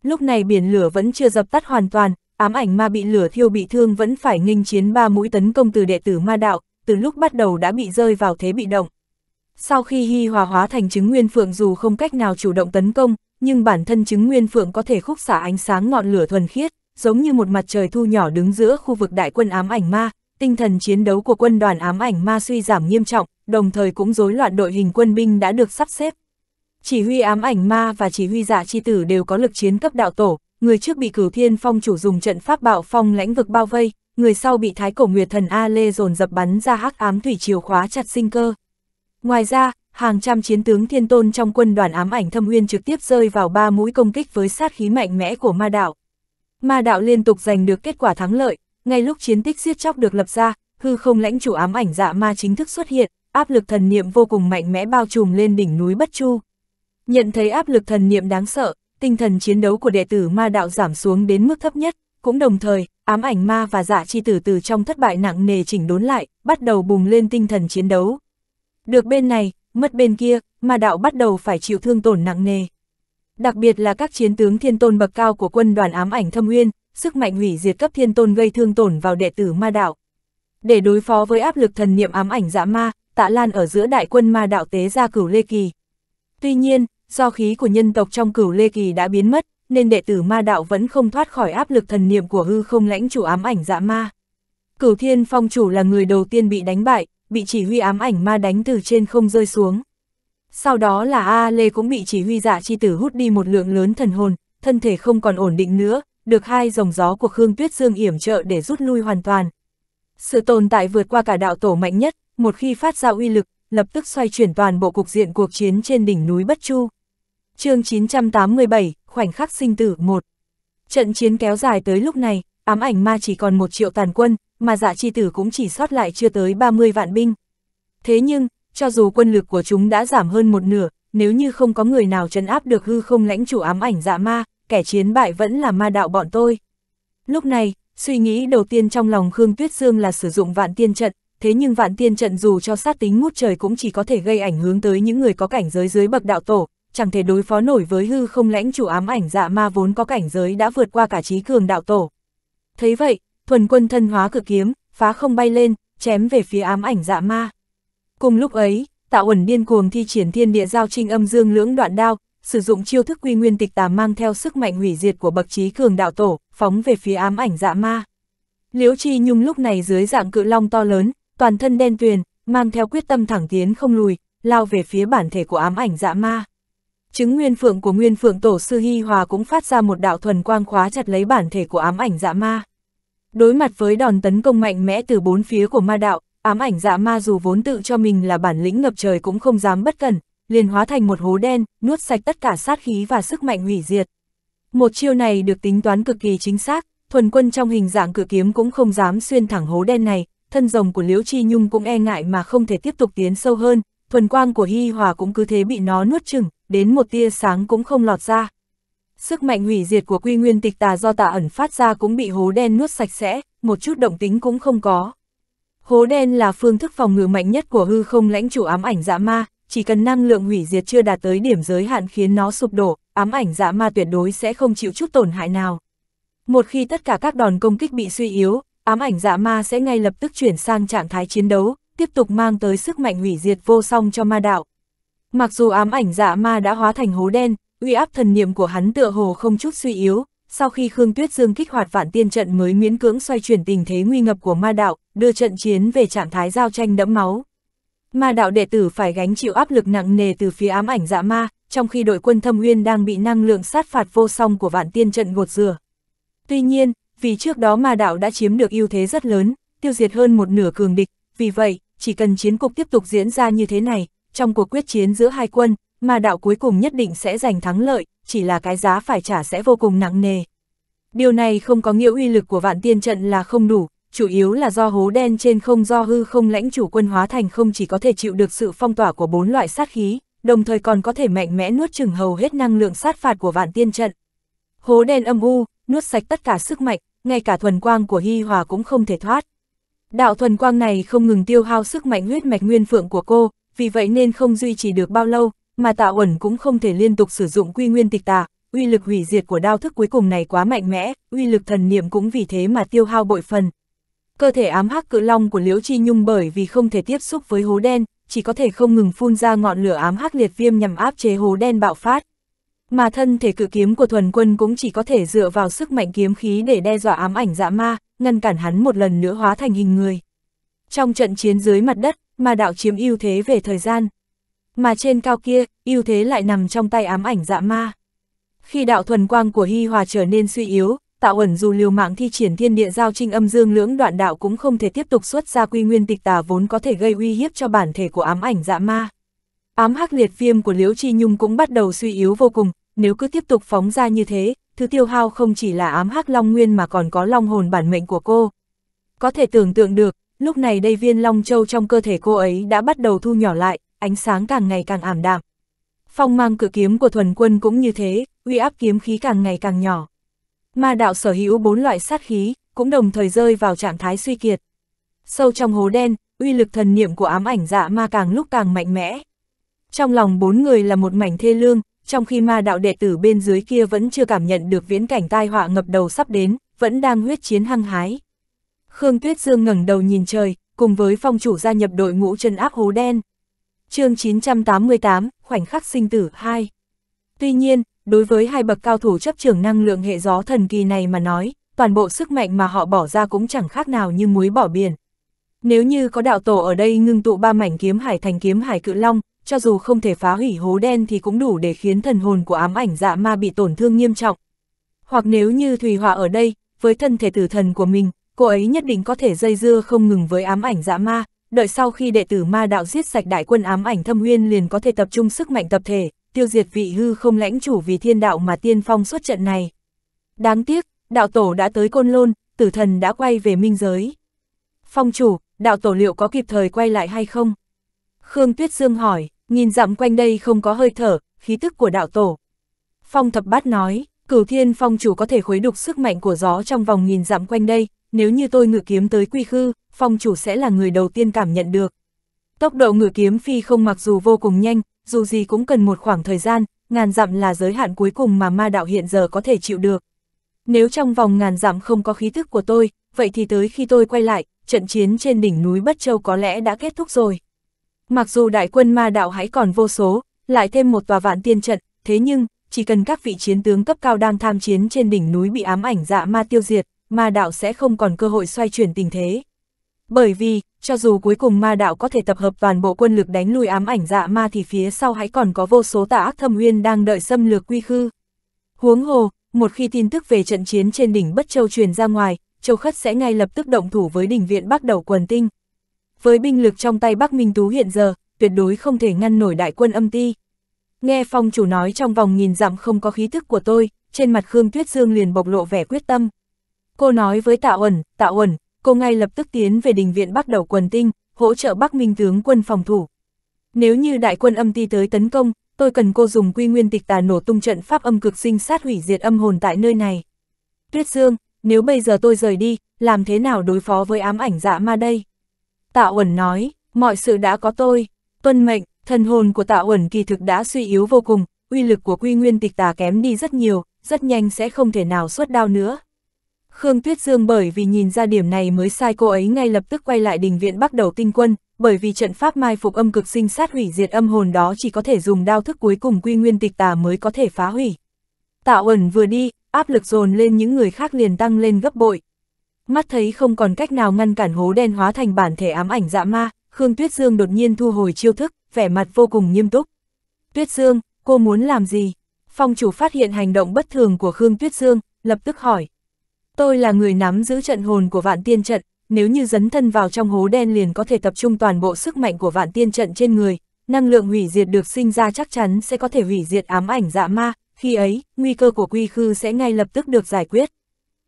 Lúc này biển lửa vẫn chưa dập tắt hoàn toàn, ám ảnh ma bị lửa thiêu bị thương vẫn phải nghênh chiến ba mũi tấn công từ đệ tử ma đạo, từ lúc bắt đầu đã bị rơi vào thế bị động. Sau khi Hy Hòa hóa thành chứng nguyên phượng dù không cách nào chủ động tấn công, nhưng bản thân chứng nguyên phượng có thể khúc xả ánh sáng ngọn lửa thuần khiết, giống như một mặt trời thu nhỏ đứng giữa khu vực đại quân ám ảnh ma, tinh thần chiến đấu của quân đoàn ám ảnh ma suy giảm nghiêm trọng, đồng thời cũng rối loạn đội hình quân binh đã được sắp xếp. Chỉ huy ám ảnh ma và chỉ huy dạ chi tử đều có lực chiến cấp đạo tổ, người trước bị cửu thiên phong chủ dùng trận pháp bạo phong lãnh vực bao vây, người sau bị thái cổ nguyệt thần A Lê dồn dập bắn ra hắc ám thủy chiều khóa chặt sinh cơ. Ngoài ra, hàng trăm chiến tướng thiên tôn trong quân đoàn ám ảnh thâm uyên trực tiếp rơi vào ba mũi công kích với sát khí mạnh mẽ của ma đạo. Ma đạo liên tục giành được kết quả thắng lợi, ngay lúc chiến tích giết chóc được lập ra, hư không lãnh chủ ám ảnh dạ ma chính thức xuất hiện, áp lực thần niệm vô cùng mạnh mẽ bao trùm lên đỉnh núi Bất Chu. Nhận thấy áp lực thần niệm đáng sợ, tinh thần chiến đấu của đệ tử ma đạo giảm xuống đến mức thấp nhất, cũng đồng thời, ám ảnh ma và dạ chi tử từ trong thất bại nặng nề chỉnh đốn lại, bắt đầu bùng lên tinh thần chiến đấu. Được bên này, mất bên kia, ma đạo bắt đầu phải chịu thương tổn nặng nề. Đặc biệt là các chiến tướng thiên tôn bậc cao của quân đoàn ám ảnh thâm uyên, sức mạnh hủy diệt cấp thiên tôn gây thương tổn vào đệ tử ma đạo. Để đối phó với áp lực thần niệm ám ảnh dã dạ ma, tạ lan ở giữa đại quân ma đạo tế ra cửu lê kỳ. Tuy nhiên, do khí của nhân tộc trong cửu Lê Kỳ đã biến mất, nên đệ tử ma đạo vẫn không thoát khỏi áp lực thần niệm của hư không lãnh chủ ám ảnh dạ ma. Cửu Thiên Phong chủ là người đầu tiên bị đánh bại, bị chỉ huy ám ảnh ma đánh từ trên không rơi xuống. Sau đó là A Lê cũng bị chỉ huy giả dạ chi tử hút đi một lượng lớn thần hồn, thân thể không còn ổn định nữa, được hai dòng gió của Khương Tuyết Dương yểm trợ để rút lui hoàn toàn. Sự tồn tại vượt qua cả đạo tổ mạnh nhất, một khi phát ra uy lực, lập tức xoay chuyển toàn bộ cục diện cuộc chiến trên đỉnh núi Bất Chu chương 987, khoảnh khắc sinh tử 1. Trận chiến kéo dài tới lúc này, ám ảnh ma chỉ còn một triệu tàn quân, mà dạ chi tử cũng chỉ sót lại chưa tới 30 vạn binh. Thế nhưng, cho dù quân lực của chúng đã giảm hơn một nửa, nếu như không có người nào trấn áp được hư không lãnh chủ ám ảnh dạ ma, kẻ chiến bại vẫn là ma đạo bọn tôi. Lúc này, suy nghĩ đầu tiên trong lòng Khương Tuyết Dương là sử dụng vạn tiên trận, thế nhưng vạn tiên trận dù cho sát tính ngút trời cũng chỉ có thể gây ảnh hướng tới những người có cảnh giới dưới bậc đạo tổ, chẳng thể đối phó nổi với hư không lãnh chủ ám ảnh dạ ma vốn có cảnh giới đã vượt qua cả trí cường đạo tổ. Thấy vậy, thuần quân thân hóa cực kiếm, phá không bay lên, chém về phía ám ảnh dạ ma. Cùng lúc ấy, tạo ẩn điên cuồng thi triển thiên địa giao trinh âm dương lưỡng đoạn đao, sử dụng chiêu thức quy nguyên tịch tà mang theo sức mạnh hủy diệt của bậc trí cường đạo tổ, phóng về phía ám ảnh dạ ma. Liễu Chi Nhung lúc này dưới dạng cự long to lớn, toàn thân đen tuyền, mang theo quyết tâm thẳng tiến không lùi, lao về phía bản thể của ám ảnh dạ ma. Chứng nguyên phượng của nguyên phượng tổ sư Hy Hòa cũng phát ra một đạo thuần quang khóa chặt lấy bản thể của ám ảnh dạ ma. Đối mặt với đòn tấn công mạnh mẽ từ bốn phía của ma đạo, ám ảnh dạ ma dù vốn tự cho mình là bản lĩnh ngập trời cũng không dám bất cẩn, liền hóa thành một hố đen, nuốt sạch tất cả sát khí và sức mạnh hủy diệt. Một chiêu này được tính toán cực kỳ chính xác, thuần quân trong hình dạng cự kiếm cũng không dám xuyên thẳng hố đen này, thân rồng của Liễu Chi Nhung cũng e ngại mà không thể tiếp tục tiến sâu hơn, thuần quang của Hy Hòa cũng cứ thế bị nó nuốt chừng, đến một tia sáng cũng không lọt ra. Sức mạnh hủy diệt của quy nguyên tịch tà do tà ẩn phát ra cũng bị hố đen nuốt sạch sẽ, một chút động tính cũng không có. Hố đen là phương thức phòng ngự mạnh nhất của hư không lãnh chủ ám ảnh dã dạ ma, chỉ cần năng lượng hủy diệt chưa đạt tới điểm giới hạn khiến nó sụp đổ, ám ảnh dã dạ ma tuyệt đối sẽ không chịu chút tổn hại nào. Một khi tất cả các đòn công kích bị suy yếu, ám ảnh dã dạ ma sẽ ngay lập tức chuyển sang trạng thái chiến đấu, tiếp tục mang tới sức mạnh hủy diệt vô song cho ma đạo. Mặc dù ám ảnh dạ ma đã hóa thành hố đen, uy áp thần niệm của hắn tựa hồ không chút suy yếu, sau khi Khương Tuyết Dương kích hoạt vạn tiên trận mới miễn cưỡng xoay chuyển tình thế nguy ngập của ma đạo, đưa trận chiến về trạng thái giao tranh đẫm máu. Ma đạo đệ tử phải gánh chịu áp lực nặng nề từ phía ám ảnh dạ ma, trong khi đội quân thâm uyên đang bị năng lượng sát phạt vô song của vạn tiên trận gột rửa. Tuy nhiên, vì trước đó ma đạo đã chiếm được ưu thế rất lớn, tiêu diệt hơn một nửa cường địch, vì vậy, chỉ cần chiến cục tiếp tục diễn ra như thế này, trong cuộc quyết chiến giữa hai quân, mà đạo cuối cùng nhất định sẽ giành thắng lợi, chỉ là cái giá phải trả sẽ vô cùng nặng nề. Điều này không có nghĩa uy lực của vạn tiên trận là không đủ, chủ yếu là do hố đen trên không do hư không lãnh chủ quân hóa thành không chỉ có thể chịu được sự phong tỏa của bốn loại sát khí, đồng thời còn có thể mạnh mẽ nuốt chừng hầu hết năng lượng sát phạt của vạn tiên trận. Hố đen âm u, nuốt sạch tất cả sức mạnh, ngay cả thuần quang của Hi Hòa cũng không thể thoát. Đạo thuần quang này không ngừng tiêu hao sức mạnh huyết mạch nguyên phượng của cô, vì vậy nên không duy trì được bao lâu, mà tạ ẩn cũng không thể liên tục sử dụng quy nguyên tịch tà, uy lực hủy diệt của đao thức cuối cùng này quá mạnh mẽ, uy lực thần niệm cũng vì thế mà tiêu hao bội phần. Cơ thể ám hắc cự long của Liễu Chi Nhung bởi vì không thể tiếp xúc với hố đen, chỉ có thể không ngừng phun ra ngọn lửa ám hắc liệt viêm nhằm áp chế hố đen bạo phát. Mà thân thể cự kiếm của thuần quân cũng chỉ có thể dựa vào sức mạnh kiếm khí để đe dọa ám ảnh dã dạ ma, ngăn cản hắn một lần nữa hóa thành hình người. Trong trận chiến dưới mặt đất, mà đạo chiếm ưu thế về thời gian. Mà trên cao kia, ưu thế lại nằm trong tay ám ảnh dạ ma. Khi đạo thuần quang của Hy Hòa trở nên suy yếu, tạo ẩn dù liều mạng thi triển thiên địa giao trinh âm dương lưỡng đoạn đạo cũng không thể tiếp tục xuất ra quy nguyên tịch tà vốn có thể gây uy hiếp cho bản thể của ám ảnh dạ ma. Ám hắc liệt viêm của Liễu Chi Nhung cũng bắt đầu suy yếu vô cùng, nếu cứ tiếp tục phóng ra như thế, thứ tiêu hao không chỉ là ám hắc long nguyên mà còn có long hồn bản mệnh của cô. Có thể tưởng tượng được, lúc này đây viên Long Châu trong cơ thể cô ấy đã bắt đầu thu nhỏ lại, ánh sáng càng ngày càng ảm đạm. Phong mang cự kiếm của thuần quân cũng như thế, uy áp kiếm khí càng ngày càng nhỏ. Ma đạo sở hữu bốn loại sát khí, cũng đồng thời rơi vào trạng thái suy kiệt. Sâu trong hố đen, uy lực thần niệm của ám ảnh dạ ma càng lúc càng mạnh mẽ. Trong lòng bốn người là một mảnh thê lương, trong khi ma đạo đệ tử bên dưới kia vẫn chưa cảm nhận được viễn cảnh tai họa ngập đầu sắp đến, vẫn đang huyết chiến hăng hái. Khương Tuyết Dương ngẩng đầu nhìn trời, cùng với phong chủ gia nhập đội ngũ chân áp hố đen. chương 988, khoảnh khắc sinh tử 2. Tuy nhiên, đối với hai bậc cao thủ chấp trưởng năng lượng hệ gió thần kỳ này mà nói, toàn bộ sức mạnh mà họ bỏ ra cũng chẳng khác nào như muối bỏ biển. Nếu như có đạo tổ ở đây ngưng tụ ba mảnh kiếm hải thành kiếm hải cự long, cho dù không thể phá hủy hố đen thì cũng đủ để khiến thần hồn của ám ảnh dạ ma bị tổn thương nghiêm trọng. Hoặc nếu như Thùy Họa ở đây, với thân thể tử thần của mình, cô ấy nhất định có thể dây dưa không ngừng với ám ảnh dã dạ ma, đợi sau khi đệ tử ma đạo giết sạch đại quân ám ảnh thâm uyên liền có thể tập trung sức mạnh tập thể, tiêu diệt vị hư không lãnh chủ vì thiên đạo mà tiên phong xuất trận này. Đáng tiếc, đạo tổ đã tới côn lôn, tử thần đã quay về minh giới. Phong chủ, đạo tổ liệu có kịp thời quay lại hay không? Khương Tuyết Dương hỏi, nhìn dặm quanh đây không có hơi thở, khí tức của đạo tổ. Phong thập bát nói, cửu thiên phong chủ có thể khuấy đục sức mạnh của gió trong vòng nghìn dặm quanh đây, nếu như tôi ngự kiếm tới quy khư, phong chủ sẽ là người đầu tiên cảm nhận được. Tốc độ ngự kiếm phi không mặc dù vô cùng nhanh, dù gì cũng cần một khoảng thời gian, ngàn dặm là giới hạn cuối cùng mà ma đạo hiện giờ có thể chịu được. Nếu trong vòng ngàn dặm không có khí thức của tôi, vậy thì tới khi tôi quay lại, trận chiến trên đỉnh núi Bất Châu có lẽ đã kết thúc rồi. Mặc dù đại quân ma đạo hãy còn vô số, lại thêm một tòa vạn tiên trận, thế nhưng, chỉ cần các vị chiến tướng cấp cao đang tham chiến trên đỉnh núi bị ám ảnh dạ ma tiêu diệt, ma đạo sẽ không còn cơ hội xoay chuyển tình thế. Bởi vì, cho dù cuối cùng ma đạo có thể tập hợp toàn bộ quân lực đánh lùi ám ảnh dạ ma thì phía sau hãy còn có vô số tà ác thâm uyên đang đợi xâm lược quy khư. Huống hồ, một khi tin tức về trận chiến trên đỉnh Bất Châu truyền ra ngoài, Châu Khất sẽ ngay lập tức động thủ với đỉnh viện Bắc Đầu Quần Tinh. Với binh lực trong tay Bắc Minh Tú hiện giờ, tuyệt đối không thể ngăn nổi đại quân âm ti. Nghe phong chủ nói trong vòng nghìn dặm không có khí thức của tôi, trên mặt Khương Tuyết Dương liền bộc lộ vẻ quyết tâm. Cô nói với Tạ Uẩn, Tạ Uẩn, cô ngay lập tức tiến về đình viện bắt đầu quần tinh, hỗ trợ Bắc Minh tướng quân phòng thủ. Nếu như đại quân âm ti tới tấn công, tôi cần cô dùng quy nguyên tịch tà nổ tung trận pháp âm cực sinh sát hủy diệt âm hồn tại nơi này. Tuyết Dương, nếu bây giờ tôi rời đi, làm thế nào đối phó với ám ảnh dạ ma đây? Tạ Uẩn nói, mọi sự đã có tôi, tuân mệnh, thần hồn của Tạ Uẩn kỳ thực đã suy yếu vô cùng, uy lực của quy nguyên tịch tà kém đi rất nhiều, rất nhanh sẽ không thể nào xuất đao nữa. Khương Tuyết Dương bởi vì nhìn ra điểm này mới sai cô ấy ngay lập tức quay lại đình viện bắt đầu tinh quân, bởi vì trận pháp mai phục âm cực sinh sát hủy diệt âm hồn đó chỉ có thể dùng đao thức cuối cùng quy nguyên tịch tà mới có thể phá hủy. Tạo ẩn vừa đi, áp lực dồn lên những người khác liền tăng lên gấp bội. Mắt thấy không còn cách nào ngăn cản hố đen hóa thành bản thể ám ảnh dạ ma, Khương Tuyết Dương đột nhiên thu hồi chiêu thức, vẻ mặt vô cùng nghiêm túc. Tuyết Dương, cô muốn làm gì? Phong chủ phát hiện hành động bất thường của Khương Tuyết Dương, lập tức hỏi tôi là người nắm giữ trận hồn của vạn tiên trận, nếu như dấn thân vào trong hố đen liền có thể tập trung toàn bộ sức mạnh của vạn tiên trận trên người, năng lượng hủy diệt được sinh ra chắc chắn sẽ có thể hủy diệt ám ảnh dạ ma, khi ấy, nguy cơ của quy khư sẽ ngay lập tức được giải quyết.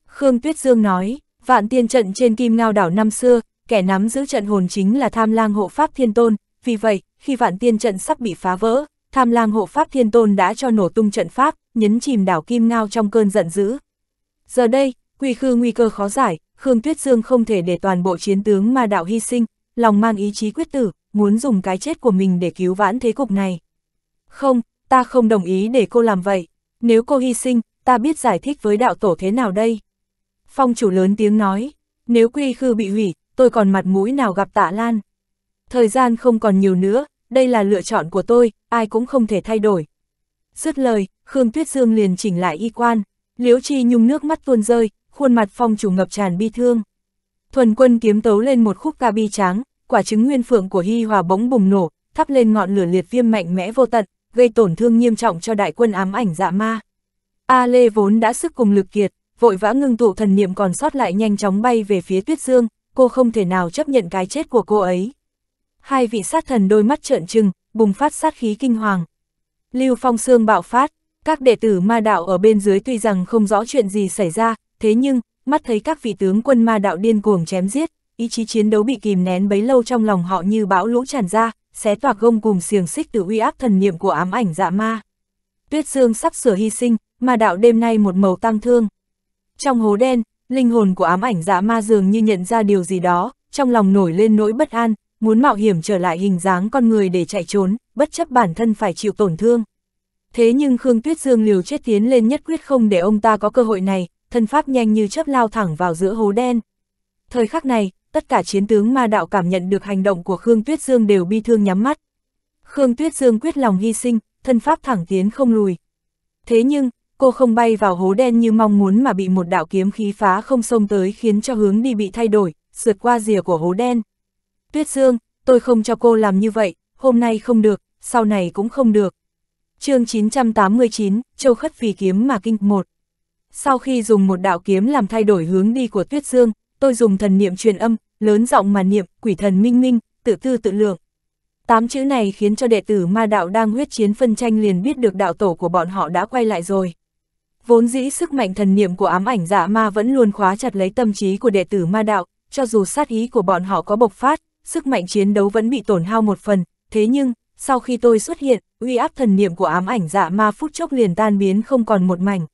Khương Tuyết Dương nói, vạn tiên trận trên kim ngao đảo năm xưa, kẻ nắm giữ trận hồn chính là tham lang hộ pháp thiên tôn, vì vậy, khi vạn tiên trận sắp bị phá vỡ, tham lang hộ pháp thiên tôn đã cho nổ tung trận pháp, nhấn chìm đảo kim ngao trong cơn giận dữ. Giờ đây, quy khư nguy cơ khó giải, Khương Tuyết Dương không thể để toàn bộ chiến tướng ma đạo hy sinh, lòng mang ý chí quyết tử, muốn dùng cái chết của mình để cứu vãn thế cục này. Không, ta không đồng ý để cô làm vậy, nếu cô hy sinh, ta biết giải thích với đạo tổ thế nào đây. Phong chủ lớn tiếng nói, nếu quy khư bị hủy, tôi còn mặt mũi nào gặp tạ lan. Thời gian không còn nhiều nữa, đây là lựa chọn của tôi, ai cũng không thể thay đổi. Dứt lời, Khương Tuyết Dương liền chỉnh lại y quan, liễu chi nhung nước mắt tuôn rơi, khuôn mặt phong chủ ngập tràn bi thương. Thuần quân kiếm tấu lên một khúc ca bi tráng, quả trứng nguyên phượng của Hy Hòa bỗng bùng nổ, thắp lên ngọn lửa liệt viêm mạnh mẽ vô tận, gây tổn thương nghiêm trọng cho đại quân ám ảnh dạ ma. A Lê vốn đã sức cùng lực kiệt, vội vã ngưng tụ thần niệm còn sót lại nhanh chóng bay về phía Tuyết Dương, cô không thể nào chấp nhận cái chết của cô ấy. Hai vị sát thần đôi mắt trợn trừng, bùng phát sát khí kinh hoàng. Lưu Phong Sương bạo phát, các đệ tử ma đạo ở bên dưới tuy rằng không rõ chuyện gì xảy ra, thế nhưng, mắt thấy các vị tướng quân ma đạo điên cuồng chém giết, ý chí chiến đấu bị kìm nén bấy lâu trong lòng họ như bão lũ tràn ra, xé toạc gông cùng xiềng xích từ uy áp thần niệm của ám ảnh dạ ma. Tuyết Dương sắp sửa hy sinh, ma đạo đêm nay một màu tăng thương. Trong hố đen, linh hồn của ám ảnh dạ ma dường như nhận ra điều gì đó, trong lòng nổi lên nỗi bất an, muốn mạo hiểm trở lại hình dáng con người để chạy trốn, bất chấp bản thân phải chịu tổn thương. Thế nhưng Khương Tuyết Dương liều chết tiến lên nhất quyết không để ông ta có cơ hội này, thân pháp nhanh như chớp lao thẳng vào giữa hố đen. Thời khắc này, tất cả chiến tướng ma đạo cảm nhận được hành động của Khương Tuyết Dương đều bi thương nhắm mắt. Khương Tuyết Dương quyết lòng hy sinh, thân pháp thẳng tiến không lùi. Thế nhưng, cô không bay vào hố đen như mong muốn mà bị một đạo kiếm khí phá không xông tới khiến cho hướng đi bị thay đổi, sượt qua rìa của hố đen. Tuyết Dương, tôi không cho cô làm như vậy, hôm nay không được, sau này cũng không được. chương 989, Châu Khất Vì Kiếm mà Kinh 1 sau khi dùng một đạo kiếm làm thay đổi hướng đi của Tuyết Dương, tôi dùng thần niệm truyền âm, lớn giọng mà niệm, quỷ thần minh minh, tự tư tự lượng. Tám chữ này khiến cho đệ tử ma đạo đang huyết chiến phân tranh liền biết được đạo tổ của bọn họ đã quay lại rồi. Vốn dĩ sức mạnh thần niệm của ám ảnh dạ ma vẫn luôn khóa chặt lấy tâm trí của đệ tử ma đạo, cho dù sát ý của bọn họ có bộc phát, sức mạnh chiến đấu vẫn bị tổn hao một phần, thế nhưng, sau khi tôi xuất hiện, uy áp thần niệm của ám ảnh dạ ma phút chốc liền tan biến không còn một mảnh.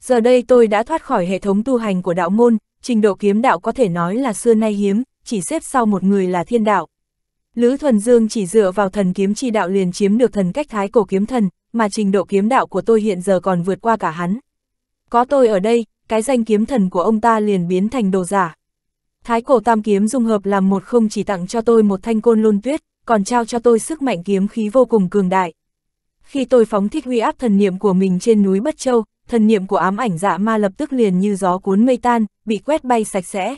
Giờ đây tôi đã thoát khỏi hệ thống tu hành của đạo môn, trình độ kiếm đạo có thể nói là xưa nay hiếm, chỉ xếp sau một người là thiên đạo. Lữ Thuần Dương chỉ dựa vào thần kiếm chi đạo liền chiếm được thần cách thái cổ kiếm thần, mà trình độ kiếm đạo của tôi hiện giờ còn vượt qua cả hắn. Có tôi ở đây, cái danh kiếm thần của ông ta liền biến thành đồ giả. Thái cổ tam kiếm dung hợp làm một không chỉ tặng cho tôi một thanh côn lôn tuyết, còn trao cho tôi sức mạnh kiếm khí vô cùng cường đại. Khi tôi phóng thích huy áp thần niệm của mình trên núi Bất Châu, thần niệm của ám ảnh dạ ma lập tức liền như gió cuốn mây tan, bị quét bay sạch sẽ.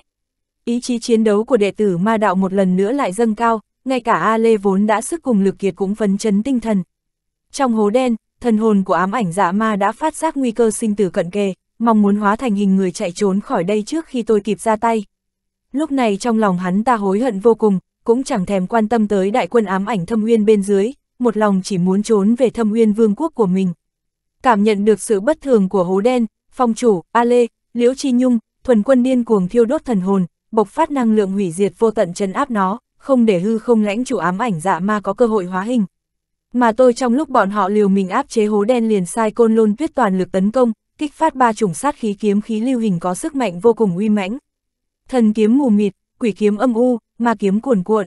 Ý chí chiến đấu của đệ tử ma đạo một lần nữa lại dâng cao, ngay cả A Lê vốn đã sức cùng lực kiệt cũng phấn chấn tinh thần. Trong hố đen, thần hồn của ám ảnh dạ ma đã phát giác nguy cơ sinh tử cận kề, mong muốn hóa thành hình người chạy trốn khỏi đây trước khi tôi kịp ra tay. Lúc này trong lòng hắn ta hối hận vô cùng, cũng chẳng thèm quan tâm tới đại quân ám ảnh thâm uyên bên dưới, một lòng chỉ muốn trốn về thâm uyên vương quốc của mình. Cảm nhận được sự bất thường của hố đen, phong chủ, A Lê, Liễu Chi Nhung, thuần quân điên cuồng thiêu đốt thần hồn, bộc phát năng lượng hủy diệt vô tận chân áp nó, không để hư không lãnh chủ ám ảnh dạ ma có cơ hội hóa hình. Mà tôi trong lúc bọn họ liều mình áp chế hố đen liền sai côn lôn tuyết toàn lực tấn công, kích phát ba chủng sát khí kiếm khí lưu hình có sức mạnh vô cùng uy mãnh. Thần kiếm mù mịt, quỷ kiếm âm u, ma kiếm cuồn cuộn.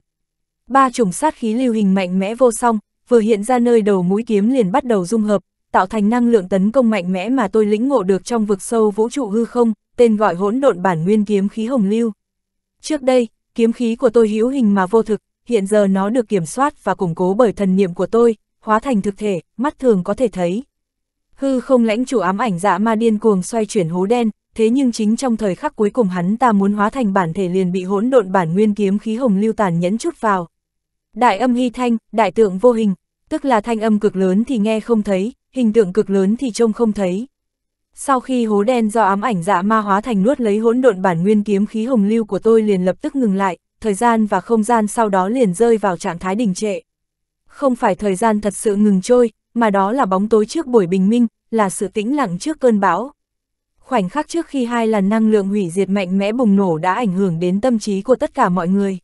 Ba chủng sát khí lưu hình mạnh mẽ vô song, vừa hiện ra nơi đầu mũi kiếm liền bắt đầu dung hợp, tạo thành năng lượng tấn công mạnh mẽ mà tôi lĩnh ngộ được trong vực sâu vũ trụ hư không, tên gọi hỗn độn bản nguyên kiếm khí hồng lưu. Trước đây, kiếm khí của tôi hữu hình mà vô thực, hiện giờ nó được kiểm soát và củng cố bởi thần niệm của tôi, hóa thành thực thể, mắt thường có thể thấy. Hư không lãnh chủ ám ảnh dạ ma điên cuồng xoay chuyển hố đen, thế nhưng chính trong thời khắc cuối cùng hắn ta muốn hóa thành bản thể liền bị hỗn độn bản nguyên kiếm khí hồng lưu tàn nhẫn chút vào. Đại âm hy thanh, đại tượng vô hình, tức là thanh âm cực lớn thì nghe không thấy, hình tượng cực lớn thì trông không thấy. Sau khi hố đen do ám ảnh dạ ma hóa thành nuốt lấy hỗn độn bản nguyên kiếm khí hồng lưu của tôi liền lập tức ngừng lại, thời gian và không gian sau đó liền rơi vào trạng thái đình trệ. Không phải thời gian thật sự ngừng trôi, mà đó là bóng tối trước buổi bình minh, là sự tĩnh lặng trước cơn bão. Khoảnh khắc trước khi hai làn năng lượng hủy diệt mạnh mẽ bùng nổ đã ảnh hưởng đến tâm trí của tất cả mọi người.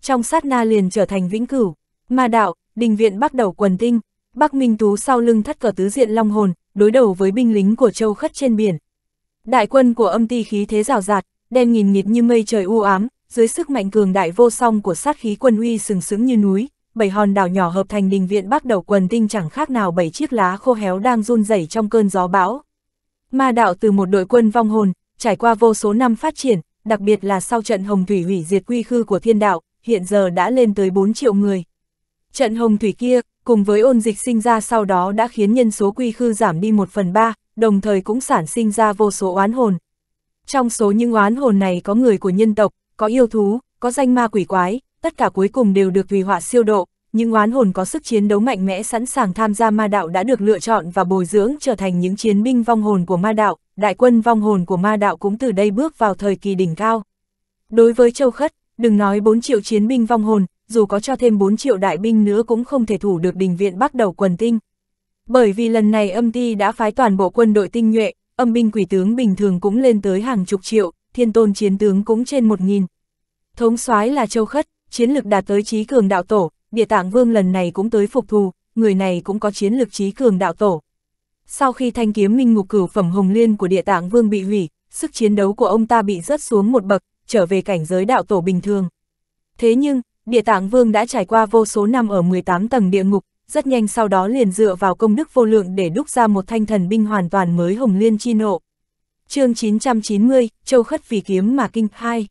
Trong sát na liền trở thành vĩnh cửu, ma đạo, đình viện bắt đầu quần tinh, Bắc Minh Tú sau lưng thắt cờ tứ diện long hồn, đối đầu với binh lính của châu khất trên biển. Đại quân của âm ti khí thế rào rạt, đen nghìn nghịt như mây trời u ám, dưới sức mạnh cường đại vô song của sát khí quân uy sừng sững như núi, bảy hòn đảo nhỏ hợp thành đình viện bắt đầu quần tinh chẳng khác nào bảy chiếc lá khô héo đang run rẩy trong cơn gió bão. Ma đạo từ một đội quân vong hồn, trải qua vô số năm phát triển, đặc biệt là sau trận hồng thủy hủy diệt quy khư của thiên đạo, hiện giờ đã lên tới 4 triệu người. Trận hồng thủy kia, cùng với ôn dịch sinh ra sau đó đã khiến nhân số quy khư giảm đi một phần ba đồng thời cũng sản sinh ra vô số oán hồn. Trong số những oán hồn này có người của nhân tộc, có yêu thú, có danh ma quỷ quái, tất cả cuối cùng đều được tùy họa siêu độ, những oán hồn có sức chiến đấu mạnh mẽ sẵn sàng tham gia ma đạo đã được lựa chọn và bồi dưỡng trở thành những chiến binh vong hồn của ma đạo, đại quân vong hồn của ma đạo cũng từ đây bước vào thời kỳ đỉnh cao. Đối với Châu Khất, đừng nói 4 triệu chiến binh vong hồn, dù có cho thêm 4 triệu đại binh nữa cũng không thể thủ được đình viện bắt đầu quần tinh. Bởi vì lần này âm ti đã phái toàn bộ quân đội tinh nhuệ, âm binh quỷ tướng bình thường cũng lên tới hàng chục triệu, thiên tôn chiến tướng cũng trên 1.000. Thống soái là Châu Khất, chiến lực đạt tới trí cường đạo tổ, địa tạng vương lần này cũng tới phục thù, người này cũng có chiến lực trí cường đạo tổ. Sau khi thanh kiếm minh ngục cửu phẩm hồng liên của địa tạng vương bị hủy, sức chiến đấu của ông ta bị rớt xuống một bậc, trở về cảnh giới đạo tổ bình thường. Thế nhưng, địa tạng vương đã trải qua vô số năm ở 18 tầng địa ngục, rất nhanh sau đó liền dựa vào công đức vô lượng để đúc ra một thanh thần binh hoàn toàn mới hồng liên chi nộ. chương 990, Châu Khất vì kiếm mà kinh 2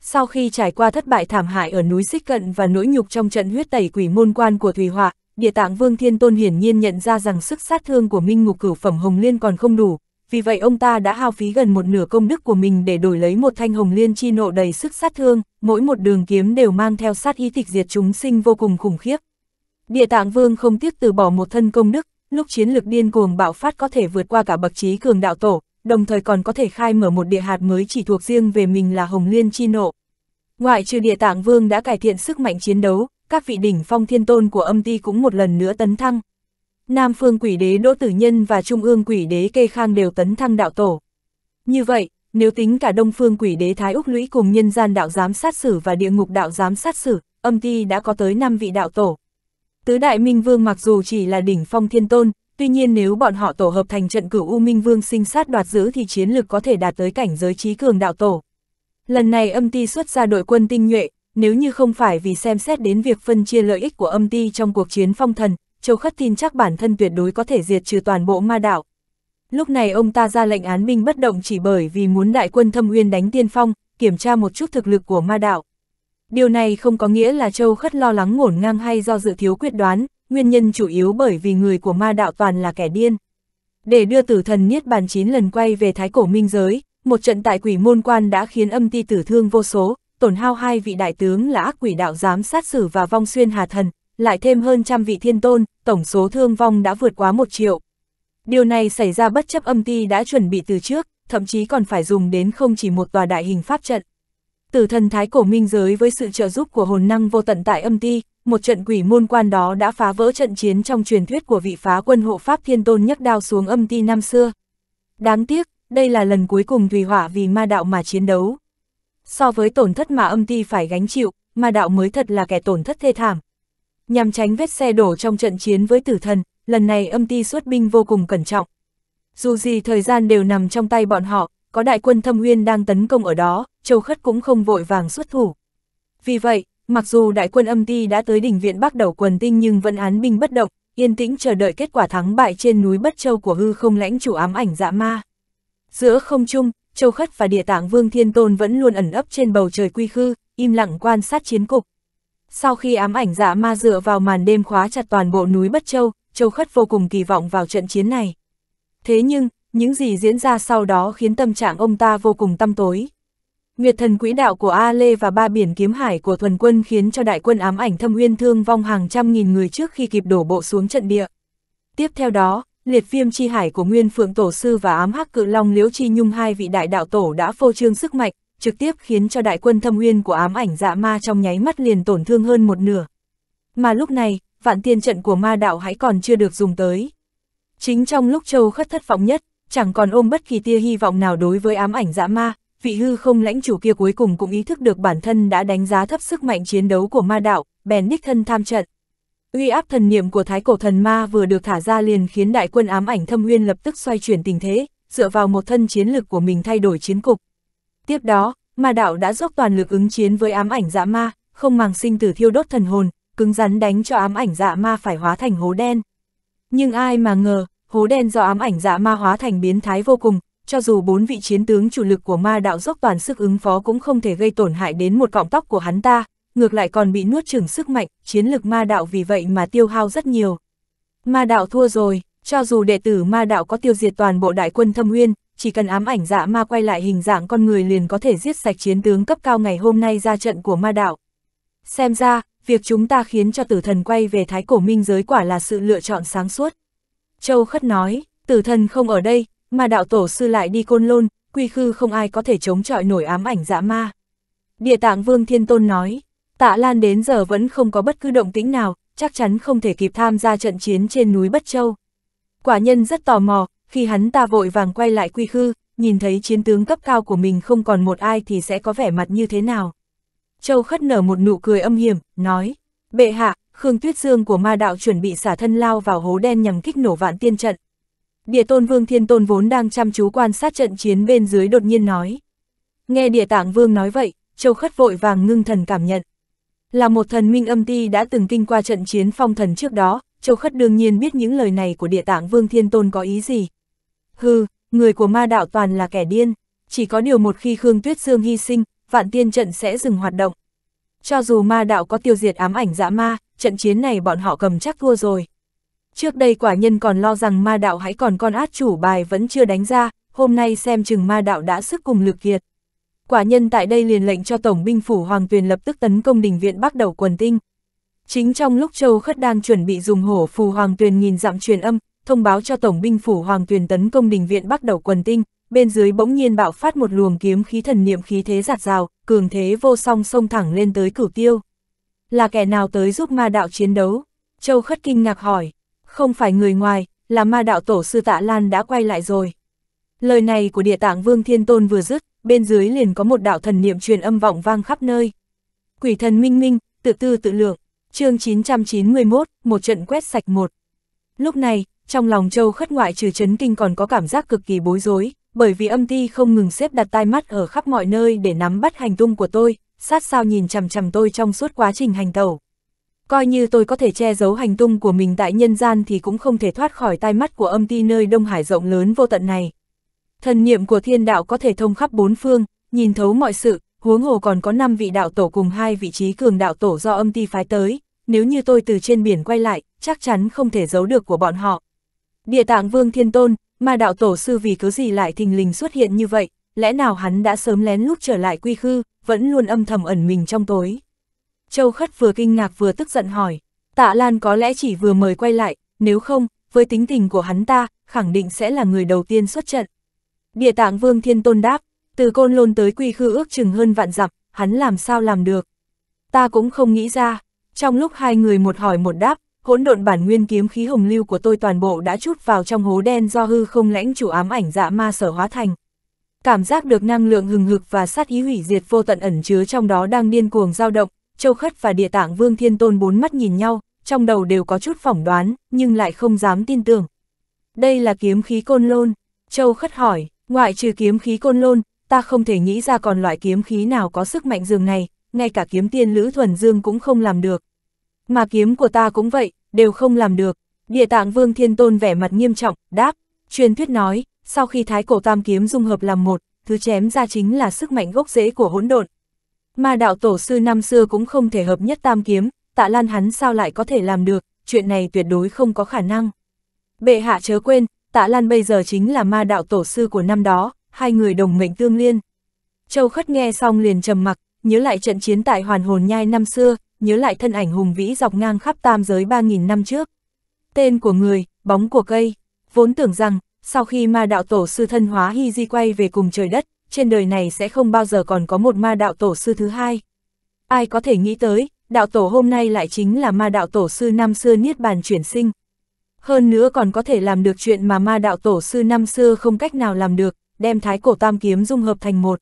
Sau khi trải qua thất bại thảm hại ở núi Xích Cận và nỗi nhục trong trận huyết tẩy quỷ môn quan của thủy Họa, Địa tạng Vương Thiên Tôn hiển nhiên nhận ra rằng sức sát thương của Minh Ngục cửu phẩm Hồng Liên còn không đủ, vì vậy ông ta đã hao phí gần một nửa công đức của mình để đổi lấy một thanh hồng liên chi nộ đầy sức sát thương, mỗi một đường kiếm đều mang theo sát ý tịch diệt chúng sinh vô cùng khủng khiếp. Địa tạng vương không tiếc từ bỏ một thân công đức, lúc chiến lực điên cuồng bạo phát có thể vượt qua cả bậc trí cường đạo tổ, đồng thời còn có thể khai mở một địa hạt mới chỉ thuộc riêng về mình là hồng liên chi nộ. Ngoại trừ địa tạng vương đã cải thiện sức mạnh chiến đấu, các vị đỉnh phong thiên tôn của âm ti cũng một lần nữa tấn thăng, Nam Phương Quỷ Đế Đỗ Tử Nhân và Trung ương Quỷ Đế Kê Khang đều tấn thăng đạo tổ. Như vậy, nếu tính cả Đông Phương Quỷ Đế Thái Úc Lũy cùng nhân gian đạo giám sát xử và địa ngục đạo giám sát xử, âm ti đã có tới 5 vị đạo tổ. Tứ Đại Minh Vương mặc dù chỉ là đỉnh phong thiên tôn, tuy nhiên nếu bọn họ tổ hợp thành trận cửu U Minh Vương sinh sát đoạt giữ thì chiến lực có thể đạt tới cảnh giới trí cường đạo tổ. Lần này âm ti xuất ra đội quân tinh nhuệ, nếu như không phải vì xem xét đến việc phân chia lợi ích của âm ti trong cuộc chiến phong thần, Châu Khất tin chắc bản thân tuyệt đối có thể diệt trừ toàn bộ ma đạo. Lúc này ông ta ra lệnh án binh bất động chỉ bởi vì muốn đại quân thâm uyên đánh tiên phong, kiểm tra một chút thực lực của ma đạo. Điều này không có nghĩa là Châu Khất lo lắng ngổn ngang hay do dự thiếu quyết đoán, nguyên nhân chủ yếu bởi vì người của ma đạo toàn là kẻ điên. Để đưa tử thần Niết Bàn 9 lần quay về Thái Cổ Minh Giới, một trận tại quỷ môn quan đã khiến âm ti tử thương vô số, tổn hao hai vị đại tướng là ác quỷ đạo giám sát xử và vong xuyên hà thần, lại thêm hơn trăm vị thiên tôn, tổng số thương vong đã vượt quá một triệu. Điều này xảy ra bất chấp âm ti đã chuẩn bị từ trước, thậm chí còn phải dùng đến không chỉ một tòa đại hình pháp trận. từ thần thái cổ minh giới với sự trợ giúp của hồn năng vô tận tại âm ti, một trận quỷ môn quan đó đã phá vỡ trận chiến trong truyền thuyết của vị phá quân hộ pháp thiên tôn nhấc đao xuống âm ti năm xưa. Đáng tiếc, đây là lần cuối cùng Thùy Hỏa vì ma đạo mà chiến đấu. So với tổn thất mà âm ti phải gánh chịu, ma đạo mới thật là kẻ tổn thất thê thảm, Nhằm tránh vết xe đổ trong trận chiến với tử thần, lần này âm ti xuất binh vô cùng cẩn trọng. Dù gì thời gian đều nằm trong tay bọn họ, có đại quân thâm uyên đang tấn công ở đó, châu khất cũng không vội vàng xuất thủ. Vì vậy, mặc dù đại quân âm ti đã tới đỉnh viện bắc đầu quần tinh nhưng vẫn án binh bất động, yên tĩnh chờ đợi kết quả thắng bại trên núi Bất Châu của hư không lãnh chủ ám ảnh dạ ma. Giữa không trung, châu khất và địa tạng vương thiên tôn vẫn luôn ẩn ấp trên bầu trời quy khư, im lặng quan sát chiến cục. Sau khi ám ảnh dạ ma dựa vào màn đêm khóa chặt toàn bộ núi Bất Châu, Châu Khất vô cùng kỳ vọng vào trận chiến này. Thế nhưng, những gì diễn ra sau đó khiến tâm trạng ông ta vô cùng tăm tối. Nguyệt thần quỹ đạo của A Lê và ba biển kiếm hải của thuần quân khiến cho đại quân ám ảnh thâm uyên thương vong hàng trăm nghìn người trước khi kịp đổ bộ xuống trận địa. Tiếp theo đó, liệt viêm chi hải của Nguyên Phượng Tổ Sư và ám hắc cự long liễu chi nhung hai vị đại đạo tổ đã phô trương sức mạnh, trực tiếp khiến cho đại quân thâm uyên của ám ảnh dạ ma trong nháy mắt liền tổn thương hơn một nửa. Mà lúc này, vạn tiên trận của ma đạo hãy còn chưa được dùng tới. Chính trong lúc châu khất thất vọng nhất, chẳng còn ôm bất kỳ tia hy vọng nào đối với ám ảnh dạ ma, vị hư không lãnh chủ kia cuối cùng cũng ý thức được bản thân đã đánh giá thấp sức mạnh chiến đấu của ma đạo, bèn đích thân tham trận. Uy áp thần niệm của thái cổ thần ma vừa được thả ra liền khiến đại quân ám ảnh thâm uyên lập tức xoay chuyển tình thế, dựa vào một thân chiến lực của mình thay đổi chiến cục. Tiếp đó, ma đạo đã dốc toàn lực ứng chiến với ám ảnh dạ ma, không màng sinh tử thiêu đốt thần hồn, cứng rắn đánh cho ám ảnh dạ ma phải hóa thành hố đen. Nhưng ai mà ngờ, hố đen do ám ảnh dạ ma hóa thành biến thái vô cùng, cho dù bốn vị chiến tướng chủ lực của ma đạo dốc toàn sức ứng phó cũng không thể gây tổn hại đến một cọng tóc của hắn ta, ngược lại còn bị nuốt chửng sức mạnh, chiến lực ma đạo vì vậy mà tiêu hao rất nhiều. Ma đạo thua rồi, cho dù đệ tử ma đạo có tiêu diệt toàn bộ đại quân thâm uyên, chỉ cần ám ảnh dạ ma quay lại hình dạng con người liền có thể giết sạch chiến tướng cấp cao ngày hôm nay ra trận của ma đạo. Xem ra, việc chúng ta khiến cho tử thần quay về thái cổ minh giới quả là sự lựa chọn sáng suốt. Châu Khất nói, tử thần không ở đây, mà đạo tổ sư lại đi côn lôn, quy khư không ai có thể chống chọi nổi ám ảnh dạ ma. Địa tạng Vương Thiên Tôn nói, tạ lan đến giờ vẫn không có bất cứ động tĩnh nào, chắc chắn không thể kịp tham gia trận chiến trên núi Bất Châu. Quả nhân rất tò mò, khi hắn ta vội vàng quay lại quy khư, nhìn thấy chiến tướng cấp cao của mình không còn một ai thì sẽ có vẻ mặt như thế nào. Châu khất nở một nụ cười âm hiểm, nói, bệ hạ, Khương Tuyết Dương của ma đạo chuẩn bị xả thân lao vào hố đen nhằm kích nổ vạn tiên trận. Địa tôn vương thiên tôn vốn đang chăm chú quan sát trận chiến bên dưới đột nhiên nói. Nghe địa tạng vương nói vậy, châu khất vội vàng ngưng thần cảm nhận. Là một thần minh âm ti đã từng kinh qua trận chiến phong thần trước đó, châu khất đương nhiên biết những lời này của địa tạng vương thiên tôn có ý gì, Hừ, người của ma đạo toàn là kẻ điên, chỉ có điều một khi Khương Tuyết Sương hy sinh, vạn tiên trận sẽ dừng hoạt động. Cho dù ma đạo có tiêu diệt ám ảnh dã ma, trận chiến này bọn họ cầm chắc thua rồi. Trước đây quả nhân còn lo rằng ma đạo hãy còn con át chủ bài vẫn chưa đánh ra, hôm nay xem chừng ma đạo đã sức cùng lực kiệt. Quả nhân tại đây liền lệnh cho Tổng binh phủ Hoàng Tuyền lập tức tấn công đình viện bắt đầu quần tinh. Chính trong lúc Châu Khất đang chuẩn bị dùng hổ phù Hoàng Tuyền nhìn dặm truyền âm, thông báo cho Tổng binh phủ Hoàng Tuyền tấn công đình viện bắt Đầu Quần Tinh, bên dưới bỗng nhiên bạo phát một luồng kiếm khí thần niệm khí thế giạt rào, cường thế vô song xông thẳng lên tới cửu tiêu. Là kẻ nào tới giúp ma đạo chiến đấu? Châu Khất kinh ngạc hỏi, không phải người ngoài, là ma đạo tổ sư tạ Lan đã quay lại rồi. Lời này của địa tạng Vương Thiên Tôn vừa dứt, bên dưới liền có một đạo thần niệm truyền âm vọng vang khắp nơi. Quỷ thần minh minh, tự tư tự lượng, chương 991, một trận quét sạch một. Lúc này, trong lòng Châu Khất ngoại trừ chấn kinh còn có cảm giác cực kỳ bối rối, bởi vì âm thi không ngừng xếp đặt tai mắt ở khắp mọi nơi để nắm bắt hành tung của tôi, sát sao nhìn chằm chằm tôi trong suốt quá trình hành tẩu. Coi như tôi có thể che giấu hành tung của mình tại nhân gian thì cũng không thể thoát khỏi tai mắt của âm ti nơi Đông Hải rộng lớn vô tận này. Thần niệm của thiên đạo có thể thông khắp bốn phương, nhìn thấu mọi sự, huống hồ còn có 5 vị đạo tổ cùng hai vị trí cường đạo tổ do âm ti phái tới, nếu như tôi từ trên biển quay lại, chắc chắn không thể giấu được của bọn họ. Địa tạng vương thiên tôn, Ma đạo tổ sư vì cứ gì lại thình lình xuất hiện như vậy, lẽ nào hắn đã sớm lén lút trở lại quy khư, vẫn luôn âm thầm ẩn mình trong tối. Châu Khất vừa kinh ngạc vừa tức giận hỏi, tạ Lan có lẽ chỉ vừa mời quay lại, nếu không, với tính tình của hắn ta, khẳng định sẽ là người đầu tiên xuất trận. Địa tạng vương thiên tôn đáp, từ côn lôn tới quy khư ước chừng hơn vạn dặm, hắn làm sao làm được. Ta cũng không nghĩ ra, trong lúc hai người một hỏi một đáp, hỗn độn bản nguyên kiếm khí hồng lưu của tôi toàn bộ đã chút vào trong hố đen do hư không lãnh chủ ám ảnh dạ ma sở hóa thành. Cảm giác được năng lượng hừng hực và sát ý hủy diệt vô tận ẩn chứa trong đó đang điên cuồng dao động, Châu Khất và Địa Tạng Vương Thiên Tôn bốn mắt nhìn nhau, trong đầu đều có chút phỏng đoán, nhưng lại không dám tin tưởng. Đây là kiếm khí côn lôn. Châu Khất hỏi, ngoại trừ kiếm khí côn lôn, ta không thể nghĩ ra còn loại kiếm khí nào có sức mạnh dường này, ngay cả kiếm tiên Lữ Thuần Dương cũng không làm được. Mà kiếm của ta cũng vậy, đều không làm được. Địa tạng vương thiên tôn vẻ mặt nghiêm trọng, đáp. Truyền thuyết nói, sau khi thái cổ tam kiếm dung hợp làm một, thứ chém ra chính là sức mạnh gốc rễ của hỗn độn. Mà đạo tổ sư năm xưa cũng không thể hợp nhất tam kiếm, tạ lan hắn sao lại có thể làm được, chuyện này tuyệt đối không có khả năng. Bệ hạ chớ quên, tạ lan bây giờ chính là ma đạo tổ sư của năm đó, hai người đồng mệnh tương liên. Châu Khất nghe xong liền trầm mặc, nhớ lại trận chiến tại hoàn hồn nhai năm xưa, nhớ lại thân ảnh hùng vĩ dọc ngang khắp tam giới 3.000 năm trước. Tên của người, bóng của cây, vốn tưởng rằng, sau khi ma đạo tổ sư thân hóa Hy Di quay về cùng trời đất, trên đời này sẽ không bao giờ còn có một ma đạo tổ sư thứ hai. Ai có thể nghĩ tới, đạo tổ hôm nay lại chính là ma đạo tổ sư năm xưa Niết Bàn chuyển sinh. Hơn nữa còn có thể làm được chuyện mà ma đạo tổ sư năm xưa không cách nào làm được, đem thái cổ tam kiếm dung hợp thành một.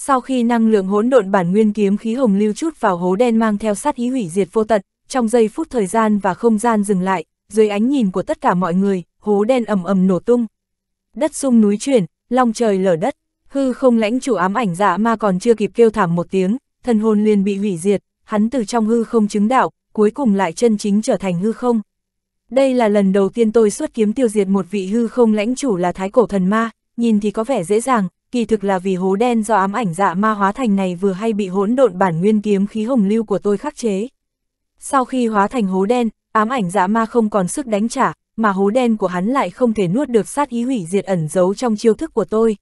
Sau khi năng lượng hỗn độn bản nguyên kiếm khí hồng lưu chút vào hố đen mang theo sát ý hủy diệt vô tận, trong giây phút thời gian và không gian dừng lại, dưới ánh nhìn của tất cả mọi người, hố đen ầm ầm nổ tung. Đất sung núi chuyển, long trời lở đất, hư không lãnh chủ ám ảnh dạ ma còn chưa kịp kêu thảm một tiếng, thần hồn liền bị hủy diệt, hắn từ trong hư không chứng đạo, cuối cùng lại chân chính trở thành hư không. Đây là lần đầu tiên tôi xuất kiếm tiêu diệt một vị hư không lãnh chủ là thái cổ thần ma, nhìn thì có vẻ dễ dàng, kỳ thực là vì hố đen do ám ảnh dạ ma hóa thành này vừa hay bị hỗn độn bản nguyên kiếm khí hồng lưu của tôi khắc chế. Sau khi hóa thành hố đen, ám ảnh dạ ma không còn sức đánh trả, mà hố đen của hắn lại không thể nuốt được sát ý hủy diệt ẩn giấu trong chiêu thức của tôi.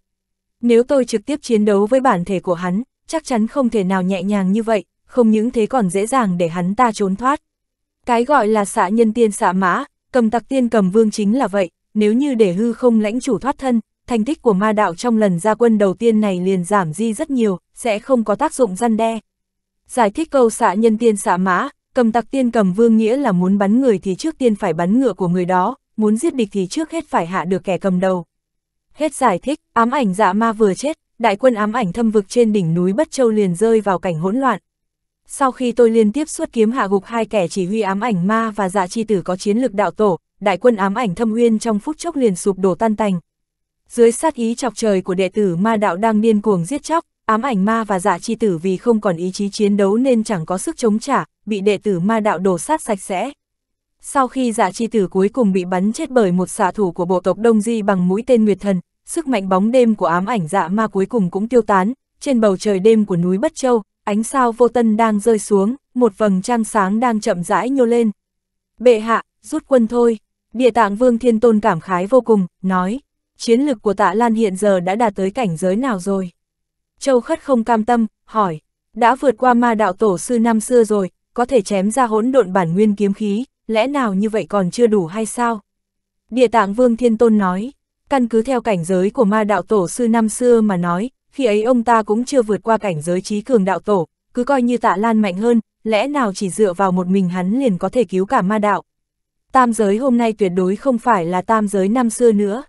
Nếu tôi trực tiếp chiến đấu với bản thể của hắn, chắc chắn không thể nào nhẹ nhàng như vậy, không những thế còn dễ dàng để hắn ta trốn thoát. Cái gọi là xạ nhân tiên xạ mã, cầm tặc tiên cầm vương chính là vậy, nếu như để hư không lãnh chủ thoát thân, thành tích của ma đạo trong lần ra quân đầu tiên này liền giảm di rất nhiều, sẽ không có tác dụng răn đe. Giải thích câu xạ nhân tiên xạ mã, cầm tặc tiên cầm vương nghĩa là muốn bắn người thì trước tiên phải bắn ngựa của người đó, muốn giết địch thì trước hết phải hạ được kẻ cầm đầu. Hết giải thích, ám ảnh dạ ma vừa chết, đại quân ám ảnh thâm vực trên đỉnh núi Bất Châu liền rơi vào cảnh hỗn loạn. Sau khi tôi liên tiếp xuất kiếm hạ gục hai kẻ chỉ huy ám ảnh ma và dạ chi tử có chiến lược đạo tổ, đại quân ám ảnh thâm uyên trong phút chốc liền sụp đổ tan tành, dưới sát ý chọc trời của đệ tử ma đạo đang điên cuồng giết chóc, ám ảnh ma và dạ chi tử vì không còn ý chí chiến đấu nên chẳng có sức chống trả, bị đệ tử ma đạo đổ sát sạch sẽ. Sau khi dạ chi tử cuối cùng bị bắn chết bởi một xạ thủ của bộ tộc Đông Di bằng mũi tên Nguyệt Thần, sức mạnh bóng đêm của ám ảnh dạ ma cuối cùng cũng tiêu tán, trên bầu trời đêm của núi Bất Châu, ánh sao vô tân đang rơi xuống, một vầng trăng sáng đang chậm rãi nhô lên. Bệ hạ, rút quân thôi, địa tạng vương thiên tôn cảm khái vô cùng, nói chiến lực của tạ Lan hiện giờ đã đạt tới cảnh giới nào rồi? Châu Khất không cam tâm, hỏi, đã vượt qua ma đạo tổ sư năm xưa rồi, có thể chém ra hỗn độn bản nguyên kiếm khí, lẽ nào như vậy còn chưa đủ hay sao? Địa tạng Vương Thiên Tôn nói, căn cứ theo cảnh giới của ma đạo tổ sư năm xưa mà nói, khi ấy ông ta cũng chưa vượt qua cảnh giới trí cường đạo tổ, cứ coi như tạ Lan mạnh hơn, lẽ nào chỉ dựa vào một mình hắn liền có thể cứu cả ma đạo. Tam giới hôm nay tuyệt đối không phải là tam giới năm xưa nữa.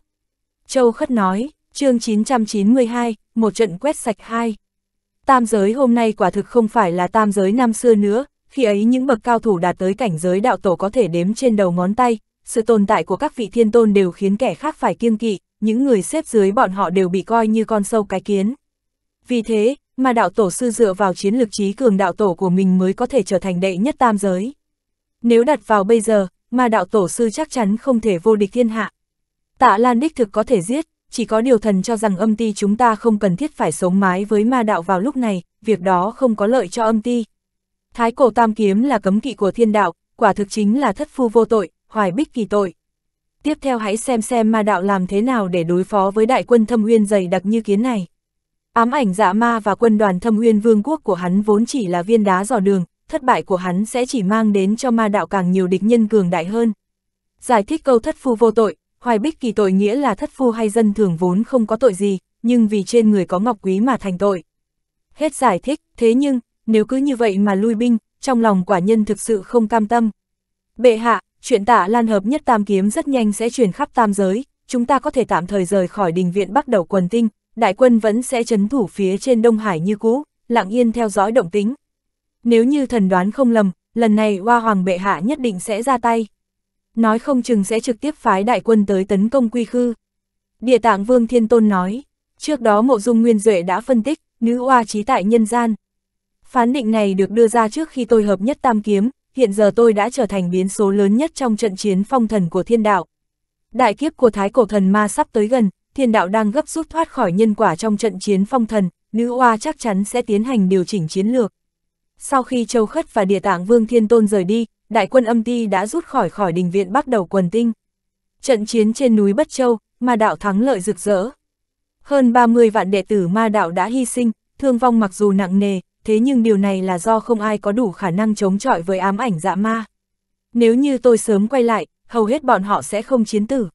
Châu Khất nói, chương 992, một trận quét sạch hai. Tam giới hôm nay quả thực không phải là tam giới năm xưa nữa, khi ấy những bậc cao thủ đạt tới cảnh giới đạo tổ có thể đếm trên đầu ngón tay, sự tồn tại của các vị thiên tôn đều khiến kẻ khác phải kiêng kỵ, những người xếp dưới bọn họ đều bị coi như con sâu cái kiến. Vì thế, mà đạo tổ sư dựa vào chiến lược trí cường đạo tổ của mình mới có thể trở thành đệ nhất tam giới. Nếu đặt vào bây giờ, mà đạo tổ sư chắc chắn không thể vô địch thiên hạ, Tạ Lan đích thực có thể giết, chỉ có điều thần cho rằng âm ti chúng ta không cần thiết phải sống mái với ma đạo vào lúc này, việc đó không có lợi cho âm ti. Thái cổ tam kiếm là cấm kỵ của thiên đạo, quả thực chính là thất phu vô tội, hoài bích kỳ tội. Tiếp theo hãy xem xem ma đạo làm thế nào để đối phó với đại quân thâm uyên dày đặc như kiến này. Ám ảnh dạ ma và quân đoàn thâm uyên vương quốc của hắn vốn chỉ là viên đá dò đường, thất bại của hắn sẽ chỉ mang đến cho ma đạo càng nhiều địch nhân cường đại hơn. Giải thích câu thất phu vô tội, hoài bích kỳ tội nghĩa là thất phu hay dân thường vốn không có tội gì, nhưng vì trên người có ngọc quý mà thành tội. Hết giải thích, thế nhưng, nếu cứ như vậy mà lui binh, trong lòng quả nhân thực sự không cam tâm. Bệ hạ, chuyện tả lan hợp nhất tam kiếm rất nhanh sẽ truyền khắp tam giới, chúng ta có thể tạm thời rời khỏi đình viện bắt đầu quần tinh, đại quân vẫn sẽ chấn thủ phía trên Đông Hải như cũ, lặng yên theo dõi động tính. Nếu như thần đoán không lầm, lần này Hoa Hoàng bệ hạ nhất định sẽ ra tay nói không chừng sẽ trực tiếp phái đại quân tới tấn công quy khư. Địa tạng Vương Thiên Tôn nói, trước đó Mộ Dung Nguyên Duệ đã phân tích, nữ oa trí tại nhân gian. Phán định này được đưa ra trước khi tôi hợp nhất tam kiếm, hiện giờ tôi đã trở thành biến số lớn nhất trong trận chiến phong thần của thiên đạo. Đại kiếp của Thái Cổ Thần Ma sắp tới gần, thiên đạo đang gấp rút thoát khỏi nhân quả trong trận chiến phong thần, nữ oa chắc chắn sẽ tiến hành điều chỉnh chiến lược. Sau khi Châu Khất và Địa Tạng Vương Thiên Tôn rời đi, đại quân âm ti đã rút khỏi khỏi đình viện bắt đầu quần tinh. Trận chiến trên núi Bất Châu, ma đạo thắng lợi rực rỡ. Hơn 30 vạn đệ tử ma đạo đã hy sinh, thương vong mặc dù nặng nề, thế nhưng điều này là do không ai có đủ khả năng chống chọi với ám ảnh dạ ma. Nếu như tôi sớm quay lại, hầu hết bọn họ sẽ không chiến tử.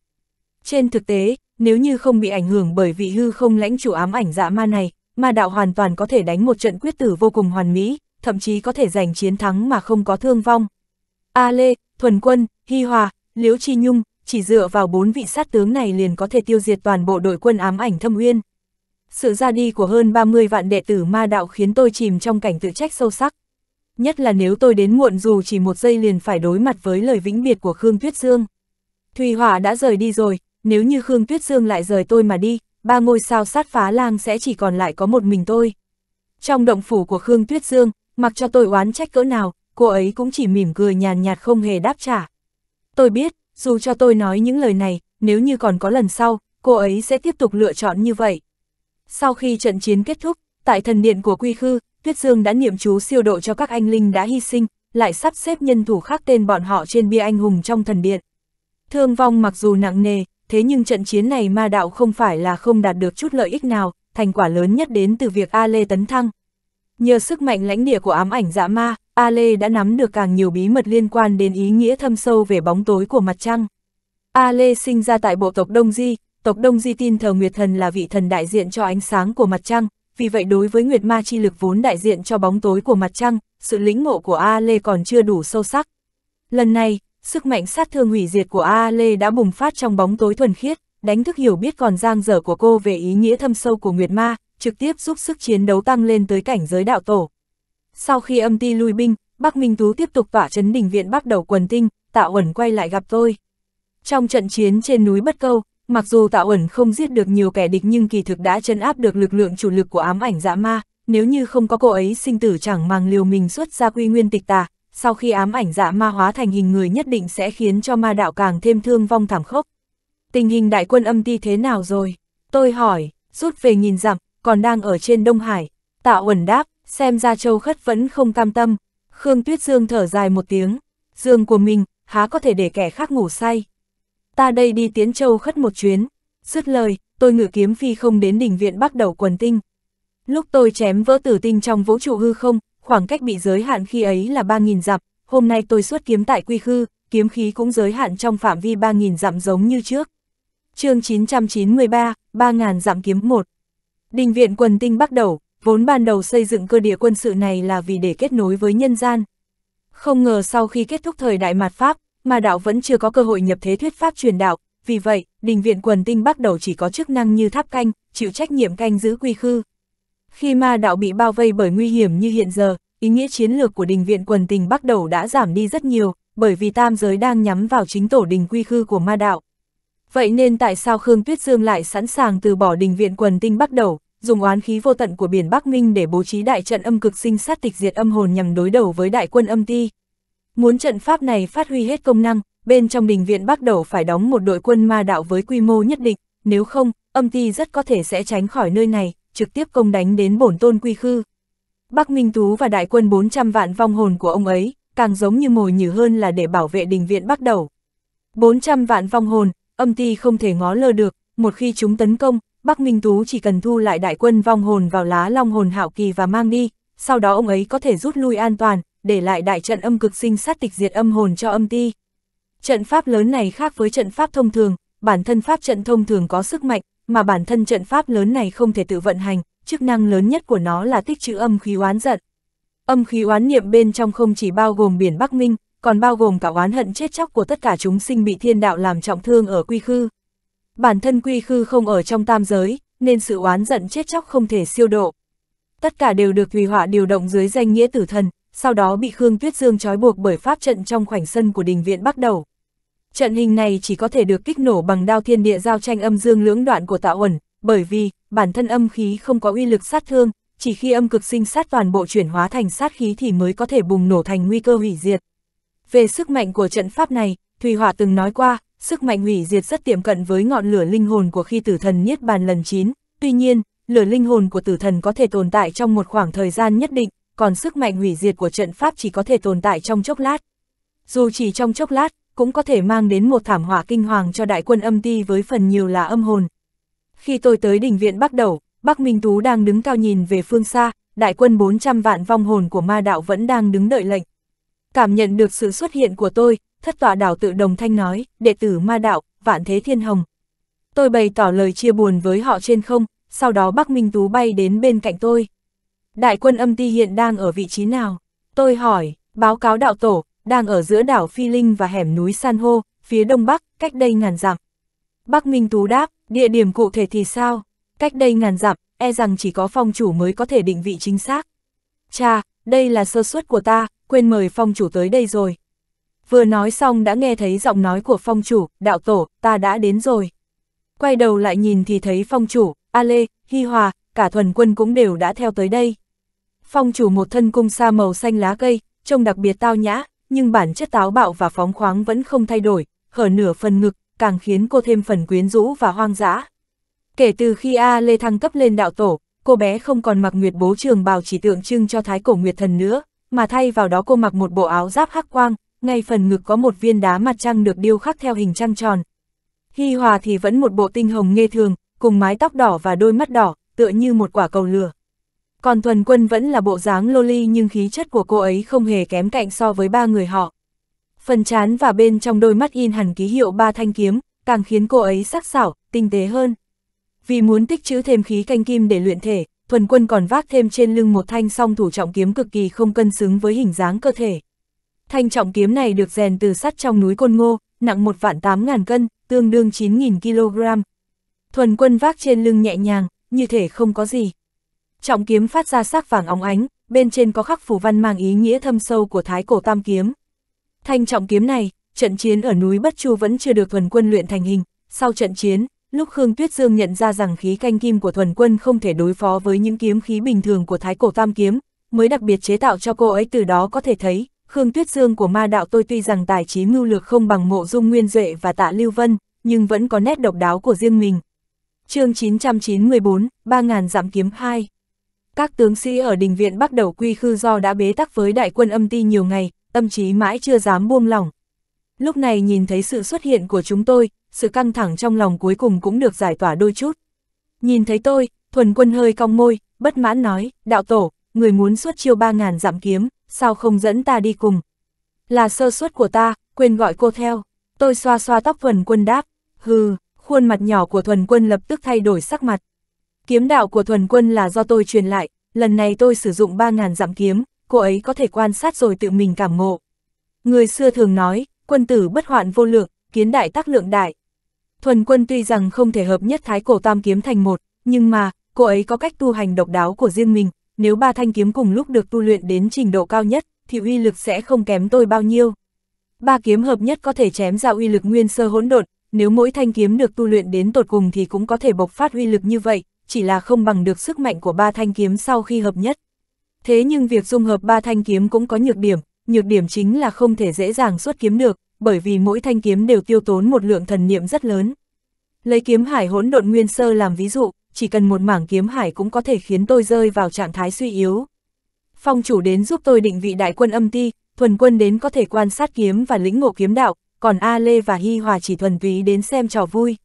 Trên thực tế, nếu như không bị ảnh hưởng bởi vị hư không lãnh chủ ám ảnh dạ ma này, ma đạo hoàn toàn có thể đánh một trận quyết tử vô cùng hoàn mỹ, thậm chí có thể giành chiến thắng mà không có thương vong. A Lê, Thuần Quân, Hy Hòa, Liễu Chi Nhung, chỉ dựa vào bốn vị sát tướng này liền có thể tiêu diệt toàn bộ đội quân ám ảnh thâm uyên. Sự ra đi của hơn 30 vạn đệ tử ma đạo khiến tôi chìm trong cảnh tự trách sâu sắc. Nhất là nếu tôi đến muộn dù chỉ một giây liền phải đối mặt với lời vĩnh biệt của Khương Tuyết Dương. Thùy Hòa đã rời đi rồi, nếu như Khương Tuyết Dương lại rời tôi mà đi, ba ngôi sao sát phá lang sẽ chỉ còn lại có một mình tôi. Trong động phủ của Khương Tuyết Dương, mặc cho tôi oán trách cỡ nào, cô ấy cũng chỉ mỉm cười nhàn nhạt không hề đáp trả. Tôi biết, dù cho tôi nói những lời này, nếu như còn có lần sau, cô ấy sẽ tiếp tục lựa chọn như vậy. Sau khi trận chiến kết thúc, tại thần điện của Quy Khư, Tuyết Dương đã niệm chú siêu độ cho các anh linh đã hy sinh, lại sắp xếp nhân thủ khác tên bọn họ trên bia anh hùng trong thần điện. Thương vong mặc dù nặng nề, thế nhưng trận chiến này ma đạo không phải là không đạt được chút lợi ích nào, thành quả lớn nhất đến từ việc A Lê tấn thăng. Nhờ sức mạnh lãnh địa của ám ảnh dã ma, A Lê đã nắm được càng nhiều bí mật liên quan đến ý nghĩa thâm sâu về bóng tối của mặt trăng. A Lê sinh ra tại bộ tộc Đông Di, tộc Đông Di tin thờ Nguyệt Thần là vị thần đại diện cho ánh sáng của mặt trăng, vì vậy đối với Nguyệt Ma chi lực vốn đại diện cho bóng tối của mặt trăng, sự lĩnh ngộ của A Lê còn chưa đủ sâu sắc. Lần này, sức mạnh sát thương hủy diệt của A Lê đã bùng phát trong bóng tối thuần khiết, đánh thức hiểu biết còn giang dở của cô về ý nghĩa thâm sâu của Nguyệt Ma, trực tiếp giúp sức chiến đấu tăng lên tới cảnh giới đạo tổ. Sau khi âm ti lui binh, Bắc Minh Tú tiếp tục vả chấn đỉnh viện bắt đầu quần tinh, Tạo ẩn quay lại gặp tôi. Trong trận chiến trên núi Bất Câu, mặc dù Tạo ẩn không giết được nhiều kẻ địch nhưng kỳ thực đã chấn áp được lực lượng chủ lực của ám ảnh dã dạ ma, nếu như không có cô ấy sinh tử chẳng mang liều mình xuất ra quy nguyên tịch tà, sau khi ám ảnh dạ ma hóa thành hình người nhất định sẽ khiến cho ma đạo càng thêm thương vong thảm khốc. Tình hình đại quân âm ti thế nào rồi? Tôi hỏi, rút về nhìn dặm, còn đang ở trên Đông Hải. tạo ẩn đáp, xem ra Châu Khất vẫn không cam tâm. Khương Tuyết Dương thở dài một tiếng, dương của mình, há có thể để kẻ khác ngủ say. Ta đây đi tiến Châu Khất một chuyến. Dứt lời, tôi ngự kiếm phi không đến đỉnh viện bắt đầu quần tinh. Lúc tôi chém vỡ tử tinh trong vũ trụ hư không, khoảng cách bị giới hạn khi ấy là 3.000 dặm, hôm nay tôi xuất kiếm tại quy khư, kiếm khí cũng giới hạn trong phạm vi 3.000 dặm giống như trước. chương 993, 3.000 dặm kiếm 1 Đình viện quần tinh bắt đầu, Vốn ban đầu xây dựng cơ địa quân sự này là vì để kết nối với nhân gian. Không ngờ sau khi kết thúc thời đại mạt Pháp, mà đạo vẫn chưa có cơ hội nhập thế thuyết Pháp truyền đạo, vì vậy, đình viện quần tinh bắt đầu chỉ có chức năng như tháp canh, chịu trách nhiệm canh giữ quy khư. Khi ma đạo bị bao vây bởi nguy hiểm như hiện giờ, ý nghĩa chiến lược của đình viện quần tình bắt đầu đã giảm đi rất nhiều, bởi vì tam giới đang nhắm vào chính tổ đình quy khư của ma đạo. Vậy nên tại sao Khương Tuyết Dương lại sẵn sàng từ bỏ đình viện quần tinh bắt đầu, dùng oán khí vô tận của biển Bắc Minh để bố trí đại trận âm cực sinh sát tịch diệt âm hồn nhằm đối đầu với đại quân âm ti. Muốn trận pháp này phát huy hết công năng, bên trong đình viện Bắc Đầu phải đóng một đội quân ma đạo với quy mô nhất định, nếu không, âm ti rất có thể sẽ tránh khỏi nơi này, trực tiếp công đánh đến bổn tôn quy khư. Bắc Minh Tú và đại quân 400 vạn vong hồn của ông ấy, càng giống như mồi nhử hơn là để bảo vệ đình viện Bắc Đầu. 400 vạn vong hồn, âm ti không thể ngó lơ được, một khi chúng tấn công, Bắc Minh Tú chỉ cần thu lại đại quân vong hồn vào lá long hồn hạo kỳ và mang đi, sau đó ông ấy có thể rút lui an toàn, để lại đại trận âm cực sinh sát tịch diệt âm hồn cho âm ti. Trận pháp lớn này khác với trận pháp thông thường, bản thân pháp trận thông thường có sức mạnh, mà bản thân trận pháp lớn này không thể tự vận hành, chức năng lớn nhất của nó là tích trữ âm khí oán giận. Âm khí oán niệm bên trong không chỉ bao gồm biển Bắc Minh, còn bao gồm cả oán hận chết chóc của tất cả chúng sinh bị thiên đạo làm trọng thương ở quy khư bản thân quy khư không ở trong tam giới, nên sự oán giận chết chóc không thể siêu độ. Tất cả đều được thủy Họa điều động dưới danh nghĩa tử thần, sau đó bị Khương Tuyết Dương trói buộc bởi pháp trận trong khoảnh sân của đình viện bắt đầu. Trận hình này chỉ có thể được kích nổ bằng đao thiên địa giao tranh âm dương lưỡng đoạn của tạo ẩn, bởi vì, bản thân âm khí không có uy lực sát thương, chỉ khi âm cực sinh sát toàn bộ chuyển hóa thành sát khí thì mới có thể bùng nổ thành nguy cơ hủy diệt. Về sức mạnh của trận pháp này, Thùy hỏa từng nói qua, sức mạnh hủy diệt rất tiệm cận với ngọn lửa linh hồn của khi tử thần niết bàn lần 9, tuy nhiên, lửa linh hồn của tử thần có thể tồn tại trong một khoảng thời gian nhất định, còn sức mạnh hủy diệt của trận pháp chỉ có thể tồn tại trong chốc lát. Dù chỉ trong chốc lát, cũng có thể mang đến một thảm họa kinh hoàng cho đại quân âm ti với phần nhiều là âm hồn. Khi tôi tới đỉnh viện Bắc Đầu, Bắc Minh Tú đang đứng cao nhìn về phương xa, đại quân 400 vạn vong hồn của ma đạo vẫn đang đứng đợi lệnh. Cảm nhận được sự xuất hiện của tôi, thất tọa đảo tự đồng thanh nói, đệ tử ma đạo, vạn thế thiên hồng. Tôi bày tỏ lời chia buồn với họ trên không, sau đó Bắc Minh Tú bay đến bên cạnh tôi. Đại quân âm ti hiện đang ở vị trí nào? Tôi hỏi, báo cáo đạo tổ, đang ở giữa đảo Phi Linh và hẻm núi San Hô, phía đông bắc, cách đây ngàn dặm. Bắc Minh Tú đáp, địa điểm cụ thể thì sao? Cách đây ngàn dặm, e rằng chỉ có phong chủ mới có thể định vị chính xác. Cha, đây là sơ suất của ta, quên mời phong chủ tới đây rồi. Vừa nói xong đã nghe thấy giọng nói của phong chủ, đạo tổ, ta đã đến rồi. Quay đầu lại nhìn thì thấy phong chủ, A Lê, Hy Hòa, cả thuần quân cũng đều đã theo tới đây. Phong chủ một thân cung sa màu xanh lá cây, trông đặc biệt tao nhã, nhưng bản chất táo bạo và phóng khoáng vẫn không thay đổi, hở nửa phần ngực, càng khiến cô thêm phần quyến rũ và hoang dã. Kể từ khi A Lê thăng cấp lên đạo tổ, cô bé không còn mặc nguyệt bố trường bào chỉ tượng trưng cho thái cổ nguyệt thần nữa, mà thay vào đó cô mặc một bộ áo giáp hắc quang, ngay phần ngực có một viên đá mặt trăng được điêu khắc theo hình trăng tròn. Hi Hòa thì vẫn một bộ tinh hồng nghe thường, cùng mái tóc đỏ và đôi mắt đỏ, tựa như một quả cầu lửa. Còn Thuần Quân vẫn là bộ dáng loli nhưng khí chất của cô ấy không hề kém cạnh so với ba người họ. Phần chán và bên trong đôi mắt in hẳn ký hiệu ba thanh kiếm, càng khiến cô ấy sắc sảo, tinh tế hơn. Vì muốn tích trữ thêm khí canh kim để luyện thể, Thuần Quân còn vác thêm trên lưng một thanh song thủ trọng kiếm cực kỳ không cân xứng với hình dáng cơ thể. Thanh trọng kiếm này được rèn từ sắt trong núi Côn Ngô, nặng 1 vạn 8 ngàn cân, tương đương 9.000 kg. Thuần quân vác trên lưng nhẹ nhàng, như thể không có gì. Trọng kiếm phát ra sắc vàng óng ánh, bên trên có khắc phù văn mang ý nghĩa thâm sâu của thái cổ tam kiếm. Thanh trọng kiếm này, trận chiến ở núi Bất Chu vẫn chưa được thuần quân luyện thành hình. Sau trận chiến, lúc Khương Tuyết Dương nhận ra rằng khí canh kim của thuần quân không thể đối phó với những kiếm khí bình thường của thái cổ tam kiếm, mới đặc biệt chế tạo cho cô ấy từ đó có thể thấy, Khương Tuyết Dương của ma đạo tôi tuy rằng tài trí mưu lược không bằng mộ dung nguyên duệ và tạ Lưu Vân, nhưng vẫn có nét độc đáo của riêng mình. chương 994, 3.000 giảm kiếm 2 Các tướng sĩ ở đình viện bắt đầu quy khư do đã bế tắc với đại quân âm ti nhiều ngày, tâm trí mãi chưa dám buông lỏng. Lúc này nhìn thấy sự xuất hiện của chúng tôi, sự căng thẳng trong lòng cuối cùng cũng được giải tỏa đôi chút. Nhìn thấy tôi, thuần quân hơi cong môi, bất mãn nói, đạo tổ, người muốn xuất chiêu 3.000 giảm kiếm, sao không dẫn ta đi cùng? Là sơ suất của ta, quên gọi cô theo. Tôi xoa xoa tóc thuần quân đáp, hừ, khuôn mặt nhỏ của thuần quân lập tức thay đổi sắc mặt. Kiếm đạo của thuần quân là do tôi truyền lại, lần này tôi sử dụng 3.000 dặm kiếm, cô ấy có thể quan sát rồi tự mình cảm ngộ. Người xưa thường nói, quân tử bất hoạn vô lượng, kiến đại tác lượng đại. Thuần quân tuy rằng không thể hợp nhất thái cổ tam kiếm thành một, nhưng mà, cô ấy có cách tu hành độc đáo của riêng mình, nếu ba thanh kiếm cùng lúc được tu luyện đến trình độ cao nhất, thì uy lực sẽ không kém tôi bao nhiêu. Ba kiếm hợp nhất có thể chém ra uy lực nguyên sơ hỗn độn, nếu mỗi thanh kiếm được tu luyện đến tột cùng thì cũng có thể bộc phát uy lực như vậy, chỉ là không bằng được sức mạnh của ba thanh kiếm sau khi hợp nhất. Thế nhưng việc dung hợp ba thanh kiếm cũng có nhược điểm, nhược điểm chính là không thể dễ dàng xuất kiếm được, bởi vì mỗi thanh kiếm đều tiêu tốn một lượng thần niệm rất lớn. Lấy kiếm hải hỗn độn nguyên sơ làm ví dụ, chỉ cần một mảng kiếm hải cũng có thể khiến tôi rơi vào trạng thái suy yếu. Phong chủ đến giúp tôi định vị đại quân âm ti, thuần quân đến có thể quan sát kiếm và lĩnh ngộ kiếm đạo, còn A Lê và Hi Hòa chỉ thuần túy đến xem trò vui.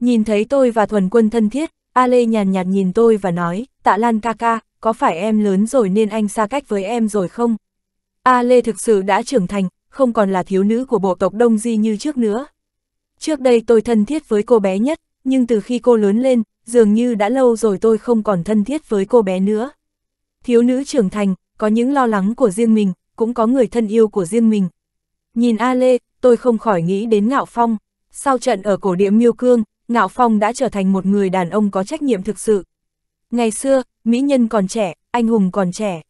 Nhìn thấy tôi và thuần quân thân thiết, A Lê nhàn nhạt nhìn tôi và nói, tạ Lan ca ca, có phải em lớn rồi nên anh xa cách với em rồi không? A Lê thực sự đã trưởng thành, không còn là thiếu nữ của bộ tộc Đông Di như trước nữa. Trước đây tôi thân thiết với cô bé nhất, nhưng từ khi cô lớn lên, dường như đã lâu rồi tôi không còn thân thiết với cô bé nữa. Thiếu nữ trưởng thành, có những lo lắng của riêng mình, cũng có người thân yêu của riêng mình. Nhìn A Lê, tôi không khỏi nghĩ đến Ngạo Phong. Sau trận ở cổ địa Miêu Cương, Ngạo Phong đã trở thành một người đàn ông có trách nhiệm thực sự. Ngày xưa, mỹ nhân còn trẻ, anh hùng còn trẻ.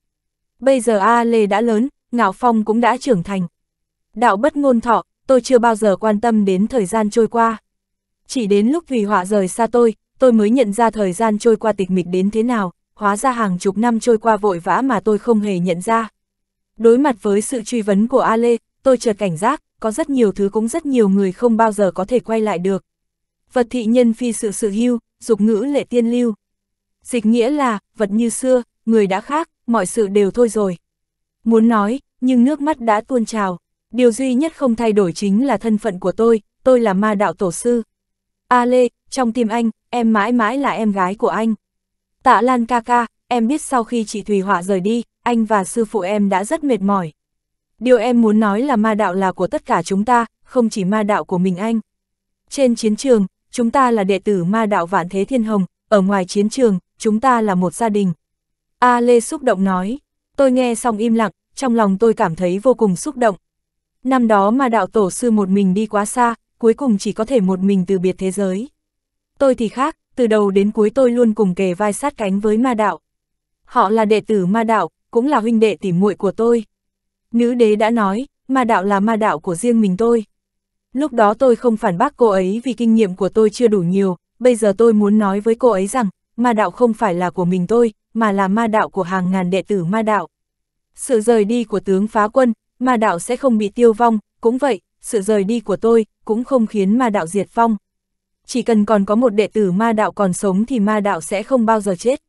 Bây giờ A Lê đã lớn, Ngạo Phong cũng đã trưởng thành. Đạo bất ngôn thọ, tôi chưa bao giờ quan tâm đến thời gian trôi qua. Chỉ đến lúc vì Họa rời xa tôi, tôi mới nhận ra thời gian trôi qua tịch mịch đến thế nào, hóa ra hàng chục năm trôi qua vội vã mà tôi không hề nhận ra. Đối mặt với sự truy vấn của a lê tôi chợt cảnh giác, có rất nhiều thứ cũng rất nhiều người không bao giờ có thể quay lại được. Vật thị nhân phi sự sự hưu, dục ngữ lệ tiên lưu. Dịch nghĩa là, vật như xưa, người đã khác, mọi sự đều thôi rồi. Muốn nói, nhưng nước mắt đã tuôn trào. Điều duy nhất không thay đổi chính là thân phận của tôi, tôi là ma đạo tổ sư. A Lê, trong tim anh, em mãi mãi là em gái của anh. Tạ Lan ca ca, em biết sau khi chị Thùy Họa rời đi, anh và sư phụ em đã rất mệt mỏi. Điều em muốn nói là ma đạo là của tất cả chúng ta, không chỉ ma đạo của mình anh. Trên chiến trường, chúng ta là đệ tử ma đạo Vạn Thế Thiên Hồng, ở ngoài chiến trường, chúng ta là một gia đình. A Lê xúc động nói, tôi nghe xong im lặng, trong lòng tôi cảm thấy vô cùng xúc động. Năm đó ma đạo tổ sư một mình đi quá xa, cuối cùng chỉ có thể một mình từ biệt thế giới. Tôi thì khác, từ đầu đến cuối tôi luôn cùng kề vai sát cánh với ma đạo. Họ là đệ tử ma đạo, cũng là huynh đệ tỉ muội của tôi. Nữ đế đã nói, ma đạo là ma đạo của riêng mình tôi. Lúc đó tôi không phản bác cô ấy vì kinh nghiệm của tôi chưa đủ nhiều, bây giờ tôi muốn nói với cô ấy rằng, ma đạo không phải là của mình tôi, mà là ma đạo của hàng ngàn đệ tử ma đạo. Sự rời đi của tướng phá quân, ma đạo sẽ không bị tiêu vong, cũng vậy, sự rời đi của tôi cũng không khiến ma đạo diệt phong. Chỉ cần còn có một đệ tử ma đạo còn sống thì ma đạo sẽ không bao giờ chết.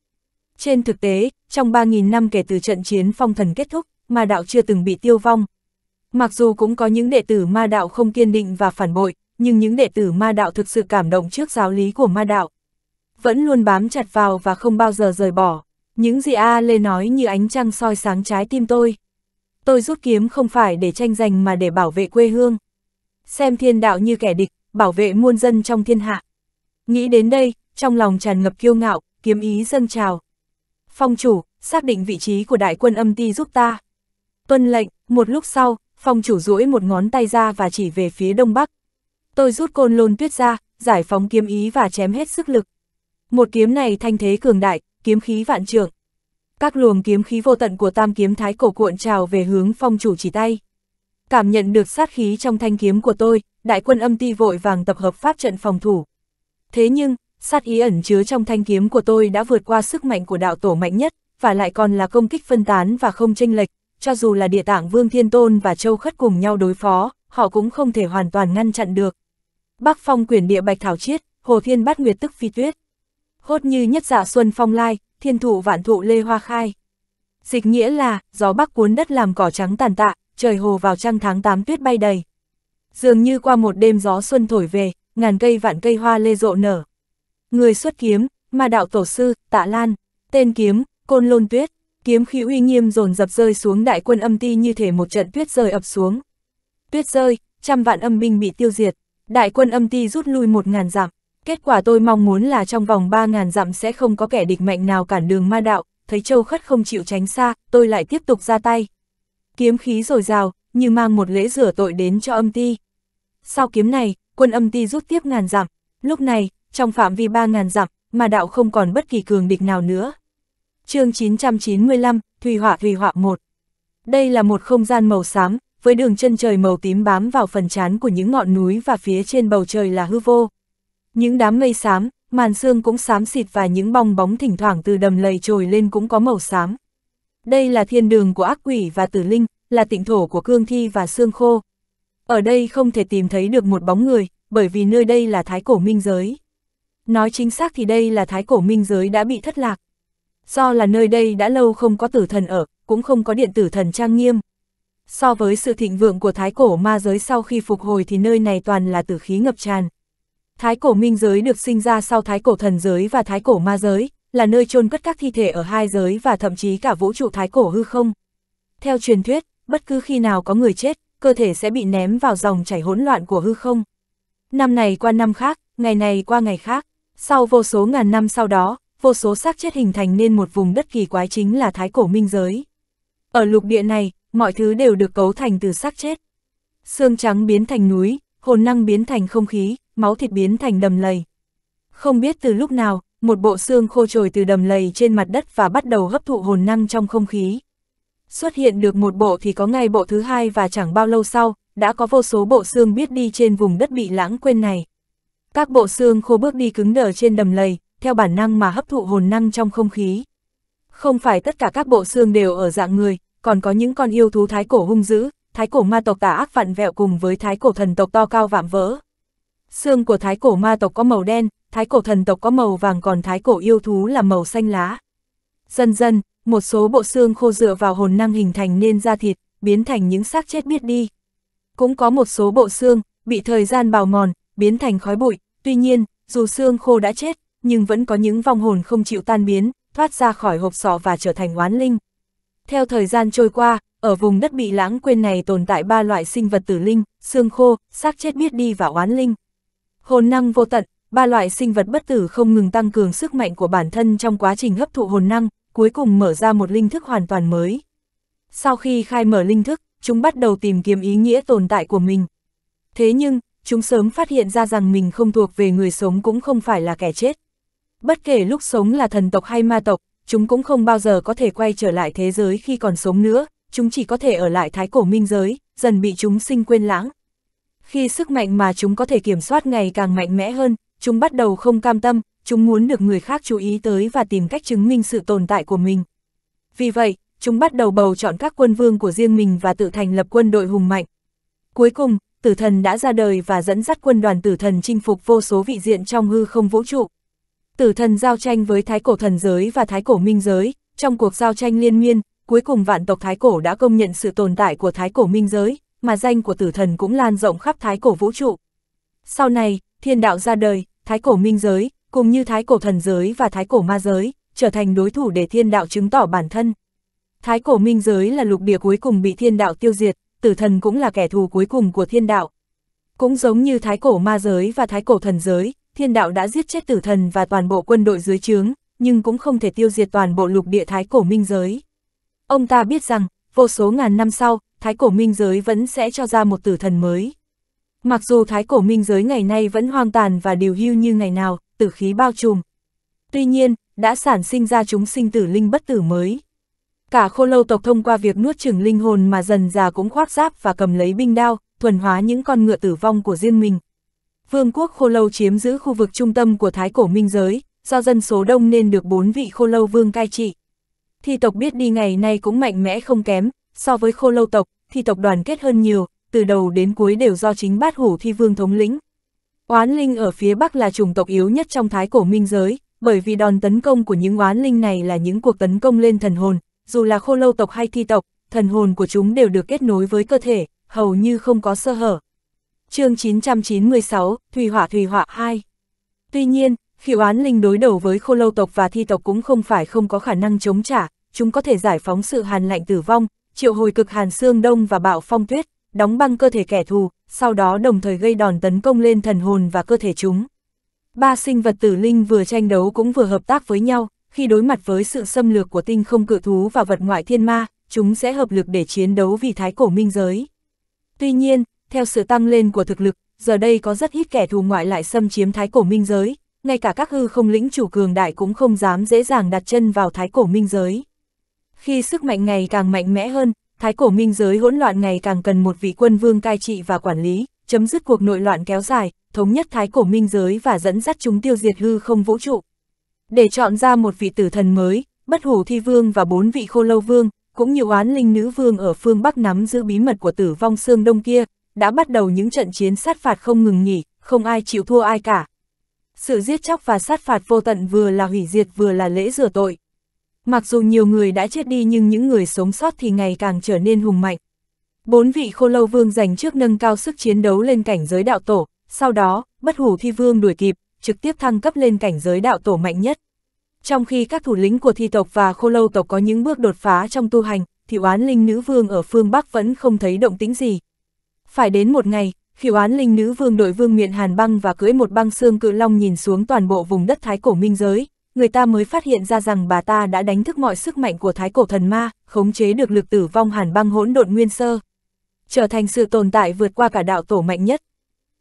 Trên thực tế, trong 3.000 năm kể từ trận chiến phong thần kết thúc, ma đạo chưa từng bị tiêu vong. Mặc dù cũng có những đệ tử ma đạo không kiên định và phản bội, nhưng những đệ tử ma đạo thực sự cảm động trước giáo lý của ma đạo. Vẫn luôn bám chặt vào và không bao giờ rời bỏ. Những gì A Lê nói như ánh trăng soi sáng trái tim tôi. Tôi rút kiếm không phải để tranh giành mà để bảo vệ quê hương xem thiên đạo như kẻ địch, bảo vệ muôn dân trong thiên hạ. Nghĩ đến đây, trong lòng tràn ngập kiêu ngạo, kiếm ý dâng trào. Phong chủ, xác định vị trí của đại quân âm ti giúp ta. Tuân lệnh, một lúc sau, phong chủ duỗi một ngón tay ra và chỉ về phía đông bắc. Tôi rút côn lôn tuyết ra, giải phóng kiếm ý và chém hết sức lực. Một kiếm này thanh thế cường đại, kiếm khí vạn trượng. Các luồng kiếm khí vô tận của tam kiếm thái cổ cuộn trào về hướng phong chủ chỉ tay cảm nhận được sát khí trong thanh kiếm của tôi, đại quân âm ti vội vàng tập hợp pháp trận phòng thủ. Thế nhưng, sát ý ẩn chứa trong thanh kiếm của tôi đã vượt qua sức mạnh của đạo tổ mạnh nhất, và lại còn là công kích phân tán và không tranh lệch, cho dù là địa tạng Vương Thiên Tôn và Châu Khất cùng nhau đối phó, họ cũng không thể hoàn toàn ngăn chặn được. Bắc phong quyển địa bạch thảo chiết, hồ thiên bát nguyệt tức phi tuyết. Hốt như nhất dạ xuân phong lai, thiên thụ vạn thụ lê hoa khai. Dịch nghĩa là, gió bắc cuốn đất làm cỏ trắng tàn tạ, trời hồ vào trăng tháng 8 tuyết bay đầy. Dường như qua một đêm gió xuân thổi về, ngàn cây vạn cây hoa lê rộ nở. Người xuất kiếm, ma đạo tổ sư, tạ lan, tên kiếm, côn lôn tuyết, kiếm khí uy nghiêm dồn dập rơi xuống đại quân âm ti như thể một trận tuyết rơi ập xuống. Tuyết rơi, trăm vạn âm binh bị tiêu diệt, đại quân âm ti rút lui một ngàn dặm. Kết quả tôi mong muốn là trong vòng ba ngàn dặm sẽ không có kẻ địch mạnh nào cản đường ma đạo, thấy châu khất không chịu tránh xa, tôi lại tiếp tục ra tay kiếm khí rồi rào, như mang một lễ rửa tội đến cho âm ti. Sau kiếm này, quân âm ti rút tiếp ngàn dặm, lúc này, trong phạm vi ba ngàn dặm, mà đạo không còn bất kỳ cường địch nào nữa. chương 995, Thùy Họa Thùy Họa 1 Đây là một không gian màu xám, với đường chân trời màu tím bám vào phần trán của những ngọn núi và phía trên bầu trời là hư vô. Những đám mây xám, màn sương cũng xám xịt và những bong bóng thỉnh thoảng từ đầm lầy trồi lên cũng có màu xám. Đây là thiên đường của ác quỷ và tử linh, là tịnh thổ của cương thi và xương khô. Ở đây không thể tìm thấy được một bóng người, bởi vì nơi đây là thái cổ minh giới. Nói chính xác thì đây là thái cổ minh giới đã bị thất lạc. Do là nơi đây đã lâu không có tử thần ở, cũng không có điện tử thần trang nghiêm. So với sự thịnh vượng của thái cổ ma giới sau khi phục hồi thì nơi này toàn là tử khí ngập tràn. Thái cổ minh giới được sinh ra sau thái cổ thần giới và thái cổ ma giới, là nơi chôn cất các thi thể ở hai giới và thậm chí cả vũ trụ thái cổ hư không. Theo truyền thuyết, bất cứ khi nào có người chết, cơ thể sẽ bị ném vào dòng chảy hỗn loạn của hư không. Năm này qua năm khác, ngày này qua ngày khác, sau vô số ngàn năm sau đó, vô số xác chết hình thành nên một vùng đất kỳ quái chính là thái cổ minh giới. Ở lục địa này, mọi thứ đều được cấu thành từ xác chết. Xương trắng biến thành núi, hồn năng biến thành không khí, máu thịt biến thành đầm lầy. Không biết từ lúc nào, một bộ xương khô trồi từ đầm lầy trên mặt đất và bắt đầu hấp thụ hồn năng trong không khí. Xuất hiện được một bộ thì có ngay bộ thứ hai và chẳng bao lâu sau, đã có vô số bộ xương biết đi trên vùng đất bị lãng quên này. Các bộ xương khô bước đi cứng đờ trên đầm lầy, theo bản năng mà hấp thụ hồn năng trong không khí. Không phải tất cả các bộ xương đều ở dạng người, còn có những con yêu thú thái cổ hung dữ, thái cổ ma tộc tà ác vặn vẹo cùng với thái cổ thần tộc to cao vạm vỡ. Xương của thái cổ ma tộc có màu đen, thái cổ thần tộc có màu vàng còn thái cổ yêu thú là màu xanh lá. Dần dần, một số bộ xương khô dựa vào hồn năng hình thành nên da thịt, biến thành những xác chết biết đi. Cũng có một số bộ xương, bị thời gian bào mòn, biến thành khói bụi, tuy nhiên, dù xương khô đã chết, nhưng vẫn có những vong hồn không chịu tan biến, thoát ra khỏi hộp sọ và trở thành oán linh. Theo thời gian trôi qua, ở vùng đất bị lãng quên này tồn tại ba loại sinh vật tử linh, xương khô, xác chết biết đi và oán linh. Hồn năng vô tận, ba loại sinh vật bất tử không ngừng tăng cường sức mạnh của bản thân trong quá trình hấp thụ hồn năng, cuối cùng mở ra một linh thức hoàn toàn mới. Sau khi khai mở linh thức, chúng bắt đầu tìm kiếm ý nghĩa tồn tại của mình. Thế nhưng, chúng sớm phát hiện ra rằng mình không thuộc về người sống cũng không phải là kẻ chết. Bất kể lúc sống là thần tộc hay ma tộc, chúng cũng không bao giờ có thể quay trở lại thế giới khi còn sống nữa, chúng chỉ có thể ở lại thái cổ minh giới, dần bị chúng sinh quên lãng. Khi sức mạnh mà chúng có thể kiểm soát ngày càng mạnh mẽ hơn, chúng bắt đầu không cam tâm, chúng muốn được người khác chú ý tới và tìm cách chứng minh sự tồn tại của mình. Vì vậy, chúng bắt đầu bầu chọn các quân vương của riêng mình và tự thành lập quân đội hùng mạnh. Cuối cùng, tử thần đã ra đời và dẫn dắt quân đoàn tử thần chinh phục vô số vị diện trong hư không vũ trụ. Tử thần giao tranh với thái cổ thần giới và thái cổ minh giới, trong cuộc giao tranh liên miên, cuối cùng vạn tộc thái cổ đã công nhận sự tồn tại của thái cổ minh giới, mà danh của tử thần cũng lan rộng khắp thái cổ vũ trụ. Sau này, thiên đạo ra đời, thái cổ minh giới, cùng như thái cổ thần giới và thái cổ ma giới, trở thành đối thủ để thiên đạo chứng tỏ bản thân. Thái cổ minh giới là lục địa cuối cùng bị thiên đạo tiêu diệt, tử thần cũng là kẻ thù cuối cùng của thiên đạo. Cũng giống như thái cổ ma giới và thái cổ thần giới, thiên đạo đã giết chết tử thần và toàn bộ quân đội dưới trướng, nhưng cũng không thể tiêu diệt toàn bộ lục địa thái cổ minh giới. Ông ta biết rằng, vô số ngàn năm sau, thái cổ minh giới vẫn sẽ cho ra một tử thần mới. Mặc dù thái cổ minh giới ngày nay vẫn hoang tàn và điều hưu như ngày nào, tử khí bao trùm. Tuy nhiên, đã sản sinh ra chúng sinh tử linh bất tử mới. Cả khô lâu tộc thông qua việc nuốt chửng linh hồn mà dần già cũng khoác giáp và cầm lấy binh đao, thuần hóa những con ngựa tử vong của riêng mình. Vương quốc khô lâu chiếm giữ khu vực trung tâm của thái cổ minh giới, do dân số đông nên được bốn vị khô lâu vương cai trị. thi tộc biết đi ngày nay cũng mạnh mẽ không kém, so với khô lâu tộc, thi tộc đoàn kết hơn nhiều, từ đầu đến cuối đều do chính bát hủ thi vương thống lĩnh. Oán linh ở phía Bắc là chủng tộc yếu nhất trong thái cổ minh giới, bởi vì đòn tấn công của những oán linh này là những cuộc tấn công lên thần hồn, dù là khô lâu tộc hay thi tộc, thần hồn của chúng đều được kết nối với cơ thể, hầu như không có sơ hở. chương 996, Thủy Hỏa Thủy Hỏa 2 Tuy nhiên, khi oán linh đối đầu với khô lâu tộc và thi tộc cũng không phải không có khả năng chống trả, chúng có thể giải phóng sự hàn lạnh tử vong, triệu hồi cực hàn xương đông và bạo phong tuyết, đóng băng cơ thể kẻ thù, sau đó đồng thời gây đòn tấn công lên thần hồn và cơ thể chúng. Ba sinh vật tử linh vừa tranh đấu cũng vừa hợp tác với nhau, khi đối mặt với sự xâm lược của tinh không cự thú và vật ngoại thiên ma, chúng sẽ hợp lực để chiến đấu vì thái cổ minh giới. Tuy nhiên, theo sự tăng lên của thực lực, giờ đây có rất ít kẻ thù ngoại lại xâm chiếm thái cổ minh giới, ngay cả các hư không lĩnh chủ cường đại cũng không dám dễ dàng đặt chân vào thái cổ minh giới. Khi sức mạnh ngày càng mạnh mẽ hơn, Thái cổ minh giới hỗn loạn ngày càng cần một vị quân vương cai trị và quản lý, chấm dứt cuộc nội loạn kéo dài, thống nhất thái cổ minh giới và dẫn dắt chúng tiêu diệt hư không vũ trụ. Để chọn ra một vị tử thần mới, bất hủ thi vương và bốn vị khô lâu vương, cũng như oán linh nữ vương ở phương Bắc nắm giữ bí mật của tử vong xương đông kia, đã bắt đầu những trận chiến sát phạt không ngừng nghỉ, không ai chịu thua ai cả. Sự giết chóc và sát phạt vô tận vừa là hủy diệt vừa là lễ rửa tội. Mặc dù nhiều người đã chết đi nhưng những người sống sót thì ngày càng trở nên hùng mạnh. Bốn vị khô lâu vương giành trước nâng cao sức chiến đấu lên cảnh giới đạo tổ, sau đó, bất hủ thi vương đuổi kịp, trực tiếp thăng cấp lên cảnh giới đạo tổ mạnh nhất. Trong khi các thủ lĩnh của thi tộc và khô lâu tộc có những bước đột phá trong tu hành, thì oán linh nữ vương ở phương Bắc vẫn không thấy động tĩnh gì. Phải đến một ngày, khi oán linh nữ vương đội vương miện hàn băng và cưỡi một băng xương cự long nhìn xuống toàn bộ vùng đất thái cổ minh giới, người ta mới phát hiện ra rằng bà ta đã đánh thức mọi sức mạnh của thái cổ thần ma, khống chế được lực tử vong hàn băng hỗn độn nguyên sơ. Trở thành sự tồn tại vượt qua cả đạo tổ mạnh nhất.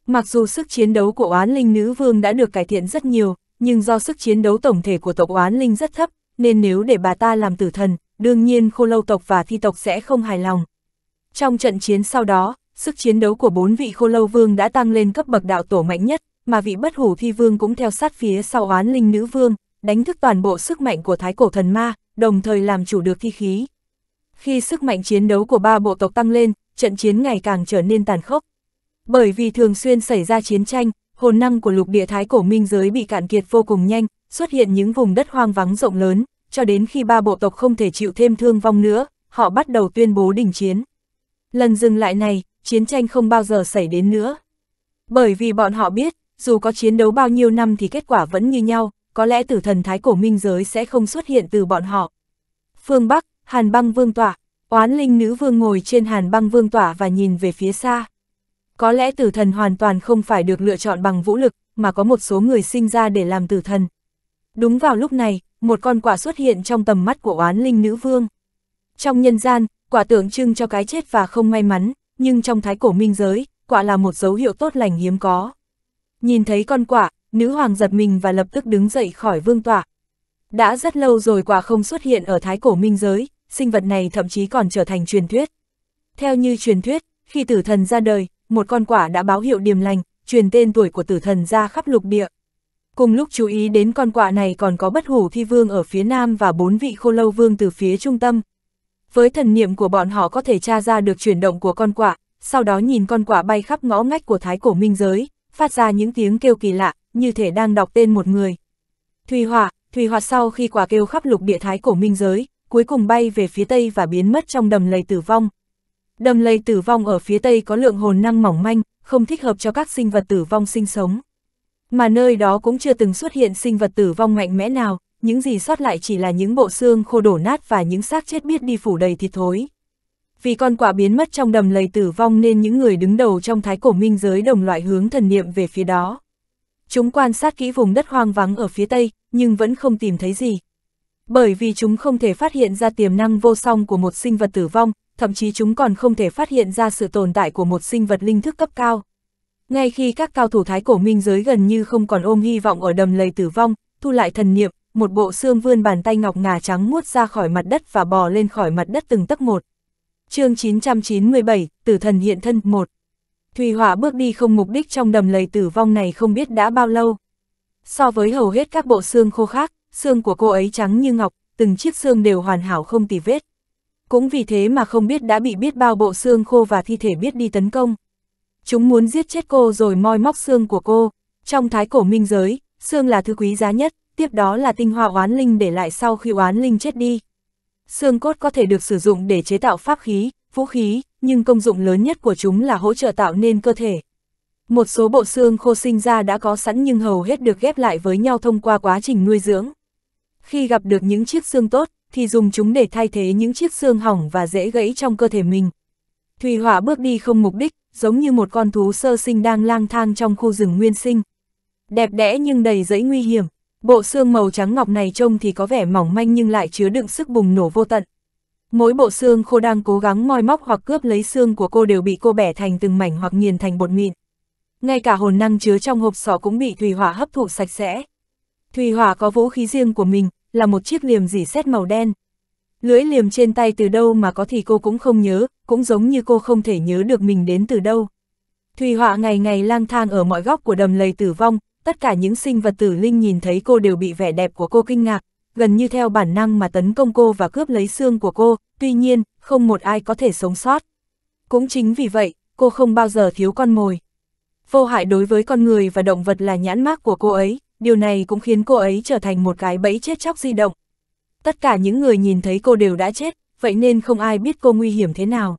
Mặc dù sức chiến đấu của oán linh nữ vương đã được cải thiện rất nhiều, nhưng do sức chiến đấu tổng thể của tộc oán linh rất thấp, nên nếu để bà ta làm tử thần, đương nhiên khô lâu tộc và thi tộc sẽ không hài lòng. Trong trận chiến sau đó, sức chiến đấu của bốn vị khô lâu vương đã tăng lên cấp bậc đạo tổ mạnh nhất, mà vị bất hủ thi vương cũng theo sát phía sau oán linh nữ vương, đánh thức toàn bộ sức mạnh của thái cổ thần ma, đồng thời làm chủ được thi khí. Khi sức mạnh chiến đấu của ba bộ tộc tăng lên, trận chiến ngày càng trở nên tàn khốc. Bởi vì thường xuyên xảy ra chiến tranh, hồn năng của lục địa thái cổ minh giới bị cạn kiệt vô cùng nhanh, xuất hiện những vùng đất hoang vắng rộng lớn, cho đến khi ba bộ tộc không thể chịu thêm thương vong nữa, họ bắt đầu tuyên bố đình chiến. Lần dừng lại này, chiến tranh không bao giờ xảy đến nữa. Bởi vì bọn họ biết, dù có chiến đấu bao nhiêu năm thì kết quả vẫn như nhau, có lẽ tử thần thái cổ minh giới sẽ không xuất hiện từ bọn họ. Phương Bắc, Hàn băng vương tỏa, oán linh nữ vương ngồi trên hàn băng vương tỏa và nhìn về phía xa. Có lẽ tử thần hoàn toàn không phải được lựa chọn bằng vũ lực, mà có một số người sinh ra để làm tử thần. Đúng vào lúc này, một con quả xuất hiện trong tầm mắt của oán linh nữ vương. Trong nhân gian, quả tượng trưng cho cái chết và không may mắn, nhưng trong thái cổ minh giới, quả là một dấu hiệu tốt lành hiếm có. Nhìn thấy con quả, nữ hoàng giật mình và lập tức đứng dậy khỏi vương tọa. Đã rất lâu rồi quả không xuất hiện ở thái cổ minh giới, sinh vật này thậm chí còn trở thành truyền thuyết. Theo như truyền thuyết, khi tử thần ra đời, một con quả đã báo hiệu điềm lành, truyền tên tuổi của tử thần ra khắp lục địa. Cùng lúc chú ý đến con quạ này còn có bất hủ thi vương ở phía nam và bốn vị khô lâu vương từ phía trung tâm. Với thần niệm của bọn họ có thể tra ra được chuyển động của con quạ, sau đó nhìn con quạ bay khắp ngõ ngách của thái cổ minh giới, phát ra những tiếng kêu kỳ lạ, như thể đang đọc tên một người. Thùy hỏa, thùy hỏa sau khi quả kêu khắp lục địa thái cổ minh giới, cuối cùng bay về phía tây và biến mất trong đầm lầy tử vong. Đầm lầy tử vong ở phía tây có lượng hồn năng mỏng manh, không thích hợp cho các sinh vật tử vong sinh sống. Mà nơi đó cũng chưa từng xuất hiện sinh vật tử vong mạnh mẽ nào, những gì sót lại chỉ là những bộ xương khô đổ nát và những xác chết biết đi phủ đầy thịt thối vì con quả biến mất trong đầm lầy tử vong nên những người đứng đầu trong thái cổ minh giới đồng loại hướng thần niệm về phía đó. Chúng quan sát kỹ vùng đất hoang vắng ở phía tây, nhưng vẫn không tìm thấy gì. Bởi vì chúng không thể phát hiện ra tiềm năng vô song của một sinh vật tử vong, thậm chí chúng còn không thể phát hiện ra sự tồn tại của một sinh vật linh thức cấp cao. Ngay khi các cao thủ thái cổ minh giới gần như không còn ôm hy vọng ở đầm lầy tử vong, thu lại thần niệm, một bộ xương vươn bàn tay ngọc ngà trắng muốt ra khỏi mặt đất và bò lên khỏi mặt đất từng tấc một chương 997, tử thần hiện thân 1. Thùy Hỏa bước đi không mục đích trong đầm lầy tử vong này không biết đã bao lâu. So với hầu hết các bộ xương khô khác, xương của cô ấy trắng như ngọc, từng chiếc xương đều hoàn hảo không tì vết. Cũng vì thế mà không biết đã bị biết bao bộ xương khô và thi thể biết đi tấn công. Chúng muốn giết chết cô rồi moi móc xương của cô. Trong thái cổ minh giới, xương là thứ quý giá nhất, tiếp đó là tinh hoa oán linh để lại sau khi oán linh chết đi xương cốt có thể được sử dụng để chế tạo pháp khí, vũ khí, nhưng công dụng lớn nhất của chúng là hỗ trợ tạo nên cơ thể. Một số bộ xương khô sinh ra đã có sẵn nhưng hầu hết được ghép lại với nhau thông qua quá trình nuôi dưỡng. Khi gặp được những chiếc xương tốt, thì dùng chúng để thay thế những chiếc xương hỏng và dễ gãy trong cơ thể mình. Thùy Hỏa bước đi không mục đích, giống như một con thú sơ sinh đang lang thang trong khu rừng nguyên sinh. Đẹp đẽ nhưng đầy rẫy nguy hiểm, Bộ xương màu trắng ngọc này trông thì có vẻ mỏng manh nhưng lại chứa đựng sức bùng nổ vô tận. Mỗi bộ xương khô đang cố gắng moi móc hoặc cướp lấy xương của cô đều bị cô bẻ thành từng mảnh hoặc nghiền thành bột mịn. Ngay cả hồn năng chứa trong hộp sọ cũng bị Thùy Hỏa hấp thụ sạch sẽ. Thùy Hỏa có vũ khí riêng của mình, là một chiếc liềm dỉ xét màu đen. Lưỡi liềm trên tay từ đâu mà có thì cô cũng không nhớ, cũng giống như cô không thể nhớ được mình đến từ đâu. Thùy hỏa ngày ngày lang thang ở mọi góc của đầm lầy tử vong, tất cả những sinh vật tử linh nhìn thấy cô đều bị vẻ đẹp của cô kinh ngạc, gần như theo bản năng mà tấn công cô và cướp lấy xương của cô, tuy nhiên, không một ai có thể sống sót. Cũng chính vì vậy, cô không bao giờ thiếu con mồi. Vô hại đối với con người và động vật là nhãn mác của cô ấy, điều này cũng khiến cô ấy trở thành một cái bẫy chết chóc di động. Tất cả những người nhìn thấy cô đều đã chết, vậy nên không ai biết cô nguy hiểm thế nào.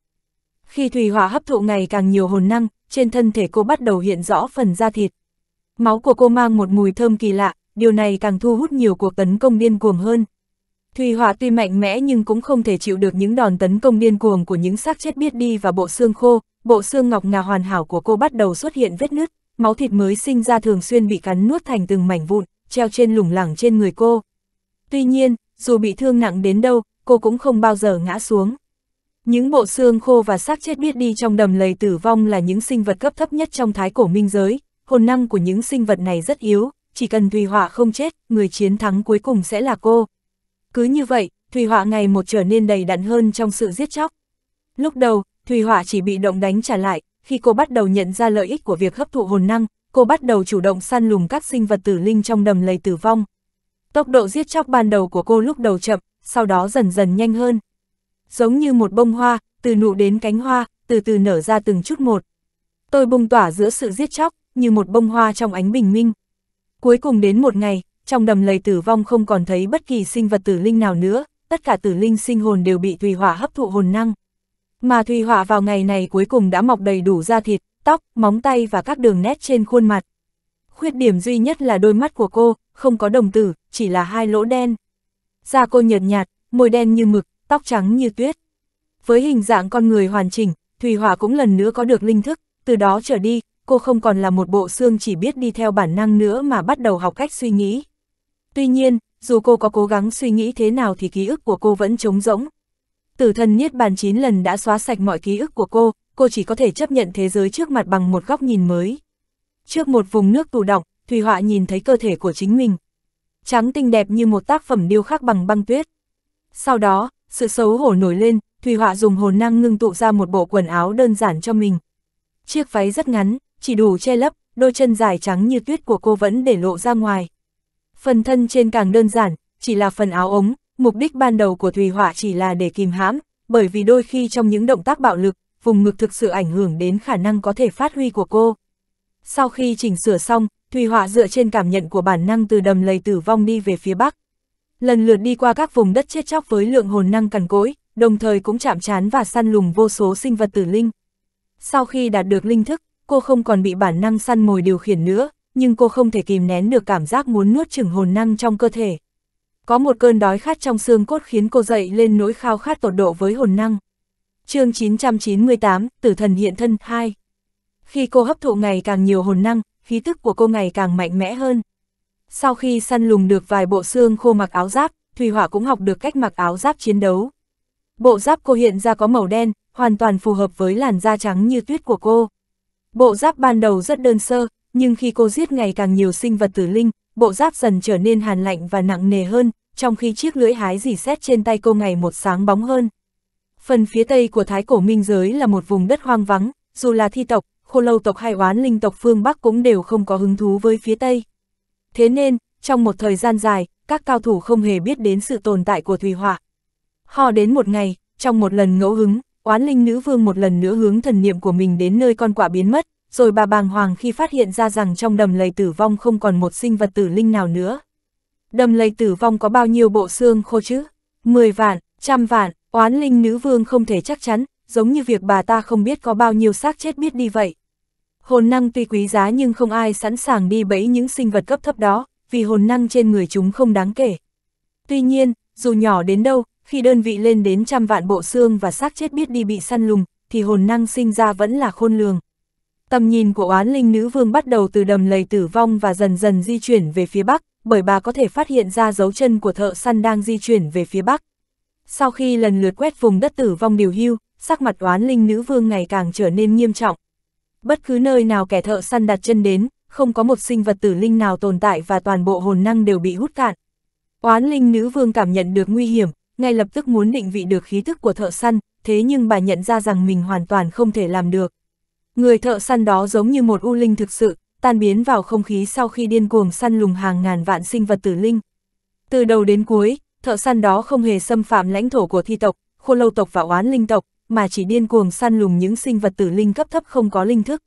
Khi thủy hỏa hấp thụ ngày càng nhiều hồn năng, trên thân thể cô bắt đầu hiện rõ phần da thịt, Máu của cô mang một mùi thơm kỳ lạ, điều này càng thu hút nhiều cuộc tấn công điên cuồng hơn. Thùy hỏa tuy mạnh mẽ nhưng cũng không thể chịu được những đòn tấn công điên cuồng của những xác chết biết đi và bộ xương khô, bộ xương ngọc ngà hoàn hảo của cô bắt đầu xuất hiện vết nứt, máu thịt mới sinh ra thường xuyên bị cắn nuốt thành từng mảnh vụn, treo trên lủng lẳng trên người cô. Tuy nhiên, dù bị thương nặng đến đâu, cô cũng không bao giờ ngã xuống. Những bộ xương khô và xác chết biết đi trong đầm lầy tử vong là những sinh vật cấp thấp nhất trong thái cổ minh giới, hồn năng của những sinh vật này rất yếu, chỉ cần Thùy Họa không chết, người chiến thắng cuối cùng sẽ là cô. Cứ như vậy, Thùy Họa ngày một trở nên đầy đặn hơn trong sự giết chóc. Lúc đầu, Thùy Họa chỉ bị động đánh trả lại, khi cô bắt đầu nhận ra lợi ích của việc hấp thụ hồn năng, cô bắt đầu chủ động săn lùng các sinh vật tử linh trong đầm lầy tử vong. Tốc độ giết chóc ban đầu của cô lúc đầu chậm, sau đó dần dần nhanh hơn. Giống như một bông hoa, từ nụ đến cánh hoa, từ từ nở ra từng chút một. Tôi bùng tỏa giữa sự giết chóc, như một bông hoa trong ánh bình minh. Cuối cùng đến một ngày, trong đầm lầy tử vong không còn thấy bất kỳ sinh vật tử linh nào nữa, tất cả tử linh sinh hồn đều bị thủy hỏa hấp thụ hồn năng. Mà thủy hỏa vào ngày này cuối cùng đã mọc đầy đủ da thịt, tóc, móng tay và các đường nét trên khuôn mặt. Khuyết điểm duy nhất là đôi mắt của cô, không có đồng tử, chỉ là hai lỗ đen. Da cô nhợt nhạt, môi đen như mực, tóc trắng như tuyết. Với hình dạng con người hoàn chỉnh, Thủy Hỏa cũng lần nữa có được linh thức, từ đó trở đi, cô không còn là một bộ xương chỉ biết đi theo bản năng nữa mà bắt đầu học cách suy nghĩ. Tuy nhiên, dù cô có cố gắng suy nghĩ thế nào thì ký ức của cô vẫn trống rỗng. Tử thần Niết Bàn 9 lần đã xóa sạch mọi ký ức của cô, cô chỉ có thể chấp nhận thế giới trước mặt bằng một góc nhìn mới. Trước một vùng nước tù động, Thùy Họa nhìn thấy cơ thể của chính mình. Trắng tinh đẹp như một tác phẩm điêu khắc bằng băng tuyết. Sau đó, sự xấu hổ nổi lên, Thùy Họa dùng hồn năng ngưng tụ ra một bộ quần áo đơn giản cho mình. Chiếc váy rất ngắn, chỉ đủ che lấp, đôi chân dài trắng như tuyết của cô vẫn để lộ ra ngoài. Phần thân trên càng đơn giản, chỉ là phần áo ống, mục đích ban đầu của Thùy Họa chỉ là để kìm hãm, bởi vì đôi khi trong những động tác bạo lực, vùng ngực thực sự ảnh hưởng đến khả năng có thể phát huy của cô. Sau khi chỉnh sửa xong, Thùy Họa dựa trên cảm nhận của bản năng từ đầm lầy tử vong đi về phía bắc. Lần lượt đi qua các vùng đất chết chóc với lượng hồn năng cằn cỗi, đồng thời cũng chạm trán và săn lùng vô số sinh vật tử linh. Sau khi đạt được linh thức, cô không còn bị bản năng săn mồi điều khiển nữa, nhưng cô không thể kìm nén được cảm giác muốn nuốt chửng hồn năng trong cơ thể. Có một cơn đói khát trong xương cốt khiến cô dậy lên nỗi khao khát tột độ với hồn năng. chương 998, Tử thần hiện thân 2 Khi cô hấp thụ ngày càng nhiều hồn năng, khí tức của cô ngày càng mạnh mẽ hơn. Sau khi săn lùng được vài bộ xương khô mặc áo giáp, Thùy Hỏa cũng học được cách mặc áo giáp chiến đấu. Bộ giáp cô hiện ra có màu đen, hoàn toàn phù hợp với làn da trắng như tuyết của cô. Bộ giáp ban đầu rất đơn sơ, nhưng khi cô giết ngày càng nhiều sinh vật tử linh, bộ giáp dần trở nên hàn lạnh và nặng nề hơn, trong khi chiếc lưỡi hái dì xét trên tay cô ngày một sáng bóng hơn. Phần phía tây của Thái Cổ Minh Giới là một vùng đất hoang vắng, dù là thi tộc, khô lâu tộc hay oán linh tộc phương Bắc cũng đều không có hứng thú với phía tây. Thế nên, trong một thời gian dài, các cao thủ không hề biết đến sự tồn tại của Thủy Hỏa. Họ đến một ngày, trong một lần ngẫu hứng, oán linh nữ vương một lần nữa hướng thần niệm của mình đến nơi con quả biến mất, rồi bà bàng hoàng khi phát hiện ra rằng trong đầm lầy tử vong không còn một sinh vật tử linh nào nữa. Đầm lầy tử vong có bao nhiêu bộ xương khô chứ? Mười vạn, trăm vạn, oán linh nữ vương không thể chắc chắn, giống như việc bà ta không biết có bao nhiêu xác chết biết đi vậy. Hồn năng tuy quý giá nhưng không ai sẵn sàng đi bẫy những sinh vật cấp thấp đó, vì hồn năng trên người chúng không đáng kể. Tuy nhiên, dù nhỏ đến đâu, khi đơn vị lên đến trăm vạn bộ xương và xác chết biết đi bị săn lùng, thì hồn năng sinh ra vẫn là khôn lường. Tầm nhìn của oán linh nữ vương bắt đầu từ đầm lầy tử vong và dần dần di chuyển về phía bắc, bởi bà có thể phát hiện ra dấu chân của thợ săn đang di chuyển về phía bắc. Sau khi lần lượt quét vùng đất tử vong điều hưu, sắc mặt oán linh nữ vương ngày càng trở nên nghiêm trọng. Bất cứ nơi nào kẻ thợ săn đặt chân đến, không có một sinh vật tử linh nào tồn tại và toàn bộ hồn năng đều bị hút cạn. Oán linh nữ vương cảm nhận được nguy hiểm, ngay lập tức muốn định vị được khí thức của thợ săn, thế nhưng bà nhận ra rằng mình hoàn toàn không thể làm được. Người thợ săn đó giống như một u linh thực sự, tan biến vào không khí sau khi điên cuồng săn lùng hàng ngàn vạn sinh vật tử linh. Từ đầu đến cuối, thợ săn đó không hề xâm phạm lãnh thổ của thi tộc, khô lâu tộc và oán linh tộc, mà chỉ điên cuồng săn lùng những sinh vật tử linh cấp thấp không có linh thức.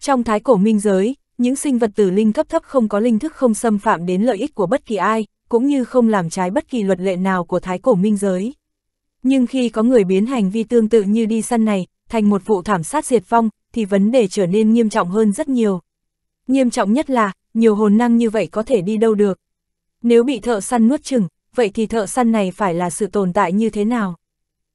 Trong thái cổ minh giới, những sinh vật tử linh cấp thấp không có linh thức không xâm phạm đến lợi ích của bất kỳ ai, cũng như không làm trái bất kỳ luật lệ nào của thái cổ minh giới. Nhưng khi có người biến hành vi tương tự như đi săn này, thành một vụ thảm sát diệt vong, thì vấn đề trở nên nghiêm trọng hơn rất nhiều. Nghiêm trọng nhất là, nhiều hồn năng như vậy có thể đi đâu được. Nếu bị thợ săn nuốt chừng, vậy thì thợ săn này phải là sự tồn tại như thế nào?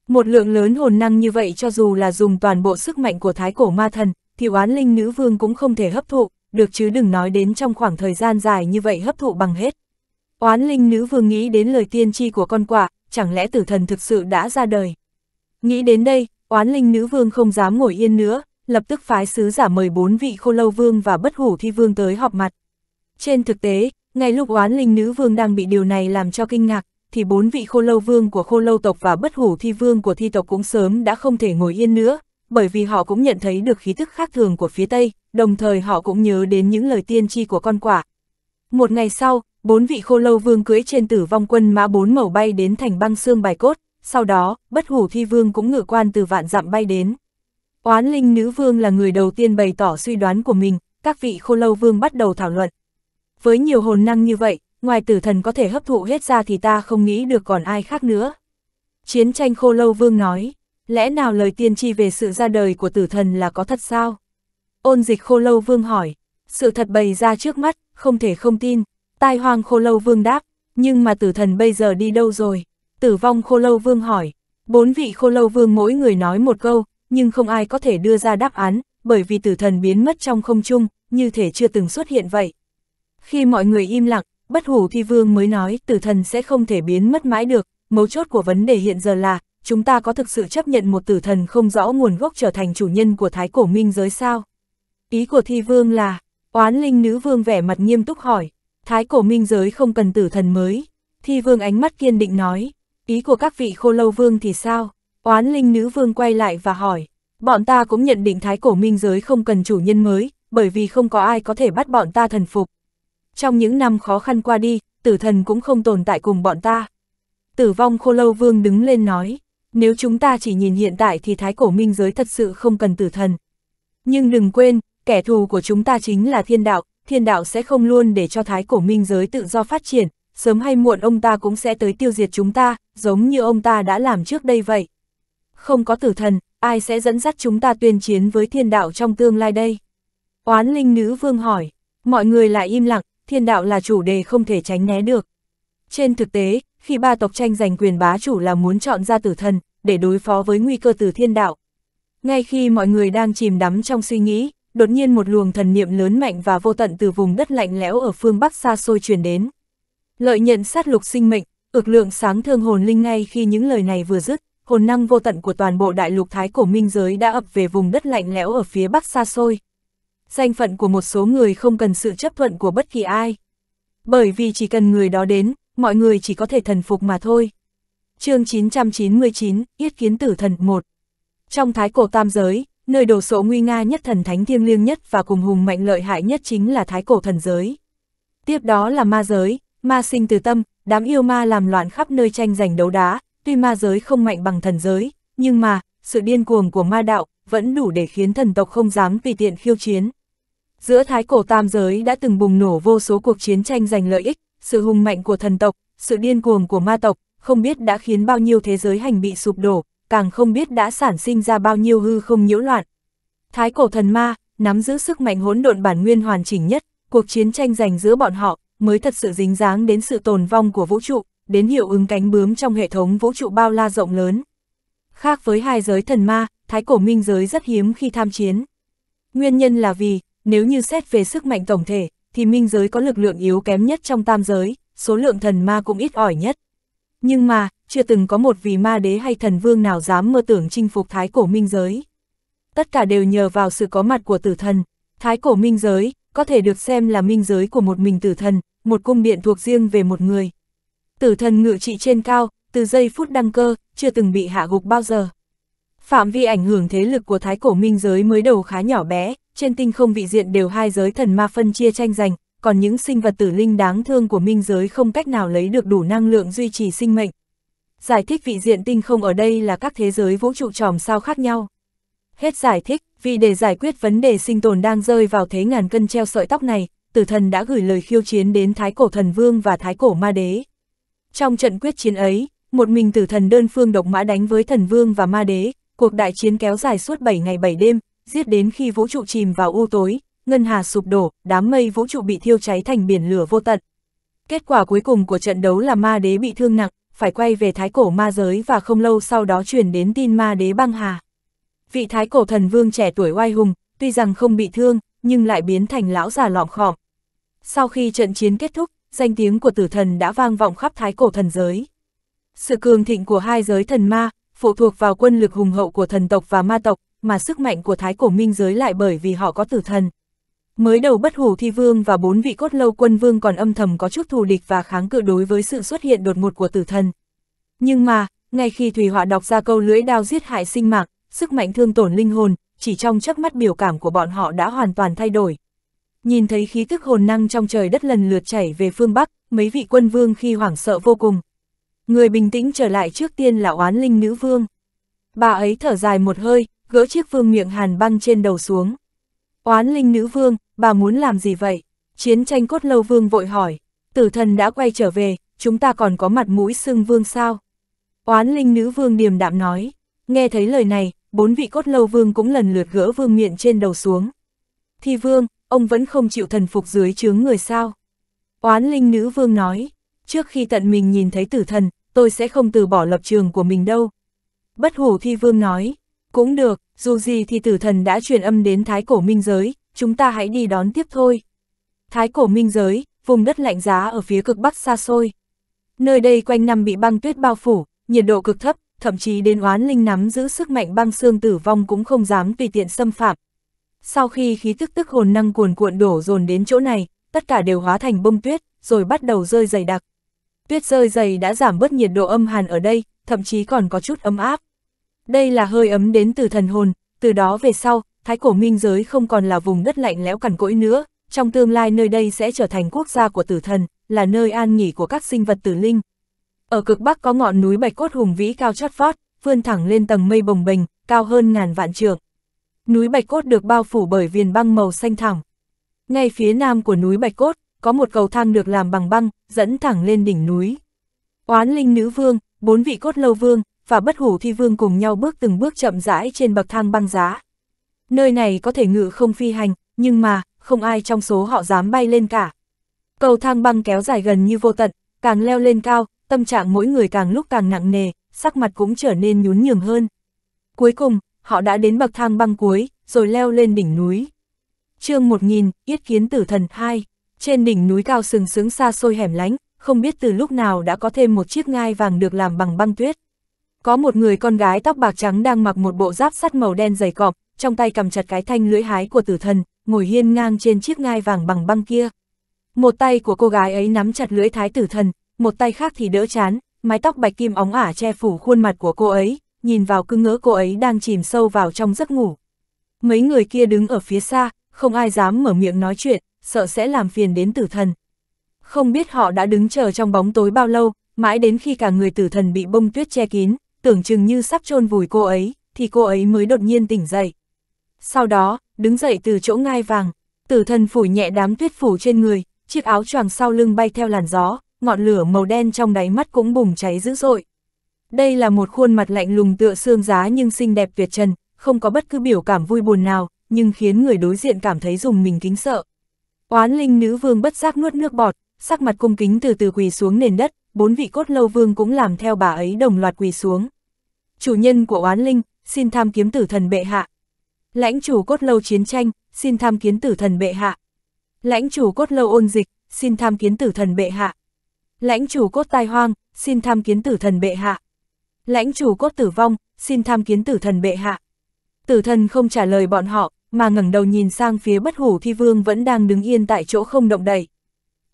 Một lượng lớn hồn năng như vậy cho dù là dùng toàn bộ sức mạnh của thái cổ ma thần, thì oán linh nữ vương cũng không thể hấp thụ, được chứ đừng nói đến trong khoảng thời gian dài như vậy hấp thụ bằng hết. Oán linh nữ vương nghĩ đến lời tiên tri của con quả, chẳng lẽ tử thần thực sự đã ra đời. Nghĩ đến đây, oán linh nữ vương không dám ngồi yên nữa, lập tức phái sứ giả mời bốn vị khô lâu vương và bất hủ thi vương tới họp mặt. Trên thực tế, ngay lúc oán linh nữ vương đang bị điều này làm cho kinh ngạc, thì bốn vị khô lâu vương của khô lâu tộc và bất hủ thi vương của thi tộc cũng sớm đã không thể ngồi yên nữa, bởi vì họ cũng nhận thấy được khí thức khác thường của phía Tây, đồng thời họ cũng nhớ đến những lời tiên tri của con quả. Một ngày sau, bốn vị khô lâu vương cưỡi trên tử vong quân mã bốn màu bay đến thành băng xương bài cốt, sau đó, bất hủ thi vương cũng ngự quan từ vạn dặm bay đến. Oán linh nữ vương là người đầu tiên bày tỏ suy đoán của mình, các vị khô lâu vương bắt đầu thảo luận. Với nhiều hồn năng như vậy, ngoài tử thần có thể hấp thụ hết ra thì ta không nghĩ được còn ai khác nữa. Chiến tranh khô lâu vương nói, lẽ nào lời tiên tri về sự ra đời của tử thần là có thật sao? Ôn dịch khô lâu vương hỏi, sự thật bày ra trước mắt, không thể không tin. Tai hoàng khô lâu vương đáp, nhưng mà tử thần bây giờ đi đâu rồi? Tử vong khô lâu vương hỏi, bốn vị khô lâu vương mỗi người nói một câu, nhưng không ai có thể đưa ra đáp án, bởi vì tử thần biến mất trong không trung, như thể chưa từng xuất hiện vậy. Khi mọi người im lặng, bất hủ thi vương mới nói tử thần sẽ không thể biến mất mãi được, mấu chốt của vấn đề hiện giờ là, chúng ta có thực sự chấp nhận một tử thần không rõ nguồn gốc trở thành chủ nhân của thái cổ minh giới sao? Ý của thi vương là, oán linh nữ vương vẻ mặt nghiêm túc hỏi, Thái cổ minh giới không cần tử thần mới. Thi vương ánh mắt kiên định nói, ý của các vị khô lâu vương thì sao? Oán linh nữ vương quay lại và hỏi, bọn ta cũng nhận định thái cổ minh giới không cần chủ nhân mới, bởi vì không có ai có thể bắt bọn ta thần phục. Trong những năm khó khăn qua đi, tử thần cũng không tồn tại cùng bọn ta. Tử vong khô lâu vương đứng lên nói, nếu chúng ta chỉ nhìn hiện tại thì thái cổ minh giới thật sự không cần tử thần. Nhưng đừng quên, kẻ thù của chúng ta chính là thiên đạo, thiên đạo sẽ không luôn để cho thái cổ minh giới tự do phát triển, sớm hay muộn ông ta cũng sẽ tới tiêu diệt chúng ta, giống như ông ta đã làm trước đây vậy. Không có tử thần, ai sẽ dẫn dắt chúng ta tuyên chiến với thiên đạo trong tương lai đây? Oán linh nữ vương hỏi, mọi người lại im lặng, thiên đạo là chủ đề không thể tránh né được. Trên thực tế, khi ba tộc tranh giành quyền bá chủ là muốn chọn ra tử thần, để đối phó với nguy cơ từ thiên đạo. Ngay khi mọi người đang chìm đắm trong suy nghĩ, đột nhiên một luồng thần niệm lớn mạnh và vô tận từ vùng đất lạnh lẽo ở phương Bắc xa xôi truyền đến. Lợi nhận sát lục sinh mệnh, ực lượng sáng thương hồn linh ngay khi những lời này vừa dứt, hồn năng vô tận của toàn bộ đại lục thái cổ minh giới đã ập về vùng đất lạnh lẽo ở phía Bắc xa xôi. Danh phận của một số người không cần sự chấp thuận của bất kỳ ai. Bởi vì chỉ cần người đó đến, mọi người chỉ có thể thần phục mà thôi. chương 999, Yết Kiến Tử Thần 1 Trong thái cổ tam giới, Nơi đồ sộ nguy nga nhất thần thánh thiêng liêng nhất và cùng hùng mạnh lợi hại nhất chính là thái cổ thần giới. Tiếp đó là ma giới, ma sinh từ tâm, đám yêu ma làm loạn khắp nơi tranh giành đấu đá, tuy ma giới không mạnh bằng thần giới, nhưng mà, sự điên cuồng của ma đạo vẫn đủ để khiến thần tộc không dám tùy tiện khiêu chiến. Giữa thái cổ tam giới đã từng bùng nổ vô số cuộc chiến tranh giành lợi ích, sự hùng mạnh của thần tộc, sự điên cuồng của ma tộc, không biết đã khiến bao nhiêu thế giới hành bị sụp đổ, càng không biết đã sản sinh ra bao nhiêu hư không nhiễu loạn. Thái cổ thần ma, nắm giữ sức mạnh hỗn độn bản nguyên hoàn chỉnh nhất, cuộc chiến tranh giành giữa bọn họ mới thật sự dính dáng đến sự tồn vong của vũ trụ, đến hiệu ứng cánh bướm trong hệ thống vũ trụ bao la rộng lớn. Khác với hai giới thần ma, thái cổ minh giới rất hiếm khi tham chiến. Nguyên nhân là vì, nếu như xét về sức mạnh tổng thể, thì minh giới có lực lượng yếu kém nhất trong tam giới, số lượng thần ma cũng ít ỏi nhất. Nhưng mà, chưa từng có một vì ma đế hay thần vương nào dám mơ tưởng chinh phục thái cổ minh giới. Tất cả đều nhờ vào sự có mặt của tử thần. Thái cổ minh giới, có thể được xem là minh giới của một mình tử thần, một cung điện thuộc riêng về một người. Tử thần ngự trị trên cao, từ giây phút đăng cơ, chưa từng bị hạ gục bao giờ. Phạm vi ảnh hưởng thế lực của thái cổ minh giới mới đầu khá nhỏ bé, trên tinh không vị diện đều hai giới thần ma phân chia tranh giành, còn những sinh vật tử linh đáng thương của minh giới không cách nào lấy được đủ năng lượng duy trì sinh mệnh. Giải thích vị diện tinh không ở đây là các thế giới vũ trụ tròm sao khác nhau. Hết giải thích, vì để giải quyết vấn đề sinh tồn đang rơi vào thế ngàn cân treo sợi tóc này, tử thần đã gửi lời khiêu chiến đến Thái Cổ Thần Vương và Thái Cổ Ma Đế. Trong trận quyết chiến ấy, một mình tử thần đơn phương độc mã đánh với Thần Vương và Ma Đế, cuộc đại chiến kéo dài suốt 7 ngày 7 đêm, giết đến khi vũ trụ chìm vào u tối, ngân hà sụp đổ, đám mây vũ trụ bị thiêu cháy thành biển lửa vô tận. Kết quả cuối cùng của trận đấu là ma đế bị thương nặng, phải quay về thái cổ ma giới và không lâu sau đó truyền đến tin ma đế băng hà. Vị thái cổ thần vương trẻ tuổi oai hùng, tuy rằng không bị thương, nhưng lại biến thành lão già lọm khọm. Sau khi trận chiến kết thúc, danh tiếng của tử thần đã vang vọng khắp thái cổ thần giới. Sự cường thịnh của hai giới thần ma, phụ thuộc vào quân lực hùng hậu của thần tộc và ma tộc, mà sức mạnh của thái cổ minh giới lại bởi vì họ có tử thần. Mới đầu bất hủ thi vương và bốn vị cốt lâu quân vương còn âm thầm có chút thù địch và kháng cự đối với sự xuất hiện đột ngột của tử thần. Nhưng mà, ngay khi Thủy Họa đọc ra câu lưỡi đao giết hại sinh mạng, sức mạnh thương tổn linh hồn, chỉ trong chớp mắt biểu cảm của bọn họ đã hoàn toàn thay đổi. Nhìn thấy khí tức hồn năng trong trời đất lần lượt chảy về phương Bắc, mấy vị quân vương khi hoảng sợ vô cùng. Người bình tĩnh trở lại trước tiên là oán linh nữ vương. Bà ấy thở dài một hơi, gỡ chiếc vương miệng hàn băng trên đầu xuống. Oán linh nữ vương, bà muốn làm gì vậy? Chiến tranh cốt lâu vương vội hỏi. Tử thần đã quay trở về, chúng ta còn có mặt mũi xưng vương sao? Oán linh nữ vương điềm đạm nói. Nghe thấy lời này, bốn vị cốt lâu vương cũng lần lượt gỡ vương miệng trên đầu xuống. Thi vương, ông vẫn không chịu thần phục dưới chướng người sao? Oán linh nữ vương nói. Trước khi tận mình nhìn thấy tử thần, tôi sẽ không từ bỏ lập trường của mình đâu. Bất hủ thi vương nói, cũng được, dù gì thì tử thần đã truyền âm đến thái cổ minh giới, chúng ta hãy đi đón tiếp thôi. Thái cổ minh giới, vùng đất lạnh giá ở phía cực bắc xa xôi. Nơi đây quanh năm bị băng tuyết bao phủ, nhiệt độ cực thấp, thậm chí đến oán linh nắm giữ sức mạnh băng xương tử vong cũng không dám tùy tiện xâm phạm. Sau khi khí tức tức hồn năng cuồn cuộn đổ dồn đến chỗ này, tất cả đều hóa thành bông tuyết, rồi bắt đầu rơi dày đặc. Tuyết rơi dày đã giảm bớt nhiệt độ âm hàn ở đây, thậm chí còn có chút ấm áp. Đây là hơi ấm đến từ thần hồn, từ đó về sau, thái cổ minh giới không còn là vùng đất lạnh lẽo cằn cỗi nữa, trong tương lai nơi đây sẽ trở thành quốc gia của tử thần, là nơi an nghỉ của các sinh vật tử linh. Ở cực bắc có ngọn núi Bạch Cốt hùng vĩ cao chót vót, vươn thẳng lên tầng mây bồng bềnh, cao hơn ngàn vạn trượng. Núi Bạch Cốt được bao phủ bởi viền băng màu xanh thẳm. Ngay phía nam của núi Bạch Cốt, có một cầu thang được làm bằng băng, dẫn thẳng lên đỉnh núi. Oán Linh Nữ Vương, bốn vị cốt lâu vương, và bất hủ thi vương cùng nhau bước từng bước chậm rãi trên bậc thang băng giá. Nơi này có thể ngự không phi hành, nhưng mà, không ai trong số họ dám bay lên cả. Cầu thang băng kéo dài gần như vô tận, càng leo lên cao, tâm trạng mỗi người càng lúc càng nặng nề, sắc mặt cũng trở nên nhún nhường hơn. Cuối cùng, họ đã đến bậc thang băng cuối, rồi leo lên đỉnh núi. chương 1000, Yết Kiến Tử Thần 2, trên đỉnh núi cao sừng sướng xa xôi hẻm lánh, không biết từ lúc nào đã có thêm một chiếc ngai vàng được làm bằng băng tuyết. Có một người con gái tóc bạc trắng đang mặc một bộ giáp sắt màu đen dày cọp, trong tay cầm chặt cái thanh lưỡi hái của tử thần, ngồi hiên ngang trên chiếc ngai vàng bằng băng kia. Một tay của cô gái ấy nắm chặt lưỡi thái tử thần, một tay khác thì đỡ chán, mái tóc bạch kim óng ả che phủ khuôn mặt của cô ấy, nhìn vào cứ ngỡ cô ấy đang chìm sâu vào trong giấc ngủ. Mấy người kia đứng ở phía xa, không ai dám mở miệng nói chuyện, sợ sẽ làm phiền đến tử thần. Không biết họ đã đứng chờ trong bóng tối bao lâu, mãi đến khi cả người tử thần bị bông tuyết che kín, tưởng chừng như sắp chôn vùi cô ấy, thì cô ấy mới đột nhiên tỉnh dậy. Sau đó, đứng dậy từ chỗ ngai vàng, tử thần phủ nhẹ đám tuyết phủ trên người, chiếc áo choàng sau lưng bay theo làn gió, ngọn lửa màu đen trong đáy mắt cũng bùng cháy dữ dội. Đây là một khuôn mặt lạnh lùng tựa xương giá nhưng xinh đẹp tuyệt trần, không có bất cứ biểu cảm vui buồn nào, nhưng khiến người đối diện cảm thấy dùng mình kính sợ. Oán linh nữ vương bất giác nuốt nước bọt, sắc mặt cung kính từ từ quỳ xuống nền đất, bốn vị cốt lâu vương cũng làm theo bà ấy đồng loạt quỳ xuống. Chủ nhân của oán linh, xin tham kiếm tử thần bệ hạ. Lãnh chủ cốt lâu chiến tranh, xin tham kiến tử thần bệ hạ. Lãnh chủ cốt lâu ôn dịch, xin tham kiến tử thần bệ hạ. Lãnh chủ cốt tai hoang, xin tham kiến tử thần bệ hạ. Lãnh chủ cốt tử vong, xin tham kiến tử thần bệ hạ. Tử thần không trả lời bọn họ, mà ngẩng đầu nhìn sang phía bất hủ thi vương vẫn đang đứng yên tại chỗ không động đậy.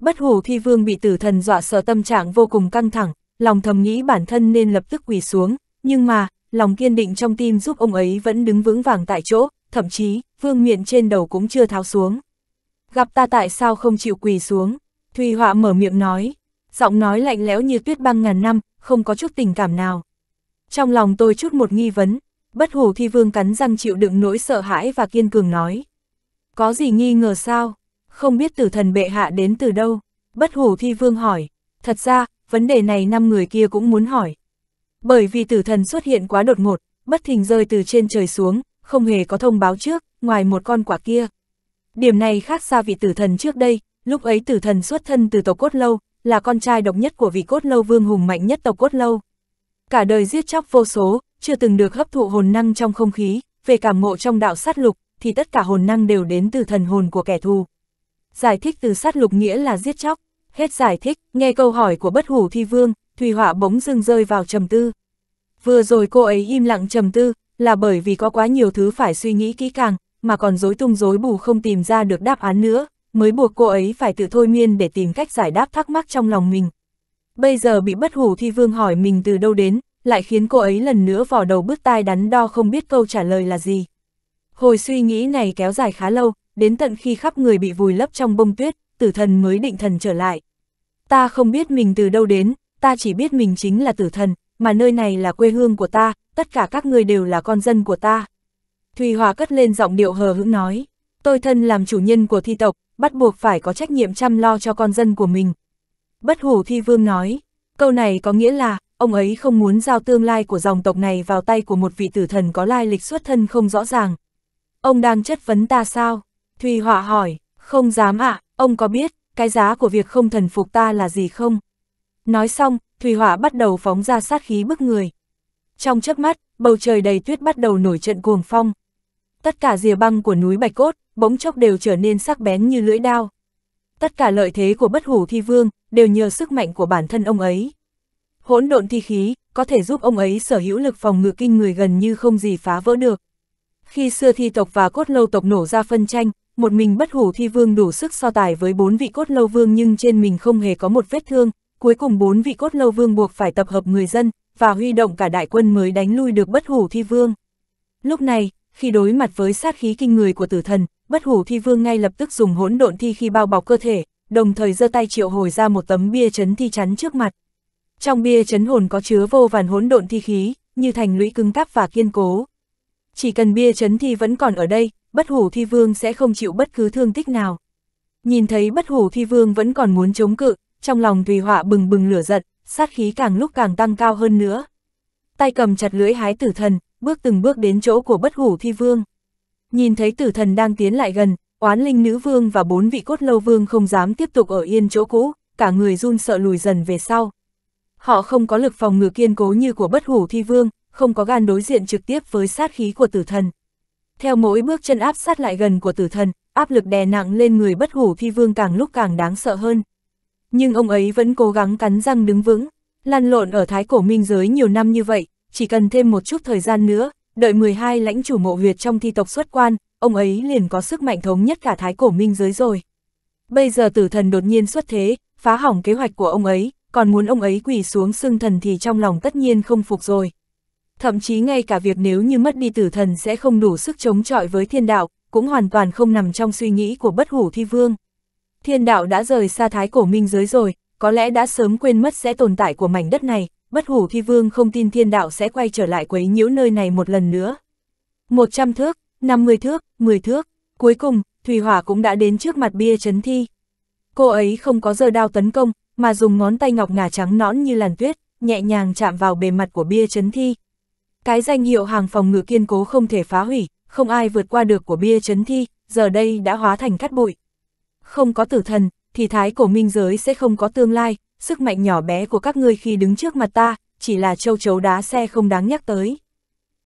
Bất hủ thi vương bị tử thần dọa sợ tâm trạng vô cùng căng thẳng, lòng thầm nghĩ bản thân nên lập tức quỳ xuống, nhưng mà, lòng kiên định trong tim giúp ông ấy vẫn đứng vững vàng tại chỗ, thậm chí, vương miện trên đầu cũng chưa tháo xuống. Gặp ta tại sao không chịu quỳ xuống? Thùy Họa mở miệng nói, giọng nói lạnh lẽo như tuyết băng ngàn năm, không có chút tình cảm nào. Trong lòng tôi chút một nghi vấn, bất hủ thi vương cắn răng chịu đựng nỗi sợ hãi và kiên cường nói. Có gì nghi ngờ sao? không biết tử thần bệ hạ đến từ đâu? Bất hủ thi vương hỏi, thật ra, vấn đề này năm người kia cũng muốn hỏi. Bởi vì tử thần xuất hiện quá đột ngột, bất thình rơi từ trên trời xuống, không hề có thông báo trước, ngoài một con quả kia. Điểm này khác xa vị tử thần trước đây, lúc ấy tử thần xuất thân từ tộc cốt lâu, là con trai độc nhất của vị cốt lâu vương hùng mạnh nhất tộc cốt lâu. Cả đời giết chóc vô số, chưa từng được hấp thụ hồn năng trong không khí, về cảm ngộ trong đạo sát lục, thì tất cả hồn năng đều đến từ thần hồn của kẻ thù giải thích từ sát lục nghĩa là giết chóc. Hết giải thích, nghe câu hỏi của bất hủ thi vương, Thùy Họa bỗng dưng rơi vào trầm tư. Vừa rồi cô ấy im lặng trầm tư, là bởi vì có quá nhiều thứ phải suy nghĩ kỹ càng, mà còn dối tung dối bù không tìm ra được đáp án nữa, mới buộc cô ấy phải tự thôi miên để tìm cách giải đáp thắc mắc trong lòng mình. Bây giờ bị bất hủ thi vương hỏi mình từ đâu đến, lại khiến cô ấy lần nữa vò đầu bứt tai đắn đo không biết câu trả lời là gì. Hồi suy nghĩ này kéo dài khá lâu, đến tận khi khắp người bị vùi lấp trong bông tuyết, tử thần mới định thần trở lại. Ta không biết mình từ đâu đến, ta chỉ biết mình chính là tử thần, mà nơi này là quê hương của ta, tất cả các người đều là con dân của ta. Thùy Hòa cất lên giọng điệu hờ hững nói, tôi thân làm chủ nhân của thi tộc, bắt buộc phải có trách nhiệm chăm lo cho con dân của mình. Bất hủ thi vương nói, câu này có nghĩa là, ông ấy không muốn giao tương lai của dòng tộc này vào tay của một vị tử thần có lai lịch xuất thân không rõ ràng. Ông đang chất vấn ta sao? Thùy Họa hỏi, không dám ạ, à, ông có biết, cái giá của việc không thần phục ta là gì không? Nói xong, Thùy Họa bắt đầu phóng ra sát khí bức người. Trong chớp mắt, bầu trời đầy tuyết bắt đầu nổi trận cuồng phong. Tất cả rìa băng của núi Bạch Cốt, bỗng chốc đều trở nên sắc bén như lưỡi đao. Tất cả lợi thế của bất hủ thi vương, đều nhờ sức mạnh của bản thân ông ấy. Hỗn độn thi khí, có thể giúp ông ấy sở hữu lực phòng ngự kinh người gần như không gì phá vỡ được. Khi xưa thi tộc và cốt lâu tộc nổ ra phân tranh, một mình bất hủ thi vương đủ sức so tài với bốn vị cốt lâu vương nhưng trên mình không hề có một vết thương, cuối cùng bốn vị cốt lâu vương buộc phải tập hợp người dân, và huy động cả đại quân mới đánh lui được bất hủ thi vương. Lúc này, khi đối mặt với sát khí kinh người của tử thần, bất hủ thi vương ngay lập tức dùng hỗn độn thi khi bao bọc cơ thể, đồng thời giơ tay triệu hồi ra một tấm bia chấn thi chắn trước mặt. Trong bia chấn hồn có chứa vô vàn hỗn độn thi khí, như thành lũy cứng cáp và kiên cố. Chỉ cần bia chấn thi vẫn còn ở đây, bất hủ thi vương sẽ không chịu bất cứ thương tích nào. Nhìn thấy bất hủ thi vương vẫn còn muốn chống cự, trong lòng tùy họa bừng bừng lửa giận, sát khí càng lúc càng tăng cao hơn nữa. Tay cầm chặt lưỡi hái tử thần, bước từng bước đến chỗ của bất hủ thi vương. Nhìn thấy tử thần đang tiến lại gần, oán linh nữ vương và bốn vị cốt lâu vương không dám tiếp tục ở yên chỗ cũ, cả người run sợ lùi dần về sau. Họ không có lực phòng ngự kiên cố như của bất hủ thi vương, không có gan đối diện trực tiếp với sát khí của tử thần. Theo mỗi bước chân áp sát lại gần của tử thần, áp lực đè nặng lên người bất hủ thi vương càng lúc càng đáng sợ hơn. Nhưng ông ấy vẫn cố gắng cắn răng đứng vững, lăn lộn ở thái cổ minh giới nhiều năm như vậy, chỉ cần thêm một chút thời gian nữa, đợi 12 lãnh chủ mộ huyệt trong thi tộc xuất quan, ông ấy liền có sức mạnh thống nhất cả thái cổ minh giới rồi. Bây giờ tử thần đột nhiên xuất thế, phá hỏng kế hoạch của ông ấy, còn muốn ông ấy quỳ xuống xưng thần thì trong lòng tất nhiên không phục rồi thậm chí ngay cả việc nếu như mất đi tử thần sẽ không đủ sức chống chọi với thiên đạo, cũng hoàn toàn không nằm trong suy nghĩ của bất hủ thi vương. Thiên đạo đã rời xa thái cổ minh giới rồi, có lẽ đã sớm quên mất sẽ tồn tại của mảnh đất này, bất hủ thi vương không tin thiên đạo sẽ quay trở lại quấy nhiễu nơi này một lần nữa. 100 thước, 50 thước, 10 thước, cuối cùng, Thủy Hỏa cũng đã đến trước mặt bia chấn thi. Cô ấy không có giơ đao tấn công, mà dùng ngón tay ngọc ngà trắng nõn như làn tuyết, nhẹ nhàng chạm vào bề mặt của bia chấn thi, cái danh hiệu hàng phòng ngự kiên cố không thể phá hủy, không ai vượt qua được của bia chấn thi, giờ đây đã hóa thành cát bụi. Không có tử thần, thì thái cổ minh giới sẽ không có tương lai, sức mạnh nhỏ bé của các ngươi khi đứng trước mặt ta, chỉ là châu chấu đá xe không đáng nhắc tới.